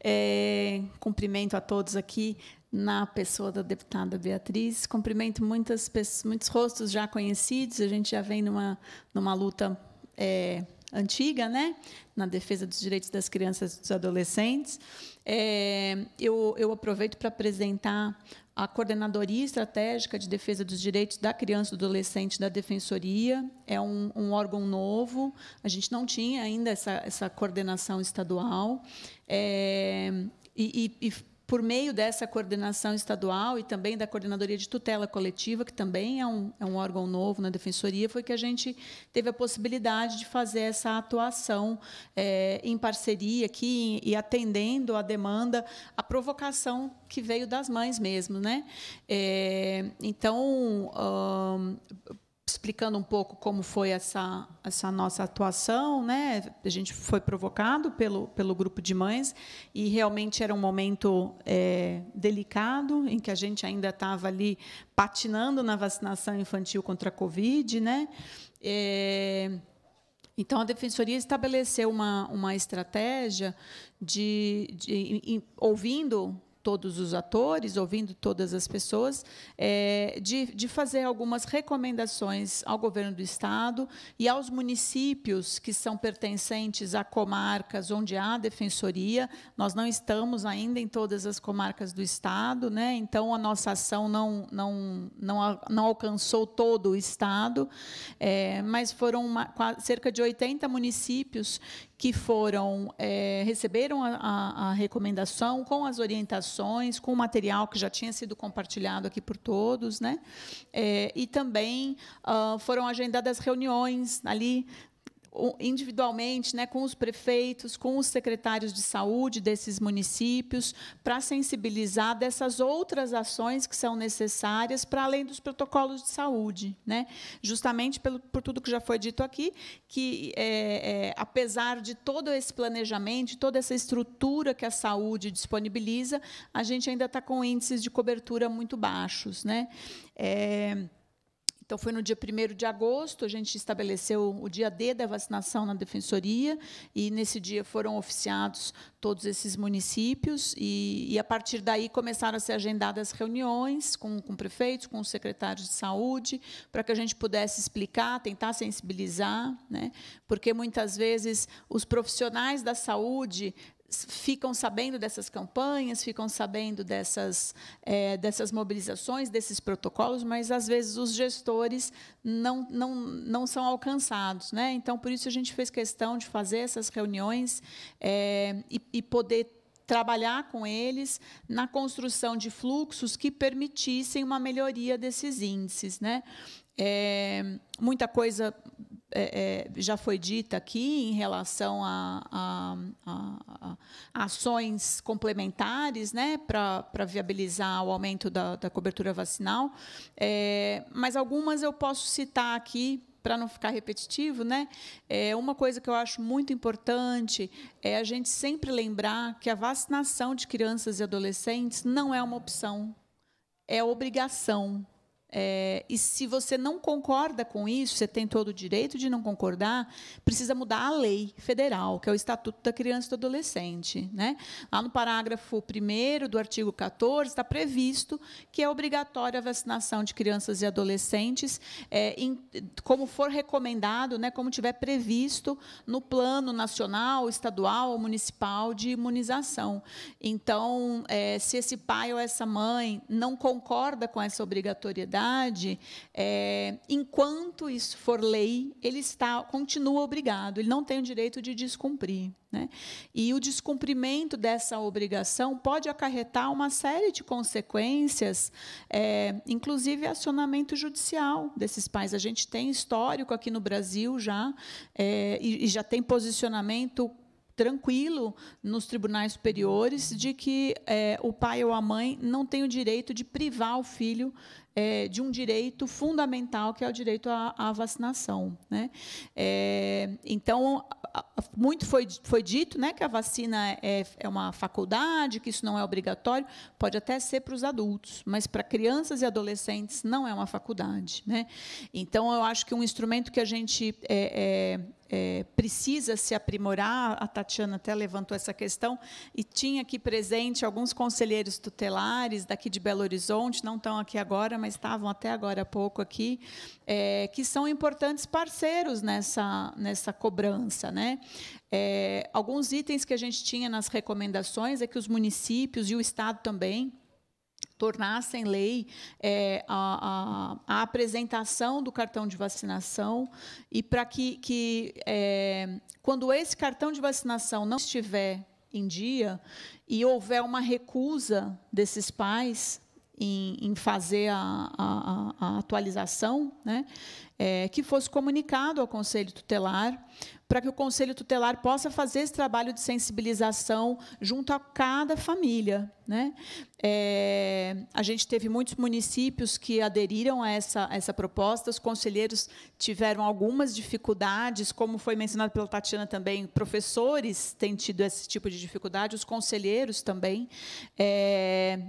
É, cumprimento a todos aqui na pessoa da deputada Beatriz. Cumprimento muitas pessoas, muitos rostos já conhecidos. A gente já vem numa, numa luta é, antiga, né, na defesa dos direitos das crianças e dos adolescentes. É, eu, eu aproveito para apresentar a Coordenadoria Estratégica de Defesa dos Direitos da Criança e do Adolescente da Defensoria. É um, um órgão novo, a gente não tinha ainda essa, essa coordenação estadual. É, e, e, e por meio dessa coordenação estadual e também da coordenadoria de tutela coletiva, que também é um, é um órgão novo na defensoria, foi que a gente teve a possibilidade de fazer essa atuação é, em parceria aqui e atendendo a demanda, a provocação que veio das mães mesmo, né? É, então, hum, explicando um pouco como foi essa, essa nossa atuação, né? A gente foi provocado pelo, pelo grupo de mães e realmente era um momento é, delicado em que a gente ainda estava ali patinando na vacinação infantil contra a Covid, né? É, então, a defensoria estabeleceu uma, uma estratégia de, de, de ouvindo todos os atores, ouvindo todas as pessoas, é, de, de fazer algumas recomendações ao governo do Estado e aos municípios que são pertencentes a comarcas onde há defensoria. Nós não estamos ainda em todas as comarcas do Estado, né? então a nossa ação não, não, não, não alcançou todo o Estado, é, mas foram uma, cerca de 80 municípios que foram é, receberam a, a, a, recomendação com as orientações, com o material que já tinha sido compartilhado aqui por todos, né? É, e também uh, foram agendadas reuniões ali individualmente, né, com os prefeitos, com os secretários de saúde desses municípios, para sensibilizar dessas outras ações que são necessárias para além dos protocolos de saúde, né? Justamente pelo, por tudo que já foi dito aqui, que é, é, apesar de todo esse planejamento, toda essa estrutura que a saúde disponibiliza, a gente ainda está com índices de cobertura muito baixos, né? É, então, foi no dia 1 de agosto, a gente estabeleceu o dia D da vacinação na Defensoria, e nesse dia foram oficiados todos esses municípios, e, e a partir daí começaram a ser agendadas reuniões com, com prefeitos, com secretários de saúde, para que a gente pudesse explicar, tentar sensibilizar, né? porque muitas vezes os profissionais da saúde ficam sabendo dessas campanhas, ficam sabendo dessas, é, dessas mobilizações, desses protocolos, mas às vezes os gestores não, não, não são alcançados. Né? Então, por isso a gente fez questão de fazer essas reuniões é, e, e poder trabalhar com eles na construção de fluxos que permitissem uma melhoria desses índices. Né? É, muita coisa é, é, já foi dita aqui em relação a, a, a, a ações complementares né, para viabilizar o aumento da, da cobertura vacinal, é, mas algumas eu posso citar aqui para não ficar repetitivo, né? É uma coisa que eu acho muito importante é a gente sempre lembrar que a vacinação de crianças e adolescentes não é uma opção, é obrigação. É, e se você não concorda com isso, você tem todo o direito de não concordar, precisa mudar a lei federal, que é o Estatuto da Criança e do Adolescente. Né? Lá no parágrafo 1 do artigo 14, está previsto que é obrigatória a vacinação de crianças e adolescentes, é, em, como for recomendado, né, como tiver previsto no plano nacional, estadual ou municipal de imunização. Então, é, se esse pai ou essa mãe não concorda com essa obrigatoriedade, verdade, é, enquanto isso for lei, ele está continua obrigado, ele não tem o direito de descumprir. Né? E o descumprimento dessa obrigação pode acarretar uma série de consequências, é, inclusive acionamento judicial desses pais. A gente tem histórico aqui no Brasil já, é, e, e já tem posicionamento tranquilo nos tribunais superiores de que é, o pai ou a mãe não tem o direito de privar o filho é, de um direito fundamental, que é o direito à, à vacinação. Né? É, então, muito foi, foi dito né, que a vacina é, é uma faculdade, que isso não é obrigatório, pode até ser para os adultos, mas para crianças e adolescentes não é uma faculdade. Né? Então, eu acho que um instrumento que a gente é, é, é precisa se aprimorar. A Tatiana até levantou essa questão e tinha aqui presente alguns conselheiros tutelares daqui de Belo Horizonte, não estão aqui agora, mas estavam até agora há pouco aqui, é, que são importantes parceiros nessa, nessa cobrança. Né? É, alguns itens que a gente tinha nas recomendações é que os municípios e o Estado também tornassem lei é, a, a, a, apresentação do cartão de vacinação e para que, que é, quando esse cartão de vacinação não estiver em dia e houver uma recusa desses pais em, em fazer a, a, a atualização, né? É, que fosse comunicado ao Conselho Tutelar para que o Conselho Tutelar possa fazer esse trabalho de sensibilização junto a cada família. Né? É, a gente teve muitos municípios que aderiram a essa, a essa proposta, os conselheiros tiveram algumas dificuldades, como foi mencionado pela Tatiana também, professores têm tido esse tipo de dificuldade, os conselheiros também, é,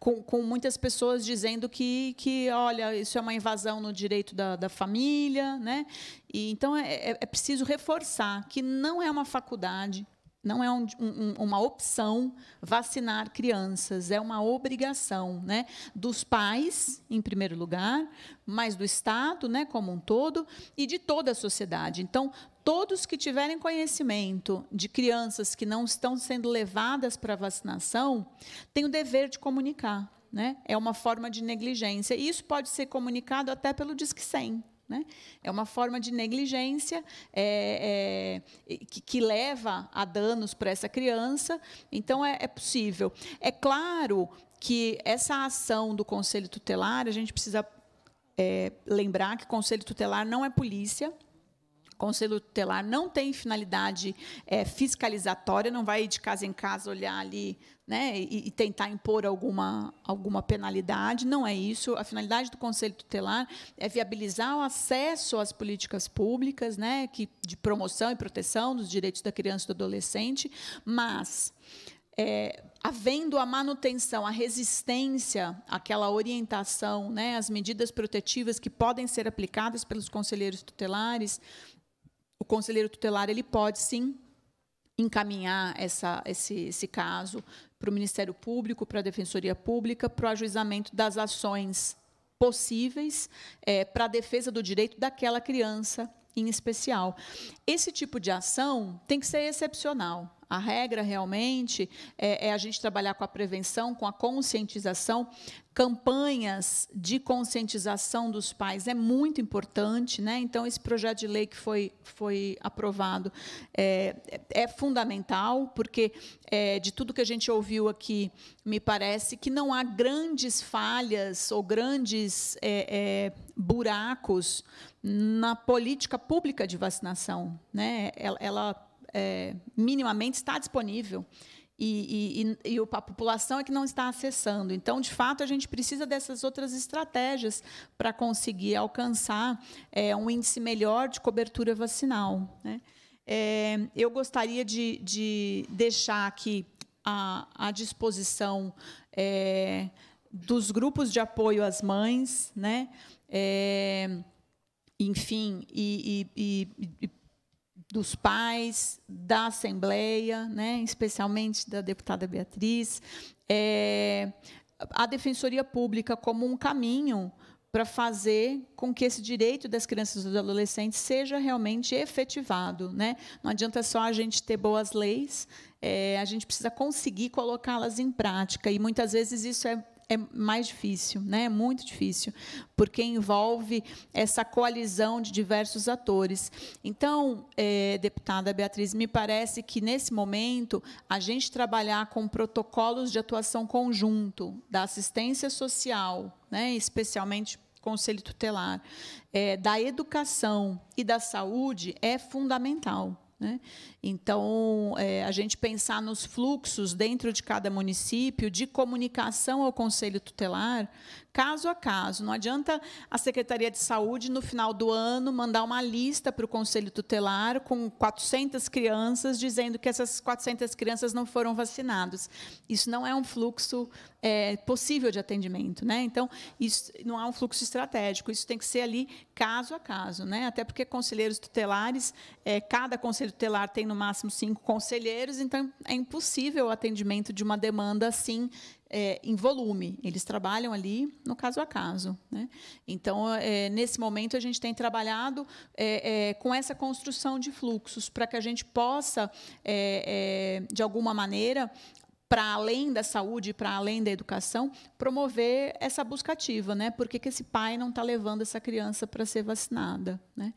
com, com, muitas pessoas dizendo que, que, olha, isso é uma invasão no direito da, da família, né? E, então, é, é, é, preciso reforçar que não é uma faculdade, não é um, um, uma opção vacinar crianças, é uma obrigação né, dos pais, em primeiro lugar, mas do Estado né, como um todo e de toda a sociedade. Então, todos que tiverem conhecimento de crianças que não estão sendo levadas para a vacinação têm o dever de comunicar. Né? É uma forma de negligência. E isso pode ser comunicado até pelo Disque 100. Né? É uma forma de negligência é, é, que, que, leva a danos para essa criança. Então, é, é possível. É claro que essa ação do Conselho Tutelar, a gente precisa é, lembrar que Conselho Tutelar não é polícia. Conselho Tutelar não tem finalidade é, fiscalizatória, não vai de casa em casa olhar ali né, e, e, tentar impor alguma, alguma penalidade. Não é isso. A finalidade do Conselho Tutelar é viabilizar o acesso às políticas públicas né, que, de promoção e proteção dos direitos da criança e do adolescente, mas. É, havendo a manutenção, a resistência àquela orientação, né, as medidas protetivas que podem ser aplicadas pelos conselheiros tutelares, o conselheiro tutelar ele pode sim encaminhar essa, esse, esse caso para o Ministério Público, para a Defensoria Pública, para o ajuizamento das ações possíveis é, para a defesa do direito daquela criança em especial. Esse tipo de ação tem que ser excepcional. A regra realmente é, é a gente trabalhar com a prevenção, com a conscientização, campanhas de conscientização dos pais é muito importante, né? Então esse projeto de lei que foi, foi aprovado é, é, é fundamental porque é, de tudo que a gente ouviu aqui me parece que não há grandes falhas ou grandes é, é buracos na política pública de vacinação, né? ela, ela é, minimamente está disponível. E, e, e, a população é que não está acessando. Então, de fato, a gente precisa dessas outras estratégias para conseguir alcançar é, um índice melhor de cobertura vacinal. Né? É, eu gostaria de, de deixar aqui à, disposição é, dos grupos de apoio às mães, né? É, enfim, e, e, e dos pais, da Assembleia, né, especialmente da deputada Beatriz, é, a Defensoria Pública como um caminho para fazer com que esse direito das crianças e dos adolescentes seja realmente efetivado. Né? Não adianta só a gente ter boas leis, é, a gente precisa conseguir colocá-las em prática. E muitas vezes isso é é mais difícil, né? é muito difícil, porque envolve essa coalizão de diversos atores. Então, é, deputada Beatriz, me parece que, nesse momento, a gente trabalhar com protocolos de atuação conjunto da assistência social, né? especialmente conselho tutelar, é, da educação e da saúde, é fundamental. Né? Então, é, a gente pensar nos fluxos dentro de cada município de comunicação ao Conselho Tutelar, caso a caso. Não adianta a Secretaria de Saúde, no final do ano, mandar uma lista para o Conselho Tutelar com 400 crianças, dizendo que essas 400 crianças não foram vacinadas. Isso não é um fluxo é, possível de atendimento. Né? Então, isso não há é um fluxo estratégico. Isso tem que ser ali caso a caso. Né? Até porque conselheiros tutelares, é, cada conselho tutelar tem no máximo cinco conselheiros, então é impossível o atendimento de uma demanda assim é, em volume. Eles trabalham ali no caso a caso. Né? Então, é, nesse momento, a gente tem trabalhado é, é com essa construção de fluxos para que a gente possa, é, é, de alguma maneira, para além da saúde, para além da educação, promover essa busca ativa, né? Por que, que esse pai não está levando essa criança para ser vacinada, né?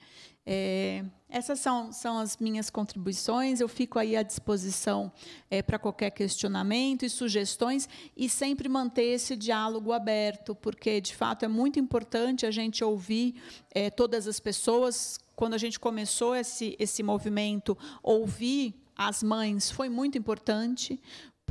É, essas são, são as minhas contribuições. Eu fico aí à disposição é, para qualquer questionamento e sugestões e sempre manter esse diálogo aberto, porque de fato é muito importante a gente ouvir é, todas as pessoas. Quando a gente começou esse, esse movimento, ouvir as mães foi muito importante,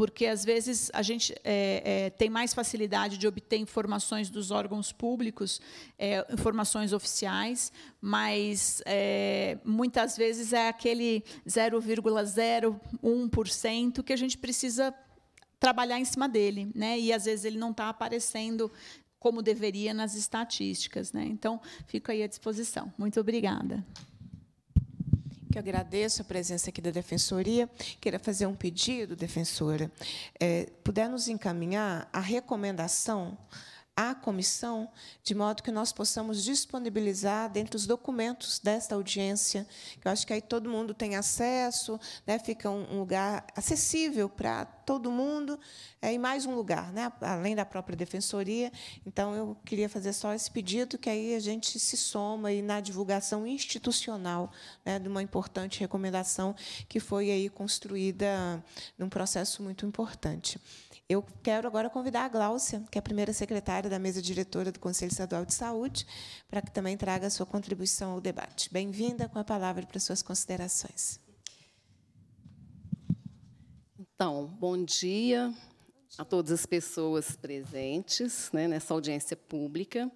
porque às vezes a gente é, é, tem mais facilidade de obter informações dos órgãos públicos, é, informações oficiais, mas é, muitas vezes é aquele 0,01% que a gente precisa trabalhar em cima dele, né? E às vezes ele não está aparecendo como deveria nas estatísticas, né? Então, fico aí à disposição. Muito obrigada que agradeço a presença aqui da Defensoria. Queria fazer um pedido, defensora. É, puder nos encaminhar a recomendação à comissão, de modo que nós possamos disponibilizar dentre os documentos desta audiência, que eu acho que aí todo mundo tem acesso, né, fica um, lugar acessível para todo mundo, é, e mais um lugar, né, além da própria defensoria. Então, eu queria fazer só esse pedido, que aí a gente se soma aí na divulgação institucional né, de uma importante recomendação que foi aí construída num processo muito importante. Eu quero agora convidar a Gláucia, que é a primeira secretária da mesa diretora do Conselho Estadual de Saúde, para que também traga a sua contribuição ao debate. Bem-vinda com a palavra para suas considerações. Então, bom dia a todas as pessoas presentes né, nessa audiência pública.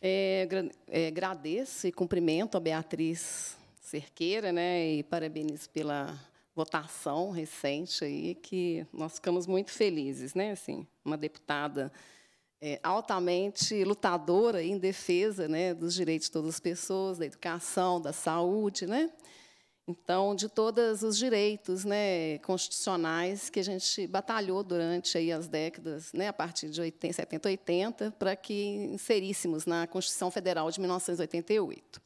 É, é, agradeço e cumprimento a Beatriz Cerqueira né, e parabenizo pela votação recente aí que nós ficamos muito felizes, né? Assim, uma deputada é, altamente lutadora em defesa, né, dos direitos de todas as pessoas, da educação, da saúde, né? Então, de todos os direitos né, constitucionais que a gente batalhou durante aí as décadas, né, a partir de 80, 70, 80, para que inseríssemos na Constituição Federal de 1988.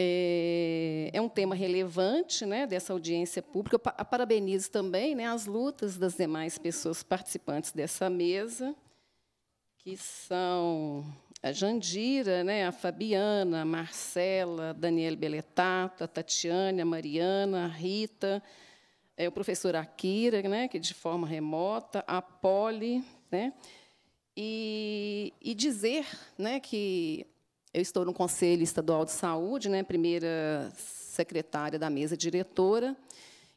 É, é, um tema relevante né, dessa audiência pública. Eu parabenizo também né, as lutas das demais pessoas participantes dessa mesa, que são a Jandira, né, a Fabiana, a Marcela, a Daniele Beletato, a Tatiane, a Mariana, a Rita, é, o professor Akira, né, que de forma remota, a Poli, né, e, e dizer né, que eu estou no Conselho Estadual de Saúde, né, primeira secretária da mesa diretora,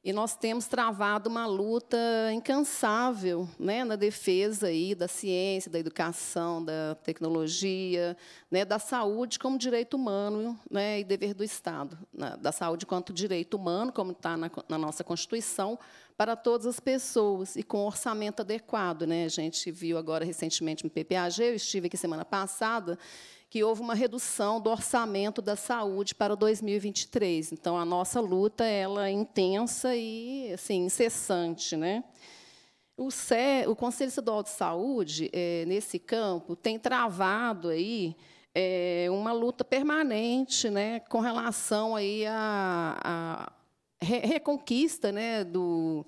e nós temos travado uma luta incansável né, na defesa aí da ciência, da educação, da tecnologia, né, da saúde como direito humano né, e dever do Estado, na, né, da saúde quanto direito humano, como está na, na, nossa Constituição, para todas as pessoas e com orçamento adequado. Né? A gente viu agora recentemente no PPAG, eu estive aqui semana passada, que houve uma redução do orçamento da saúde para 2023. Então, a nossa luta ela é intensa e assim, incessante. Né? O, CE, o Conselho Estadual de Saúde, é, nesse campo, tem travado aí é, uma luta permanente né, com relação aí à, à reconquista né, do,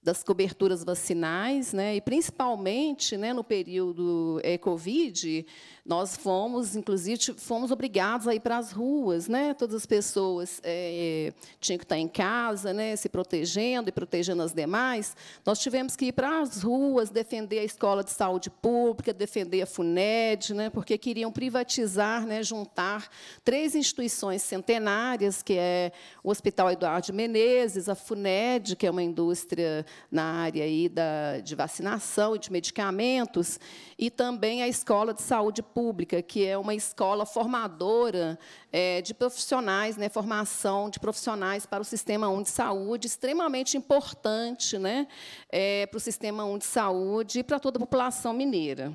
das coberturas vacinais, né, e principalmente né, no período é, Covid, nós fomos, inclusive, fomos obrigados a ir para as ruas, né? Todas as pessoas é, tinham que estar em casa, né? Se protegendo e protegendo as demais. Nós tivemos que ir para as ruas, defender a escola de saúde pública, defender a Funed, né? Porque queriam privatizar, né? Juntar três instituições centenárias, que é o Hospital Eduardo Menezes, a Funed, que é uma indústria na área aí da, de vacinação e de medicamentos, e também a escola de saúde pública pública, que é uma escola formadora é, de profissionais, né, formação de profissionais para o Sistema 1 de Saúde, extremamente importante né, é, para o Sistema 1 de Saúde e para toda a população mineira.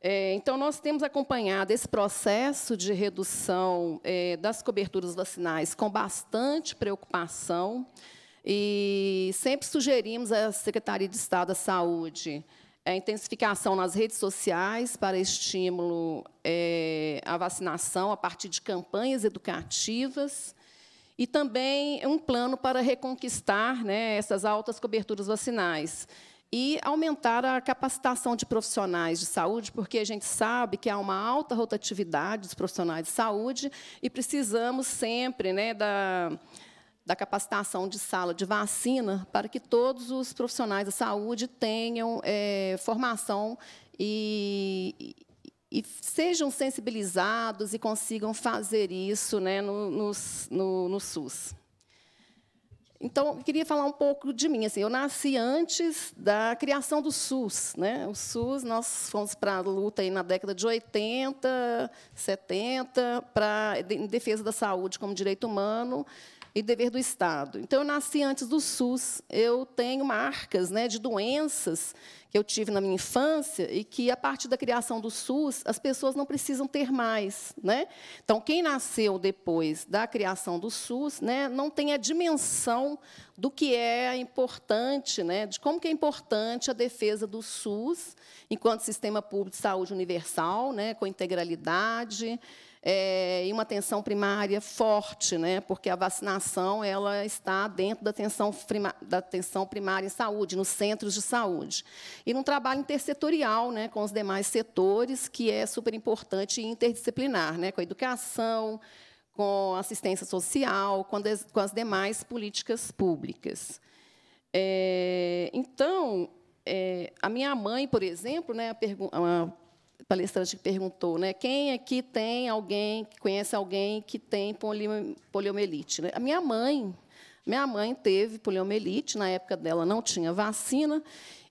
É, então, nós temos acompanhado esse processo de redução é, das coberturas vacinais com bastante preocupação e sempre sugerimos à Secretaria de Estado da Saúde é a intensificação nas redes sociais para estímulo é, à vacinação a partir de campanhas educativas e também um plano para reconquistar né, essas altas coberturas vacinais e aumentar a capacitação de profissionais de saúde, porque a gente sabe que há uma alta rotatividade dos profissionais de saúde e precisamos sempre né, da, da capacitação de sala de vacina para que todos os profissionais da saúde tenham é, formação e, e, sejam sensibilizados e consigam fazer isso né, no, no, no, no SUS. Então, eu queria falar um pouco de mim. Assim, eu nasci antes da criação do SUS. Né? O SUS, nós fomos para a luta aí na década de 80, 70, para, em defesa da saúde como direito humano e dever do Estado. Então, eu nasci antes do SUS. Eu tenho marcas né, de doenças que eu tive na minha infância e que, a partir da criação do SUS, as pessoas não precisam ter mais. Né? Então, quem nasceu depois da criação do SUS né, não tem a dimensão do que é importante, né, de como que é importante a defesa do SUS enquanto sistema público de saúde universal, né, com integralidade, é, e uma atenção primária forte, né? porque a vacinação ela está dentro da atenção, da atenção primária em saúde, nos centros de saúde. E num trabalho intersetorial né? com os demais setores, que é super importante e interdisciplinar, né? com a educação, com assistência social, com, des, com as demais políticas públicas. É, então, é, a minha mãe, por exemplo, né, a, palestrante que perguntou, né? Quem aqui tem alguém, que conhece alguém que tem poliomielite? Né? A minha mãe, minha mãe teve poliomielite, na época dela não tinha vacina,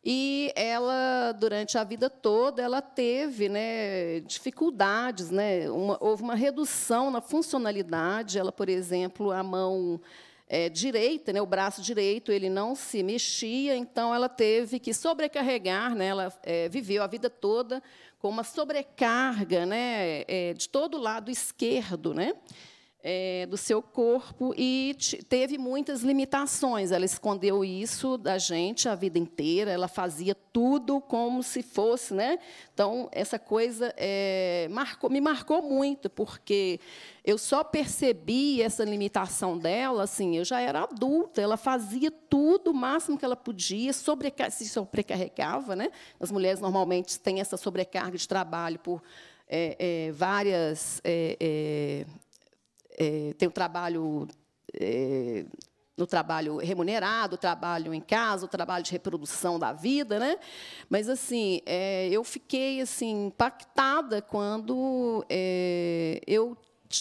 e ela, durante a vida toda, ela teve né, dificuldades, né? Uma, houve uma redução na funcionalidade, ela, por exemplo, a mão é, direita, né, o braço direito, ele não se mexia, então ela teve que sobrecarregar, né, ela é, viveu a vida toda com uma sobrecarga né, é, de todo o lado esquerdo. Né? é, do seu corpo e teve muitas limitações. Ela escondeu isso da gente a vida inteira, ela fazia tudo como se fosse. Né? Então, essa coisa é, marcou, me marcou muito, porque eu só percebi essa limitação dela, assim, eu já era adulta, ela fazia tudo o máximo que ela podia, sobrecar se sobrecarregava. Né? As mulheres normalmente têm essa sobrecarga de trabalho por é, é, várias é, é é, tem o trabalho é, no trabalho remunerado, o trabalho em casa, o trabalho de reprodução da vida, né? Mas assim, é, eu fiquei assim impactada quando é, eu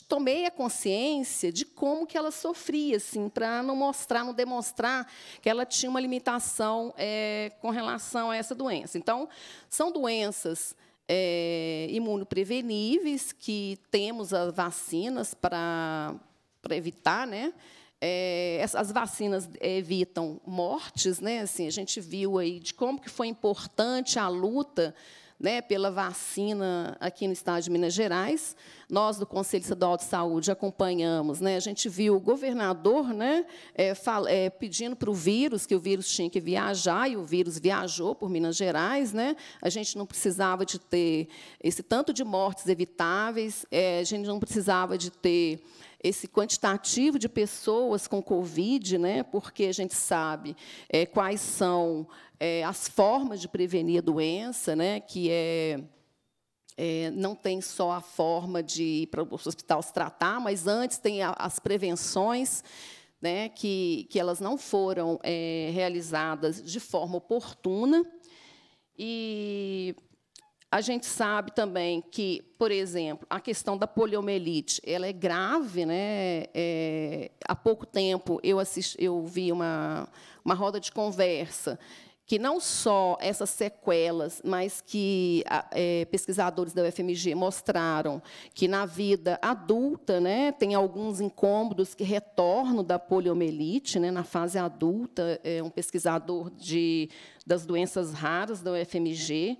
tomei a consciência de como que ela sofria, assim, para não mostrar, não demonstrar que ela tinha uma limitação é, com relação a essa doença. Então, são doenças é, imunopreveníveis, que temos as vacinas para, para evitar, né? É, as vacinas evitam mortes, né? Assim, a gente viu aí de como que foi importante a luta né, pela vacina aqui no estado de Minas Gerais. Nós, do Conselho Estadual de Saúde, acompanhamos. Né, a gente viu o governador né, é, fala, é, pedindo para o vírus, que o vírus tinha que viajar, e o vírus viajou por Minas Gerais. Né, a gente não precisava de ter esse tanto de mortes evitáveis, é, a gente não precisava de ter esse quantitativo de pessoas com Covid, né, porque a gente sabe é, quais são é, as formas de prevenir a doença, né, que é é, não tem só a forma de ir para o hospital se tratar, mas antes tem a, as prevenções, né, que, que elas não foram é, realizadas de forma oportuna. E a gente sabe também que, por exemplo, a questão da poliomielite, ela é grave, né? É, há pouco tempo eu assisti, eu vi uma uma roda de conversa que não só essas sequelas, mas que é, pesquisadores da UFMG mostraram que na vida adulta, né, tem alguns incômodos que retornam da poliomielite, né, na fase adulta, é um pesquisador de das doenças raras da UFMG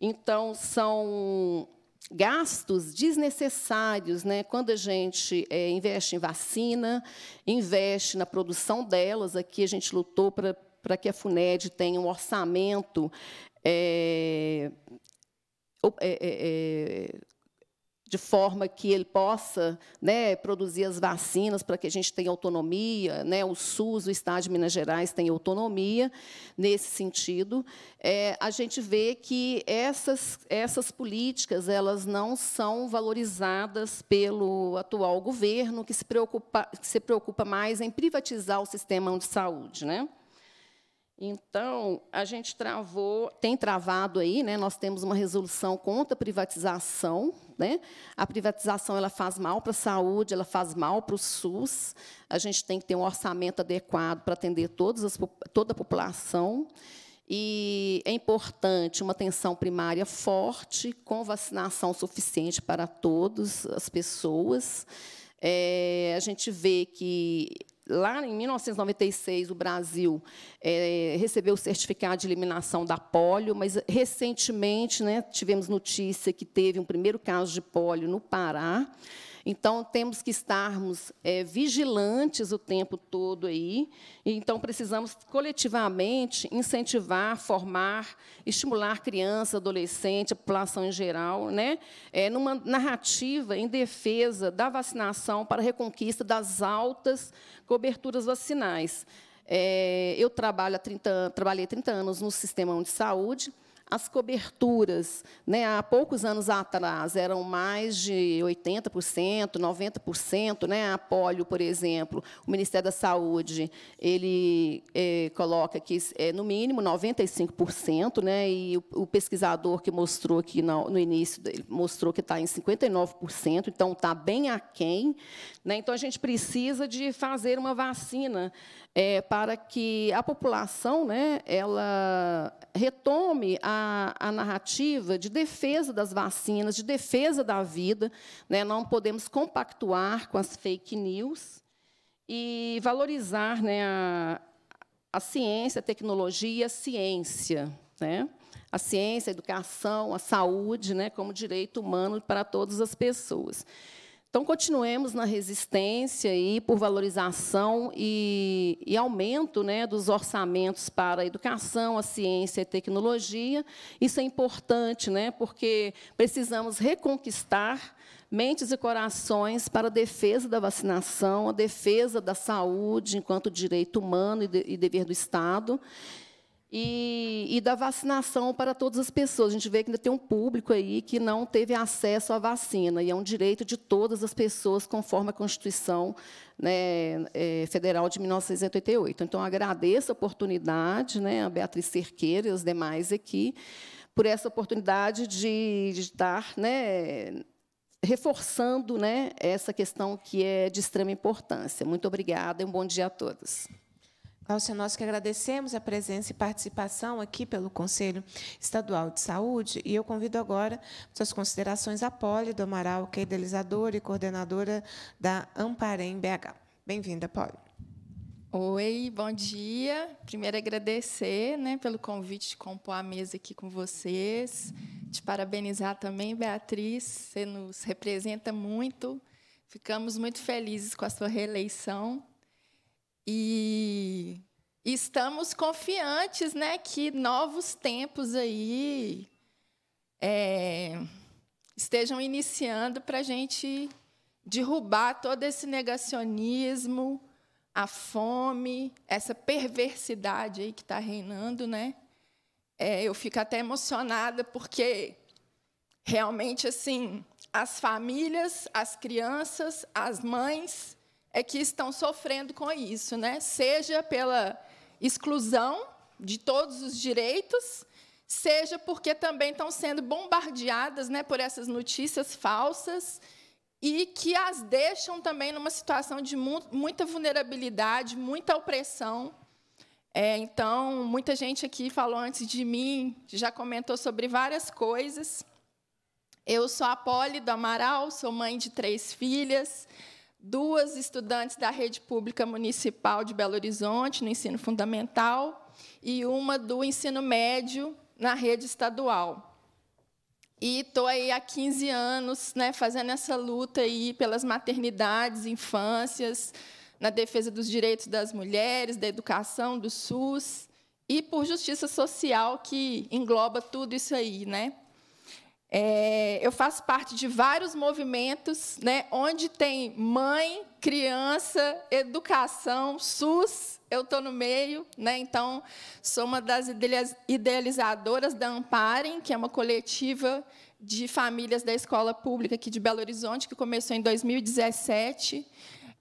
então, são gastos desnecessários, né? Quando a gente é, investe em vacina, investe na produção delas, aqui a gente lutou para que a Funed tenha um orçamento é, é, é, é de forma que ele possa né, produzir as vacinas para que a gente tenha autonomia, né, o SUS, o Estado de Minas Gerais tem autonomia nesse sentido, é, a gente vê que essas, essas políticas elas não são valorizadas pelo atual governo, que se preocupa, que se preocupa mais em privatizar o sistema de saúde. Né? Então, a gente travou, tem travado aí, né? Nós temos uma resolução contra a privatização, né? A privatização ela faz mal para a saúde, ela faz mal para o SUS. A gente tem que ter um orçamento adequado para atender todas as, toda a população. E é importante uma atenção primária forte, com vacinação suficiente para todas as pessoas. É, a gente vê que lá em 1996, o Brasil é, recebeu o certificado de eliminação da polio, mas, recentemente, né, tivemos notícia que teve um primeiro caso de polio no Pará, então, temos que estarmos é, vigilantes o tempo todo aí. Então, precisamos coletivamente incentivar, formar, estimular criança, adolescente, a população em geral, né? É, numa narrativa em defesa da vacinação para a reconquista das altas coberturas vacinais. É, eu trabalho 30, trabalhei 30 anos no sistema de saúde as coberturas, né, há poucos anos atrás, eram mais de 80%, 90%. Né, a polio, por exemplo, o Ministério da Saúde, ele é, coloca que, é, no mínimo, 95%, né, e o, o pesquisador que mostrou aqui no, no início, ele mostrou que está em 59%, então está bem aquém. Né, então, a gente precisa de fazer uma vacina é, para que a população né, ela retome a, a, narrativa de defesa das vacinas, de defesa da vida. Né, não podemos compactuar com as fake news e valorizar né, a, a ciência, a tecnologia, a ciência. Né, a ciência, a educação, a saúde, né, como direito humano para todas as pessoas. Então, continuemos na resistência e por valorização e, e, aumento né, dos orçamentos para a educação, a ciência e tecnologia. Isso é importante, né, porque precisamos reconquistar mentes e corações para a defesa da vacinação, a defesa da saúde enquanto direito humano e, de, e dever do Estado e, e, da vacinação para todas as pessoas. A gente vê que ainda tem um público aí que não teve acesso à vacina, e é um direito de todas as pessoas, conforme a Constituição né, é, Federal de 1988. Então, agradeço a oportunidade, né, a Beatriz Cerqueira e os demais aqui, por essa oportunidade de, de estar né, reforçando né, essa questão que é de extrema importância. Muito obrigada e um bom dia a todos. Cláudia, nós que agradecemos a presença e participação aqui pelo Conselho Estadual de Saúde, e eu convido agora suas considerações a Poli do Amaral, que é idealizadora e coordenadora da Amparem BH. Bem-vinda, Poli. Oi, bom dia. Primeiro, agradecer né, pelo convite de compor a mesa aqui com vocês. Te parabenizar também, Beatriz, você nos representa muito. Ficamos muito felizes com a sua reeleição e estamos confiantes, né, que novos tempos aí é, estejam iniciando para a gente derrubar todo esse negacionismo, a fome, essa perversidade aí que está reinando, né? É, eu fico até emocionada porque realmente assim as famílias, as crianças, as mães é que estão sofrendo com isso, né? seja pela exclusão de todos os direitos, seja porque também estão sendo bombardeadas né, por essas notícias falsas e que as deixam também numa situação de mu muita vulnerabilidade, muita opressão. É, então, muita gente aqui falou antes de mim, já comentou sobre várias coisas. Eu sou a Poli do Amaral, sou mãe de três filhas duas estudantes da rede pública municipal de Belo Horizonte, no ensino fundamental, e uma do ensino médio na rede estadual. E estou aí há 15 anos né, fazendo essa luta aí pelas maternidades, infâncias, na defesa dos direitos das mulheres, da educação, do SUS e por justiça social, que engloba tudo isso aí. Né? É, eu faço parte de vários movimentos, né, onde tem mãe, criança, educação, SUS, eu estou no meio, né, então sou uma das idealizadoras da Amparem, que é uma coletiva de famílias da escola pública aqui de Belo Horizonte, que começou em 2017.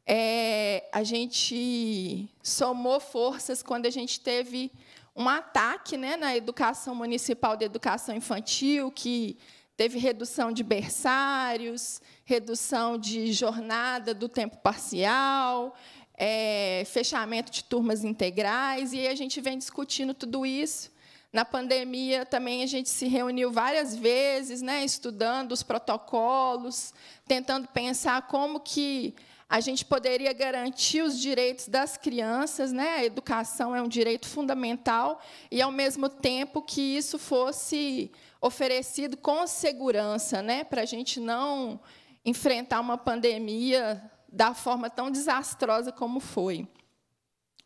É, a gente somou forças quando a gente teve um ataque né, na educação municipal de educação infantil, que teve redução de berçários, redução de jornada do tempo parcial, é, fechamento de turmas integrais, e a gente vem discutindo tudo isso. Na pandemia também a gente se reuniu várias vezes, né, estudando os protocolos, tentando pensar como que a gente poderia garantir os direitos das crianças, né? A educação é um direito fundamental e ao mesmo tempo que isso fosse oferecido com segurança, né? Para a gente não enfrentar uma pandemia da forma tão desastrosa como foi.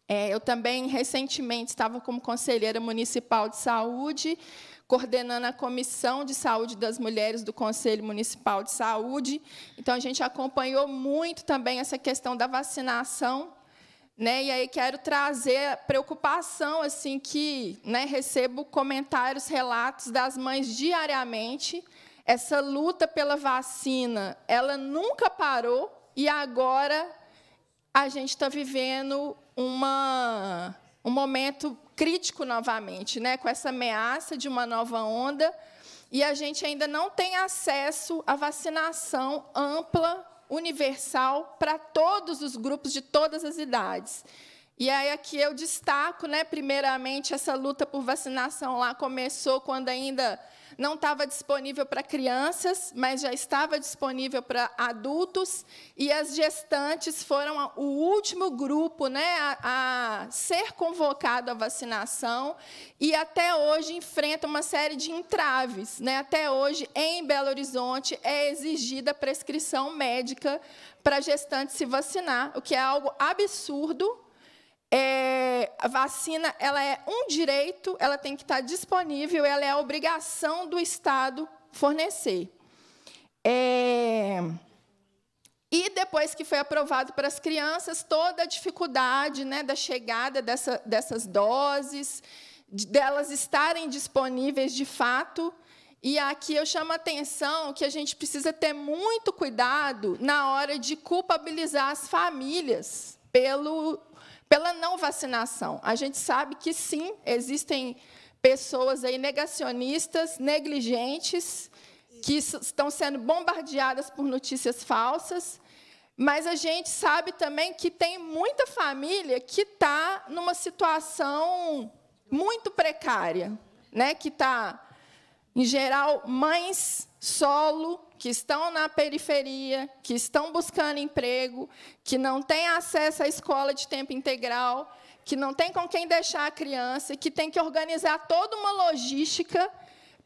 É, eu também recentemente estava como conselheira municipal de saúde coordenando a Comissão de Saúde das Mulheres do Conselho Municipal de Saúde. Então, a gente acompanhou muito também essa questão da vacinação. Né? E aí quero trazer preocupação assim que né, recebo comentários, relatos das mães diariamente. Essa luta pela vacina, ela nunca parou e agora a gente está vivendo uma, um momento crítico novamente, né, com essa ameaça de uma nova onda, e a gente ainda não tem acesso à vacinação ampla, universal, para todos os grupos de todas as idades. E aí aqui eu destaco, né, primeiramente, essa luta por vacinação lá começou quando ainda não estava disponível para crianças, mas já estava disponível para adultos, e as gestantes foram o último grupo né, a, a ser convocado à vacinação, e até hoje enfrenta uma série de entraves. Né? Até hoje, em Belo Horizonte, é exigida prescrição médica para gestante se vacinar, o que é algo absurdo, é, a vacina ela é um direito, ela tem que estar disponível, ela é a obrigação do Estado fornecer. É, e depois que foi aprovado para as crianças, toda a dificuldade né, da chegada dessa, dessas doses, delas de, estarem disponíveis de fato. E aqui eu chamo a atenção que a gente precisa ter muito cuidado na hora de culpabilizar as famílias pelo pela não vacinação. A gente sabe que sim, existem pessoas aí negacionistas, negligentes, que estão sendo bombardeadas por notícias falsas, mas a gente sabe também que tem muita família que está numa situação muito precária, né? que está, em geral, mães solo, que estão na periferia, que estão buscando emprego, que não têm acesso à escola de tempo integral, que não tem com quem deixar a criança, que tem que organizar toda uma logística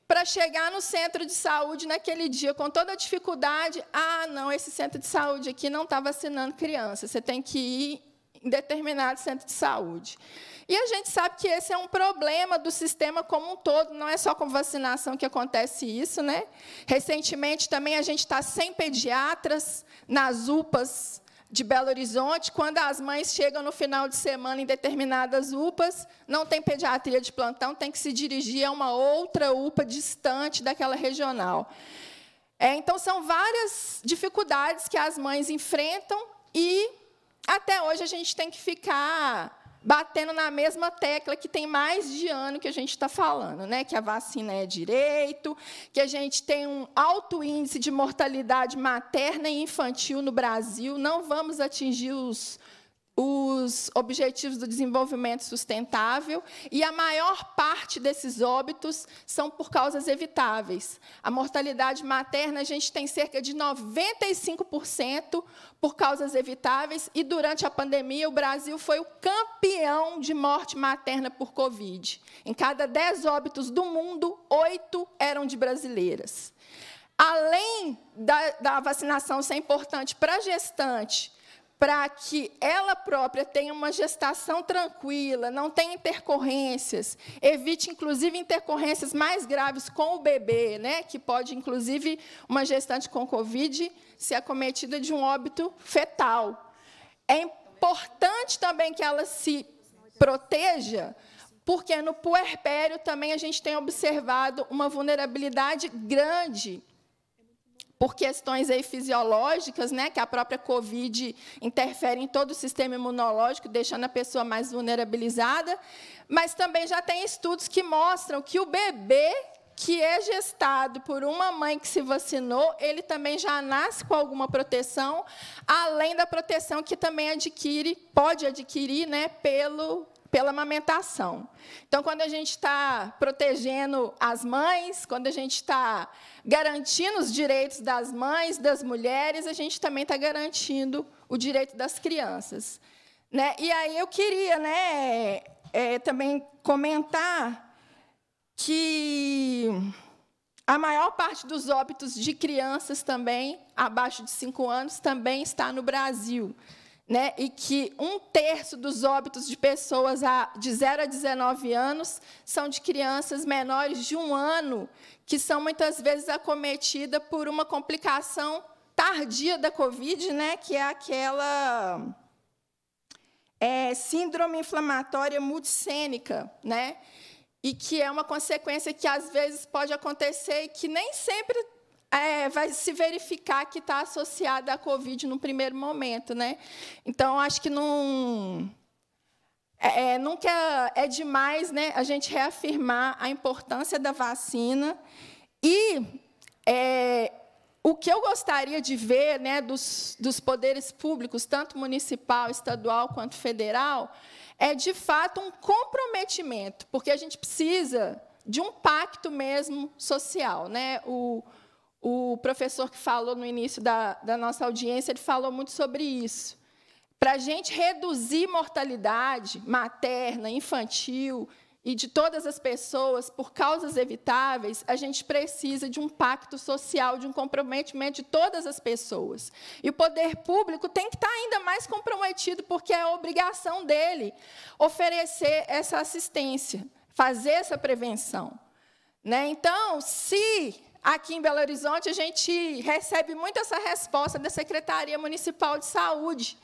para chegar no centro de saúde naquele dia com toda a dificuldade. Ah, não, esse centro de saúde aqui não está vacinando criança. Você tem que ir em determinado centro de saúde. E a gente sabe que esse é um problema do sistema como um todo, não é só com vacinação que acontece isso. Né? Recentemente também a gente está sem pediatras nas UPAs de Belo Horizonte, quando as mães chegam no final de semana em determinadas UPAs, não tem pediatria de plantão, tem que se dirigir a uma outra UPA distante daquela regional. É, então, são várias dificuldades que as mães enfrentam e até hoje a gente tem que ficar batendo na mesma tecla que tem mais de ano que a gente está falando, né? que a vacina é direito, que a gente tem um alto índice de mortalidade materna e infantil no Brasil, não vamos atingir os os Objetivos do Desenvolvimento Sustentável, e a maior parte desses óbitos são por causas evitáveis. A mortalidade materna, a gente tem cerca de 95% por causas evitáveis, e durante a pandemia, o Brasil foi o campeão de morte materna por Covid. Em cada 10 óbitos do mundo, oito eram de brasileiras. Além da, da vacinação ser importante para gestante, para que ela própria tenha uma gestação tranquila, não tenha intercorrências, evite inclusive intercorrências mais graves com o bebê, né? Que pode inclusive uma gestante com COVID ser acometida de um óbito fetal. É importante também que ela se proteja, porque no puerpério também a gente tem observado uma vulnerabilidade grande por questões aí fisiológicas, né, que a própria Covid interfere em todo o sistema imunológico, deixando a pessoa mais vulnerabilizada, mas também já tem estudos que mostram que o bebê que é gestado por uma mãe que se vacinou, ele também já nasce com alguma proteção, além da proteção que também adquire, pode adquirir, né, pelo pela amamentação. Então, quando a gente está protegendo as mães, quando a gente está garantindo os direitos das mães, das mulheres, a gente também está garantindo o direito das crianças. Né? E aí eu queria né, é, também comentar que a maior parte dos óbitos de crianças também, abaixo de cinco anos, também está no Brasil né, e que um terço dos óbitos de pessoas de 0 a 19 anos são de crianças menores de um ano, que são muitas vezes acometidas por uma complicação tardia da Covid, né, que é aquela é, síndrome inflamatória multicênica, né, e que é uma consequência que às vezes pode acontecer e que nem sempre é, vai se verificar que está associada à Covid no primeiro momento. Né? Então, acho que não. É, é nunca é demais né, a gente reafirmar a importância da vacina e é, o que eu gostaria de ver né, dos, dos poderes públicos, tanto municipal, estadual quanto federal, é, de fato, um comprometimento, porque a gente precisa de um pacto mesmo social. Né? O, o professor que falou no início da, da nossa audiência, ele falou muito sobre isso. Para a gente reduzir mortalidade materna, infantil e de todas as pessoas por causas evitáveis, a gente precisa de um pacto social, de um comprometimento de todas as pessoas. E o poder público tem que estar tá ainda mais comprometido, porque é a obrigação dele oferecer essa assistência, fazer essa prevenção. Né? Então, se aqui em Belo Horizonte, a gente recebe muito essa resposta da Secretaria Municipal de Saúde,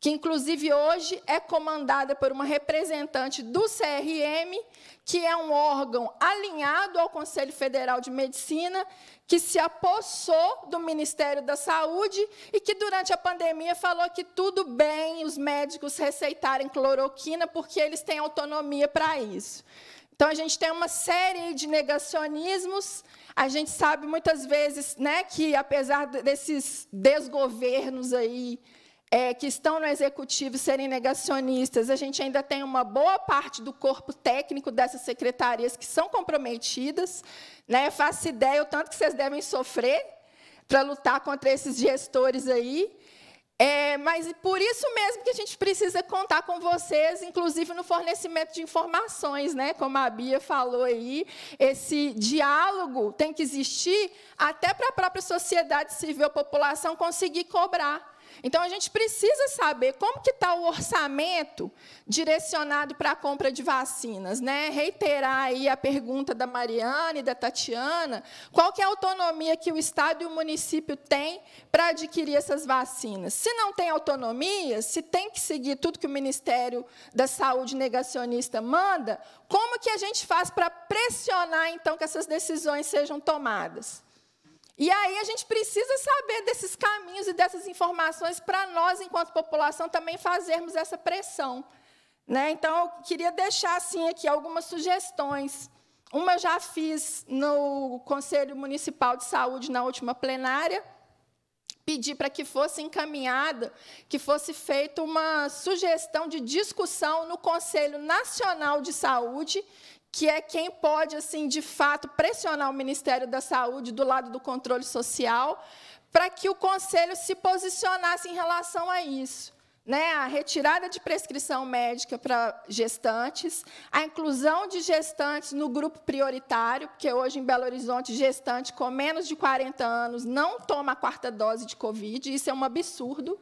que inclusive hoje é comandada por uma representante do CRM, que é um órgão alinhado ao Conselho Federal de Medicina, que se apossou do Ministério da Saúde e que, durante a pandemia, falou que tudo bem os médicos receitarem cloroquina, porque eles têm autonomia para isso. Então a gente tem uma série de negacionismos. A gente sabe muitas vezes, né, que apesar desses desgovernos aí é, que estão no executivo serem negacionistas, a gente ainda tem uma boa parte do corpo técnico dessas secretarias que são comprometidas, né? Faço ideia o tanto que vocês devem sofrer para lutar contra esses gestores aí. É, mas por isso mesmo que a gente precisa contar com vocês, inclusive no fornecimento de informações, né? Como a Bia falou aí, esse diálogo tem que existir até para a própria sociedade civil, a população conseguir cobrar. Então a gente precisa saber como que está o orçamento direcionado para a compra de vacinas, né? Reiterar aí a pergunta da Mariana e da Tatiana, qual que é a autonomia que o estado e o município têm para adquirir essas vacinas? Se não tem autonomia, se tem que seguir tudo que o Ministério da Saúde negacionista manda, como que a gente faz para pressionar então que essas decisões sejam tomadas? E aí a gente precisa saber desses caminhos e dessas informações para nós, enquanto população, também fazermos essa pressão. Né? Então, eu queria deixar assim aqui algumas sugestões. Uma eu já fiz no Conselho Municipal de Saúde na última plenária, pedi para que fosse encaminhada, que fosse feita uma sugestão de discussão no Conselho Nacional de Saúde que é quem pode, assim, de fato, pressionar o Ministério da Saúde do lado do controle social, para que o Conselho se posicionasse em relação a isso. Né, a retirada de prescrição médica para gestantes, a inclusão de gestantes no grupo prioritário, porque hoje em Belo Horizonte, gestante com menos de 40 anos não toma a quarta dose de Covid, isso é um absurdo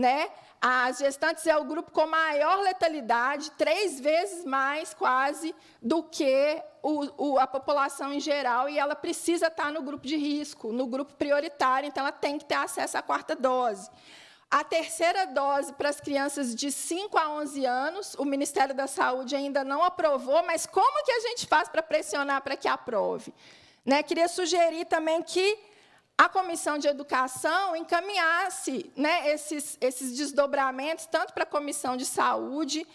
né? As gestantes é o grupo com maior letalidade, três vezes mais quase do que o, o, a população em geral, e ela precisa estar no grupo de risco, no grupo prioritário, então ela tem que ter acesso à quarta dose. A terceira dose para as crianças de 5 a 11 anos, o Ministério da Saúde ainda não aprovou, mas como que a gente faz para pressionar para que aprove? Né? Queria sugerir também que a Comissão de Educação encaminhasse né, esses, esses desdobramentos, tanto para a Comissão de Saúde,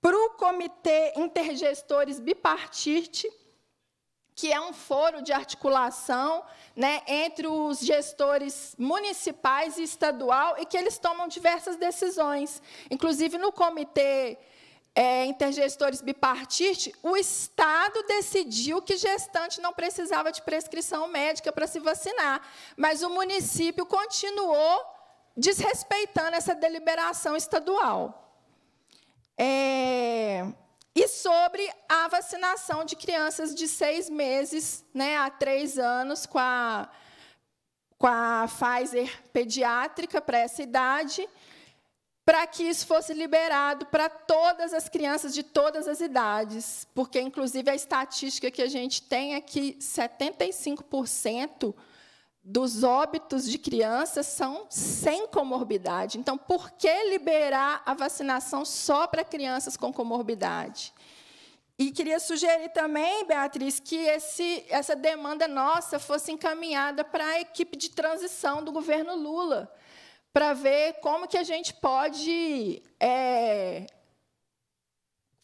para o Comitê Intergestores Bipartite, que é um foro de articulação né, entre os gestores municipais e estadual, e que eles tomam diversas decisões. Inclusive, no Comitê é, intergestores bipartite, o Estado decidiu que gestante não precisava de prescrição médica para se vacinar, mas o município continuou desrespeitando essa deliberação estadual. É, e sobre a vacinação de crianças de seis meses né, a três anos com a, com a Pfizer pediátrica para essa idade para que isso fosse liberado para todas as crianças de todas as idades, porque, inclusive, a estatística que a gente tem é que 75% dos óbitos de crianças são sem comorbidade. Então, por que liberar a vacinação só para crianças com comorbidade? E queria sugerir também, Beatriz, que esse, essa demanda nossa fosse encaminhada para a equipe de transição do governo Lula para ver como que a gente pode é,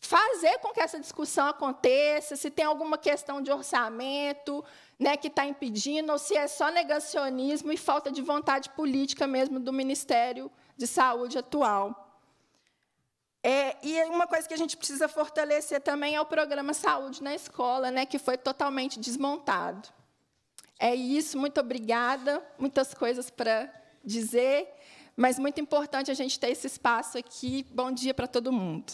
fazer com que essa discussão aconteça, se tem alguma questão de orçamento né, que está impedindo, ou se é só negacionismo e falta de vontade política mesmo do Ministério de Saúde atual. É, e uma coisa que a gente precisa fortalecer também é o programa Saúde na Escola, né, que foi totalmente desmontado. É isso, muito obrigada, muitas coisas para dizer mas muito importante a gente ter esse espaço aqui. Bom dia para todo mundo.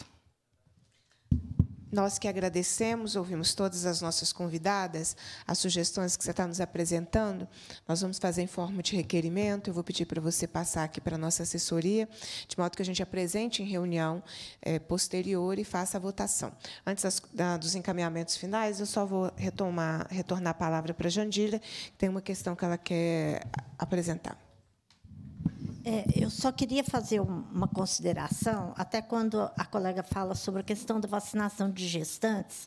Nós que agradecemos, ouvimos todas as nossas convidadas, as sugestões que você está nos apresentando. Nós vamos fazer em forma de requerimento. Eu vou pedir para você passar aqui para a nossa assessoria, de modo que a gente apresente em reunião é, posterior e faça a votação. Antes das, da, dos encaminhamentos finais, eu só vou retomar, retornar a palavra para a Jandira, que tem uma questão que ela quer apresentar. É, eu só queria fazer uma consideração, até quando a colega fala sobre a questão da vacinação de gestantes.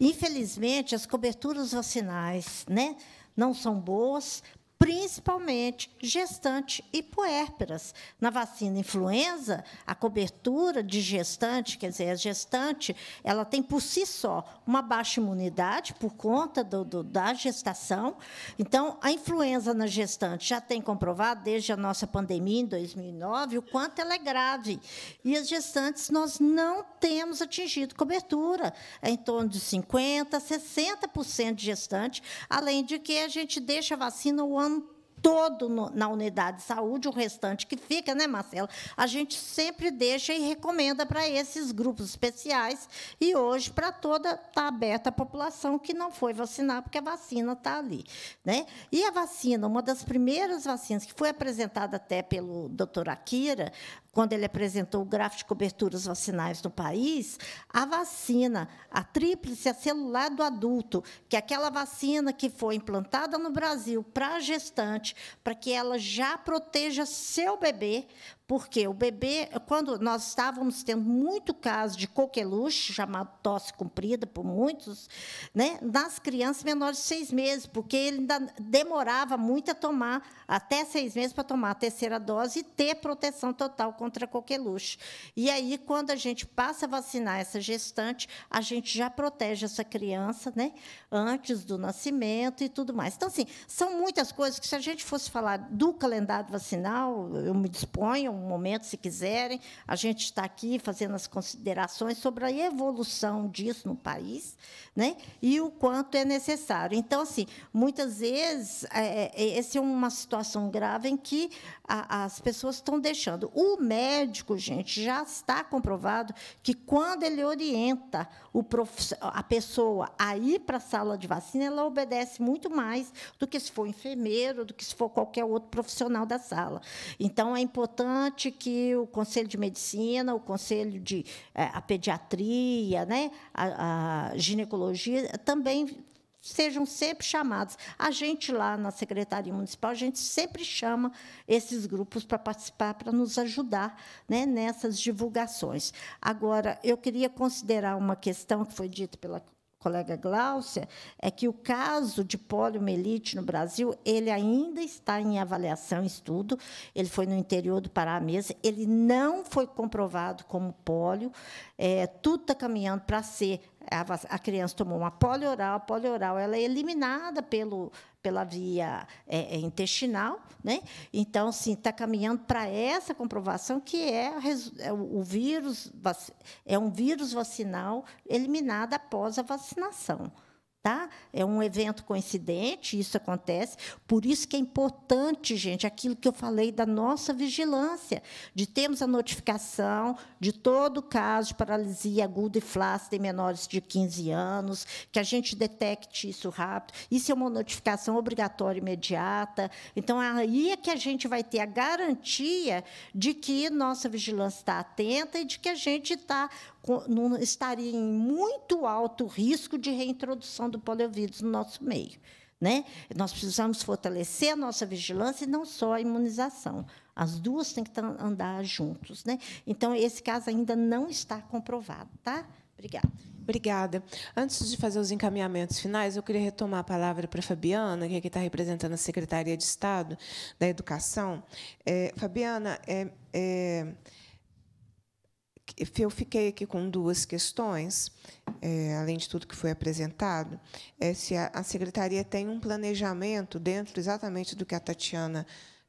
Infelizmente, as coberturas vacinais né, não são boas, principalmente gestante e puérperas. Na vacina influenza, a cobertura de gestante, quer dizer, a gestante, ela tem por si só uma baixa imunidade por conta do, do, da gestação. Então, a influenza na gestante já tem comprovado, desde a nossa pandemia em 2009, o quanto ela é grave. E as gestantes, nós não temos atingido cobertura, é em torno de 50%, 60% de gestante, além de que a gente deixa a vacina o ano todo no, na unidade de saúde, o restante que fica, né, Marcela? A gente sempre deixa e recomenda para esses grupos especiais e hoje para toda está aberta a população que não foi vacinar, porque a vacina está ali. Né? E a vacina, uma das primeiras vacinas que foi apresentada até pelo doutor Akira, quando ele apresentou o gráfico de coberturas vacinais no país, a vacina, a tríplice, a celular do adulto, que é aquela vacina que foi implantada no Brasil para a gestante, para que ela já proteja seu bebê, porque o bebê, quando nós estávamos tendo muito caso de coqueluche, chamado tosse comprida por muitos, né, nas crianças menores de seis meses, porque ele ainda demorava muito a tomar, até seis meses para tomar a terceira dose e ter proteção total contra coqueluche. E aí, quando a gente passa a vacinar essa gestante, a gente já protege essa criança né, antes do nascimento e tudo mais. Então, assim, são muitas coisas que, se a gente fosse falar do calendário vacinal, eu me disponho um momento, se quiserem. A gente está aqui fazendo as considerações sobre a evolução disso no país né? e o quanto é necessário. Então, assim, muitas vezes, é, é essa é uma situação grave em que a, as pessoas estão deixando. O médico, gente, já está comprovado que, quando ele orienta o prof... a pessoa a ir para a sala de vacina, ela obedece muito mais do que se for enfermeiro, do que se for qualquer outro profissional da sala. Então, é importante importante que o Conselho de Medicina, o Conselho de eh, a Pediatria, né, a, a Ginecologia, também sejam sempre chamados. A gente lá na Secretaria Municipal, a gente sempre chama esses grupos para participar, para nos ajudar né, nessas divulgações. Agora, eu queria considerar uma questão que foi dita pela colega Gláucia, é que o caso de poliomielite no Brasil, ele ainda está em avaliação, estudo, ele foi no interior do Pará mesmo, ele não foi comprovado como pólio, é, tudo está caminhando para ser a, criança tomou uma polioral, a polioral ela é eliminada pelo, pela via é, é, intestinal. Né? Então, sim, está caminhando para essa comprovação que é, é o vírus é um vírus vacinal eliminado após a vacinação tá? É um evento coincidente, isso acontece. Por isso que é importante, gente, aquilo que eu falei da nossa vigilância, de termos a notificação de todo caso de paralisia aguda e flácida em menores de 15 anos, que a gente detecte isso rápido. Isso é uma notificação obrigatória imediata. Então, aí é que a gente vai ter a garantia de que nossa vigilância está atenta e de que a gente está não estaria em muito alto risco de reintrodução do poliovírus no nosso meio. Né? Nós precisamos fortalecer a nossa vigilância e não só a imunização. As duas têm que andar juntos. Né? Então, esse caso ainda não está comprovado. Tá? Obrigada. Obrigada. Antes de fazer os encaminhamentos finais, eu queria retomar a palavra para a Fabiana, que aqui é está representando a Secretaria de Estado da Educação. É, Fabiana, é, é eu fiquei aqui com duas questões, é, além de tudo que foi apresentado, é se a, a, secretaria tem um planejamento dentro exatamente do que a Tatiana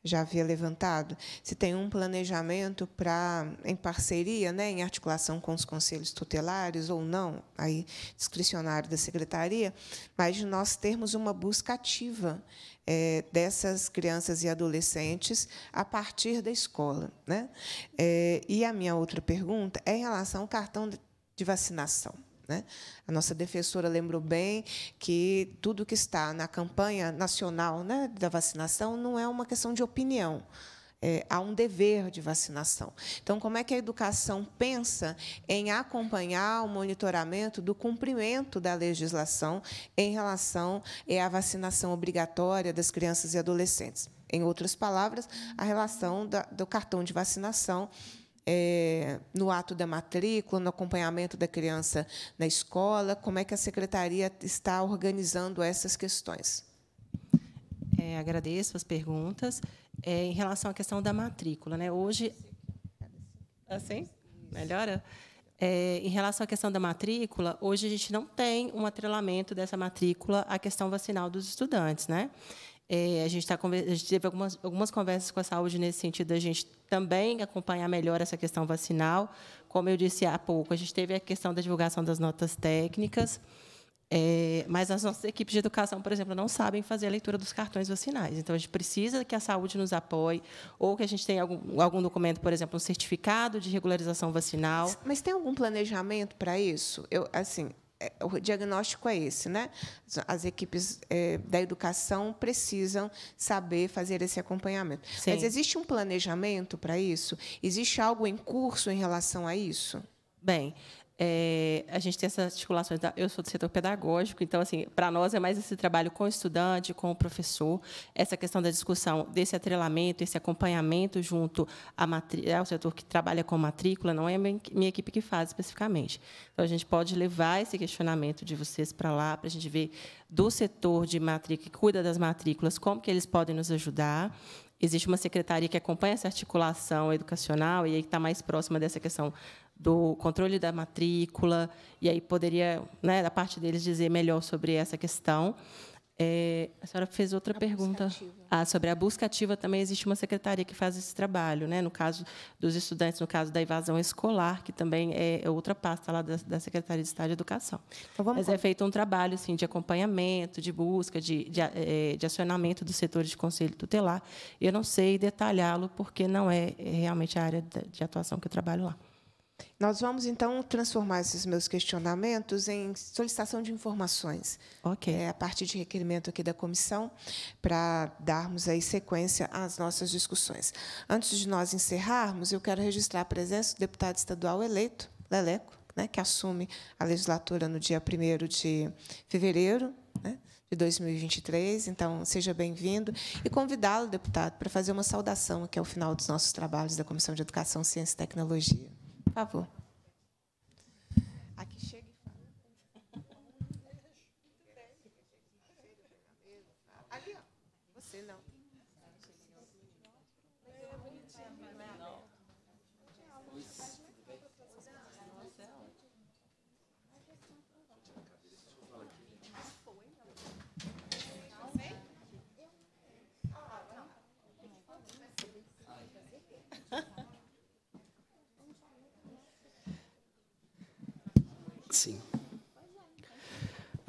já havia levantado, se tem um planejamento para em parceria, né, em articulação com os conselhos tutelares ou não, aí discricionário da secretaria, mas de nós termos uma busca ativa é, dessas crianças e adolescentes a partir da escola, né? É, e a minha outra pergunta é em relação ao cartão de vacinação. Né? A nossa defensora lembrou bem que tudo que está na campanha nacional né, da vacinação não é uma questão de opinião. É, há um dever de vacinação. Então, como é que a educação pensa em acompanhar o monitoramento do cumprimento da legislação em relação à vacinação obrigatória das crianças e adolescentes? Em outras palavras, a relação da, do cartão de vacinação é, no ato da matrícula, no acompanhamento da criança na escola? Como é que a secretaria está organizando essas questões? É, agradeço as perguntas. É, em relação à questão da matrícula, né? Hoje, assim, melhora. É, em relação à questão da matrícula, hoje a gente não tem um atrelamento dessa matrícula à questão vacinal dos estudantes, né? É, a, gente está a gente teve algumas, algumas conversas com a saúde nesse sentido, a gente também acompanhar melhor essa questão vacinal. Como eu disse há pouco, a gente teve a questão da divulgação das notas técnicas, é, mas as nossas equipes de educação, por exemplo, não sabem fazer a leitura dos cartões vacinais. Então, a gente precisa que a saúde nos apoie, ou que a gente tenha algum, algum documento, por exemplo, um certificado de regularização vacinal. Mas tem algum planejamento para isso? Eu, assim, é, o diagnóstico é esse, né? As equipes é, da educação precisam saber fazer esse acompanhamento. Sim. Mas existe um planejamento para isso? Existe algo em curso em relação a isso? Bem, é, a gente tem essas articulações. Da, eu sou do setor pedagógico, então, assim, para nós é mais esse trabalho com o estudante, com o professor, essa questão da discussão desse atrelamento, esse acompanhamento junto à ao setor que trabalha com matrícula, não é a minha, minha equipe que faz especificamente. Então, a gente pode levar esse questionamento de vocês para lá, para a gente ver do setor de matrícula, que cuida das matrículas, como que eles podem nos ajudar, existe uma secretaria que acompanha essa articulação educacional e aí está mais próxima dessa questão do controle da matrícula, e aí poderia, né, da parte deles, dizer melhor sobre essa questão. É, a senhora fez outra a pergunta ah, sobre a busca ativa. Também existe uma secretaria que faz esse trabalho, né? No caso dos estudantes, no caso da evasão escolar, que também é, é outra pasta lá da, da secretaria de Estado de Educação. Então, Mas é com... é feito um trabalho assim de acompanhamento, de busca, de, de, eh, de acionamento dos setores de conselho tutelar. Eu não sei detalhá-lo porque não é, é realmente a área de atuação que eu trabalho lá. Nós vamos então transformar esses meus questionamentos em solicitação de informações. Ok. É, a partir de requerimento aqui da comissão, para darmos aí sequência às nossas discussões. Antes de nós encerrarmos, eu quero registrar a presença do deputado estadual eleito, Leleco, né, que assume a legislatura no dia 1 de fevereiro. Né? de 2023. Então, seja bem-vindo. E convidá-lo, deputado, para fazer uma saudação aqui ao final dos nossos trabalhos da Comissão de Educação, Ciência e Tecnologia. Por favor. Aqui chega.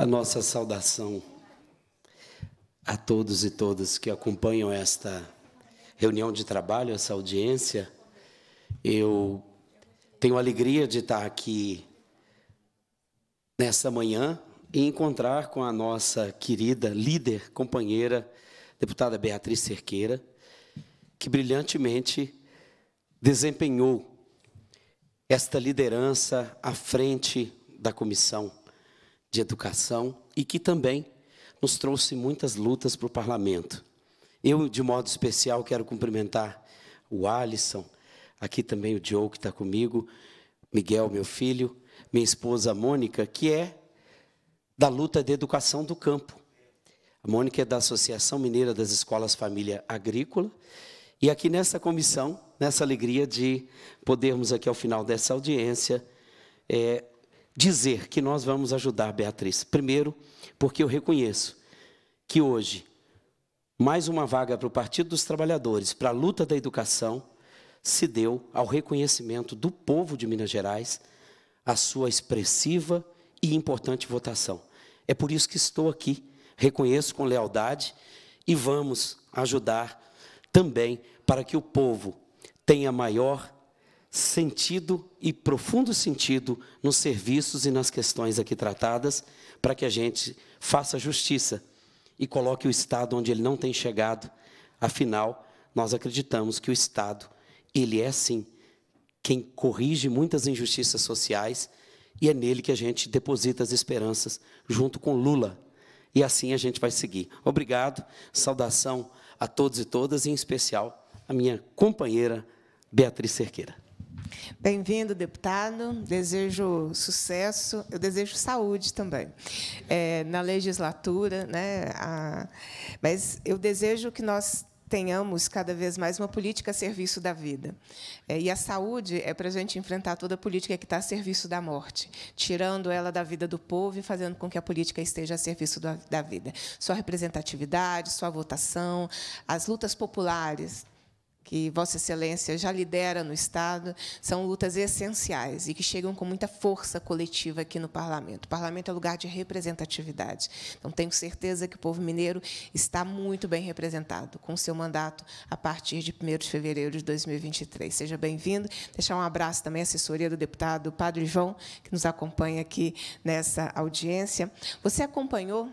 a nossa saudação a todos e todas que acompanham esta reunião de trabalho, essa audiência. Eu tenho a alegria de estar aqui nessa manhã e encontrar com a nossa querida líder, companheira, deputada Beatriz Cerqueira, que brilhantemente desempenhou esta liderança à frente da comissão de educação e que também nos trouxe muitas lutas para o parlamento. Eu, de modo especial, quero cumprimentar o Alisson, aqui também o Joe, que está comigo, Miguel, meu filho, minha esposa Mônica, que é da luta de educação do campo. A Mônica é da Associação Mineira das Escolas Família Agrícola. E aqui nessa comissão, nessa alegria de podermos aqui ao final dessa audiência, é, dizer que nós vamos ajudar Beatriz. Primeiro, porque eu reconheço que hoje, mais uma vaga para o Partido dos Trabalhadores, para a luta da educação, se deu ao reconhecimento do povo de Minas Gerais a sua expressiva e importante votação. É por isso que estou aqui, reconheço com lealdade e vamos ajudar também para que o povo tenha maior sentido e profundo sentido nos serviços e nas questões aqui tratadas, para que a gente faça justiça e coloque o Estado onde ele não tem chegado. Afinal, nós acreditamos que o Estado, ele é sim quem corrige muitas injustiças sociais e é nele que a gente deposita as esperanças junto com Lula. E assim a gente vai seguir. Obrigado, saudação a todos e todas, e em especial a minha companheira Beatriz Cerqueira. Bem-vindo, deputado. Desejo sucesso. Eu desejo saúde também é, na legislatura, né? A... Mas eu desejo que nós tenhamos cada vez mais uma política a serviço da vida. É, e a saúde é para a gente enfrentar toda a política que está a serviço da morte, tirando ela da vida do povo e fazendo com que a política esteja a serviço da vida. Sua representatividade, sua votação, as lutas populares que Vossa Excelência já lidera no Estado, são lutas essenciais e que chegam com muita força coletiva aqui no Parlamento. O Parlamento é lugar de representatividade. Então, tenho certeza que o povo mineiro está muito bem representado com o seu mandato a partir de 1 de fevereiro de 2023. Seja bem-vindo. Deixar um abraço também à assessoria do deputado Padre João, que nos acompanha aqui nessa audiência. Você acompanhou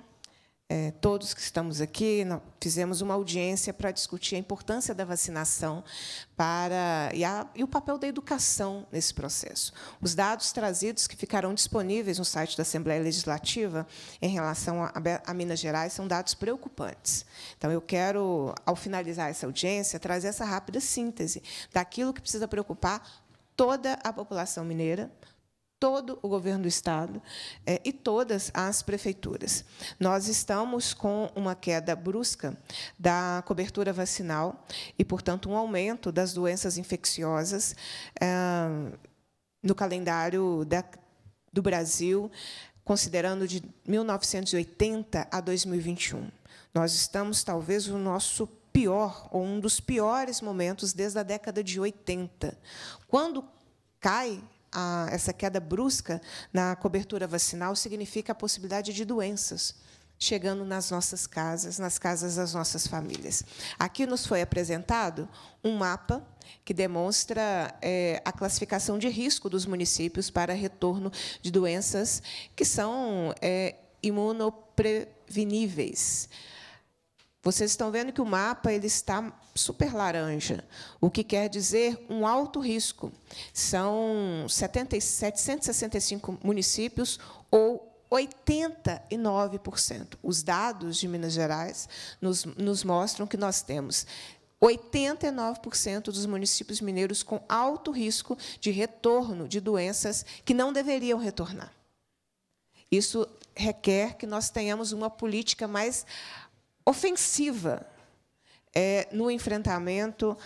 é, todos que estamos aqui, fizemos uma audiência para discutir a importância da vacinação para e, a, e, o papel da educação nesse processo. Os dados trazidos que ficarão disponíveis no site da Assembleia Legislativa em relação a, a Minas Gerais são dados preocupantes. Então, eu quero, ao finalizar essa audiência, trazer essa rápida síntese daquilo que precisa preocupar toda a população mineira, todo o governo do Estado é, e todas as prefeituras. Nós estamos com uma queda brusca da cobertura vacinal e, portanto, um aumento das doenças infecciosas é, no calendário da, do Brasil, considerando de 1980 a 2021. Nós estamos, talvez, no nosso pior, ou um dos piores momentos desde a década de 80. Quando cai a, essa queda brusca na cobertura vacinal significa a possibilidade de doenças chegando nas nossas casas, nas casas das nossas famílias. Aqui nos foi apresentado um mapa que demonstra é, a classificação de risco dos municípios para retorno de doenças que são é, imunopreveníveis. Vocês estão vendo que o mapa ele está super laranja, o que quer dizer um alto risco. São 70, 765 municípios ou 89%. Os dados de Minas Gerais nos, nos mostram que nós temos 89% dos municípios mineiros com alto risco de retorno de doenças que não deveriam retornar. Isso requer que nós tenhamos uma política mais ofensiva é, no enfrentamento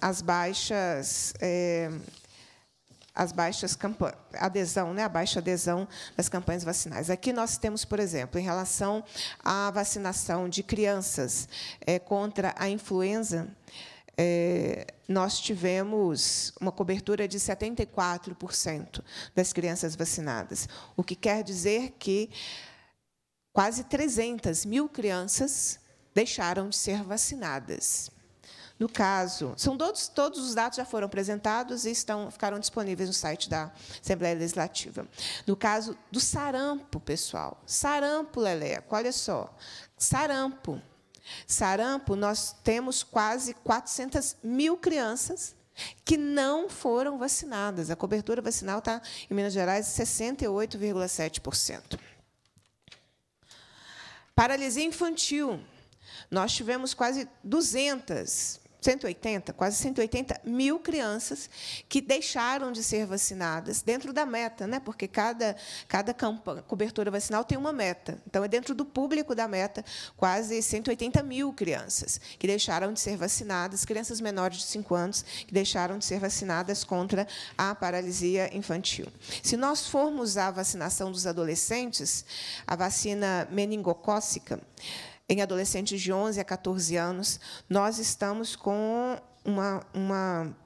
às baixas. É, as baixas adesão, né, a baixa adesão das campanhas vacinais. Aqui nós temos, por exemplo, em relação à vacinação de crianças é, contra a influenza, é, nós tivemos uma cobertura de 74% das crianças vacinadas, o que quer dizer que quase 300 mil crianças deixaram de ser vacinadas. No caso, são todos, todos os dados já foram apresentados e estão, ficaram disponíveis no site da Assembleia Legislativa. No caso do sarampo, pessoal, sarampo, Leleco, olha só, sarampo. Sarampo, nós temos quase 400 mil crianças que não foram vacinadas. A cobertura vacinal está, em Minas Gerais, 68,7%. Paralisia infantil. Nós tivemos quase 200 180, quase 180 mil crianças que deixaram de ser vacinadas dentro da meta, né? porque cada, cada campanha, cobertura vacinal tem uma meta. Então, é dentro do público da meta, quase 180 mil crianças que deixaram de ser vacinadas, crianças menores de 5 anos que deixaram de ser vacinadas contra a paralisia infantil. Se nós formos à vacinação dos adolescentes, a vacina meningocócica, em adolescentes de 11 a 14 anos, nós estamos com uma, uma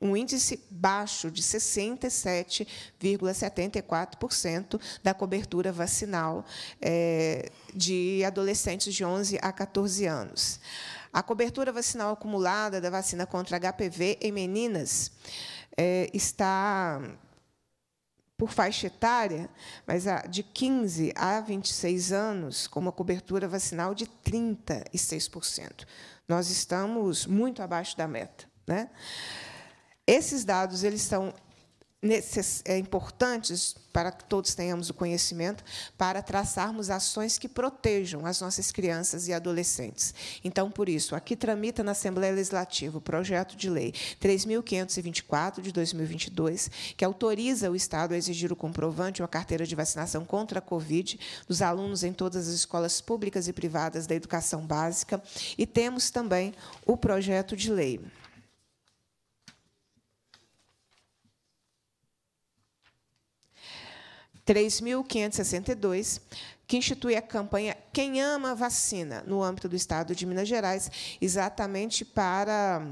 um índice baixo de 67,74% da cobertura vacinal é, de adolescentes de 11 a 14 anos. A cobertura vacinal acumulada da vacina contra HPV em meninas é, está por faixa etária, mas de 15 a 26 anos, com uma cobertura vacinal de 36%. Nós estamos muito abaixo da meta. Né? Esses dados eles são é importantes para que todos tenhamos o conhecimento, para traçarmos ações que protejam as nossas crianças e adolescentes. Então, por isso, aqui tramita na Assembleia Legislativa o projeto de lei 3.524 de 2022, que autoriza o Estado a exigir o comprovante ou a carteira de vacinação contra a Covid dos alunos em todas as escolas públicas e privadas da educação básica, e temos também o projeto de lei 3.562, que institui a campanha Quem Ama Vacina, no âmbito do Estado de Minas Gerais, exatamente para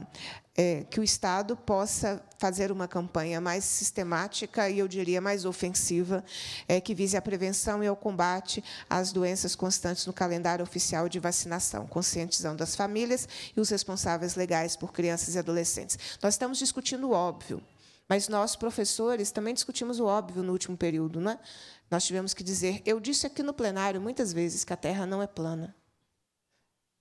é, que o Estado possa fazer uma campanha mais sistemática e, eu diria, mais ofensiva, é, que vise a prevenção e ao combate às doenças constantes no calendário oficial de vacinação, conscientizando as famílias e os responsáveis legais por crianças e adolescentes. Nós estamos discutindo o óbvio. Mas nós, professores, também discutimos o óbvio no último período. é? Nós tivemos que dizer: eu disse aqui no plenário muitas vezes que a Terra não é plana.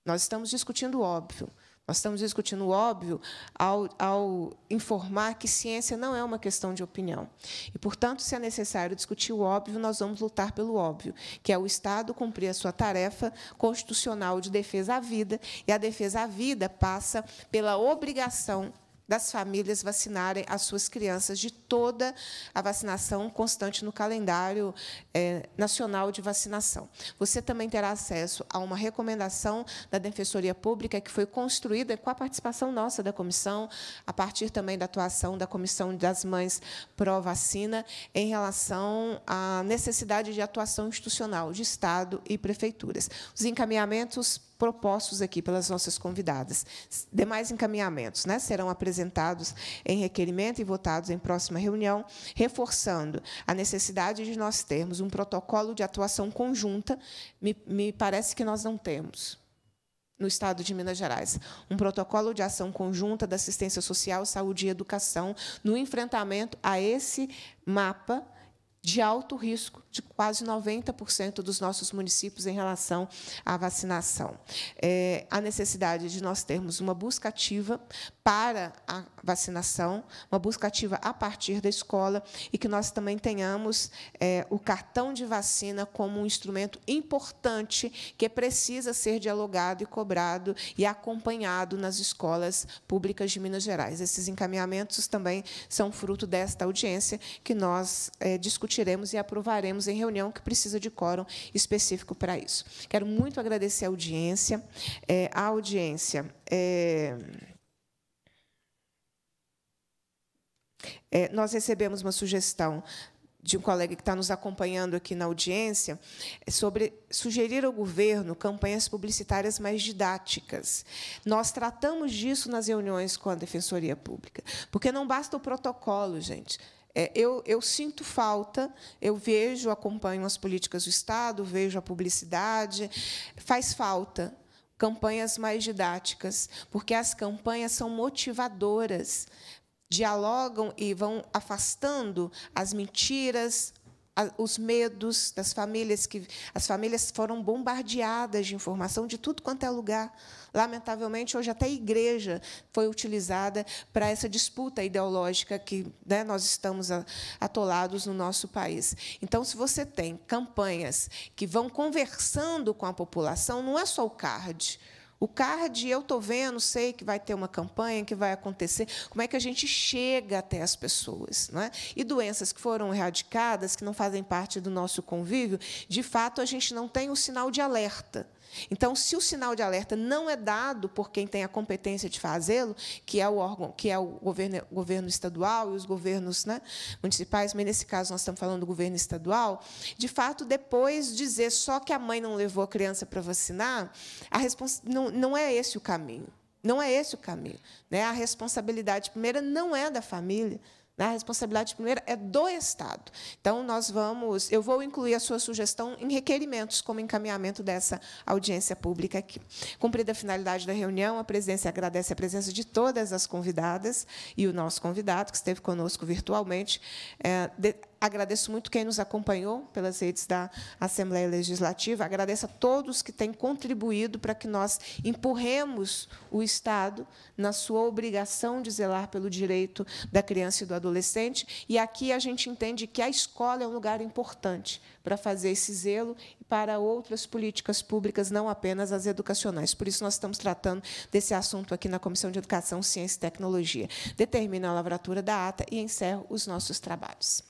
Nós estamos discutindo o óbvio. Nós estamos discutindo o óbvio ao, ao, informar que ciência não é uma questão de opinião. E, portanto, se é necessário discutir o óbvio, nós vamos lutar pelo óbvio, que é o Estado cumprir a sua tarefa constitucional de defesa à vida, e a defesa à vida passa pela obrigação das famílias vacinarem as suas crianças de toda a vacinação constante no calendário é, nacional de vacinação. Você também terá acesso a uma recomendação da Defensoria Pública que foi construída com a participação nossa da comissão, a partir também da atuação da Comissão das Mães Pró-Vacina, em relação à necessidade de atuação institucional de Estado e prefeituras. Os encaminhamentos propostos aqui pelas nossas convidadas. Demais encaminhamentos né, serão apresentados em requerimento e votados em próxima reunião, reforçando a necessidade de nós termos um protocolo de atuação conjunta. Me, me parece que nós não temos no Estado de Minas Gerais, um protocolo de ação conjunta da assistência social, saúde e educação no enfrentamento a esse mapa de alto risco de quase 90% dos nossos municípios em relação à vacinação. É, a necessidade de nós termos uma busca ativa para a vacinação, uma busca ativa a partir da escola e que nós também tenhamos é, o cartão de vacina como um instrumento importante que precisa ser dialogado e cobrado e acompanhado nas escolas públicas de Minas Gerais. Esses encaminhamentos também são fruto desta audiência que nós é, discutimos discutiremos e aprovaremos em reunião que precisa de quórum específico para isso. Quero muito agradecer a audiência. É, a audiência. É... É, nós recebemos uma sugestão de um colega que está nos acompanhando aqui na audiência, é, sobre sugerir ao governo campanhas publicitárias mais didáticas. Nós tratamos disso nas reuniões com a Defensoria Pública, porque não basta o protocolo, gente. É, eu, eu, sinto falta, eu vejo, acompanho as políticas do Estado, vejo a publicidade, faz falta campanhas mais didáticas, porque as campanhas são motivadoras, dialogam e vão afastando as mentiras, os medos das famílias que as famílias foram bombardeadas de informação de tudo quanto é lugar. Lamentavelmente, hoje até a igreja foi utilizada para essa disputa ideológica que né, nós estamos atolados no nosso país. Então, se você tem campanhas que vão conversando com a população, não é só o card o card, eu estou vendo, sei que vai ter uma campanha, que vai acontecer. Como é que a gente chega até as pessoas? Né? E doenças que foram erradicadas, que não fazem parte do nosso convívio, de fato, a gente não tem o um sinal de alerta. Então, se o sinal de alerta não é dado por quem tem a competência de fazê-lo, que é o órgão, que é o governo, governo estadual e os governos né, municipais, mas nesse caso nós estamos falando do governo estadual, de fato, depois dizer só que a mãe não levou a criança para vacinar, a respons... não, não é esse o caminho. Não é esse o caminho. Né? A responsabilidade primeira não é da família. Né? A responsabilidade primeira é do Estado. Então, nós vamos, eu vou incluir a sua sugestão em requerimentos como encaminhamento dessa audiência pública aqui. Cumprida a finalidade da reunião, a presidência agradece a presença de todas as convidadas e o nosso convidado, que esteve conosco virtualmente. É, de, Agradeço muito quem nos acompanhou pelas redes da Assembleia Legislativa. Agradeço a todos que têm contribuído para que nós empurremos o Estado na sua obrigação de zelar pelo direito da criança e do adolescente. E aqui a gente entende que a escola é um lugar importante para fazer esse zelo e para outras políticas públicas, não apenas as educacionais. Por isso, nós estamos tratando desse assunto aqui na Comissão de Educação, Ciência e Tecnologia. Determino a lavratura da ata e encerro os nossos trabalhos.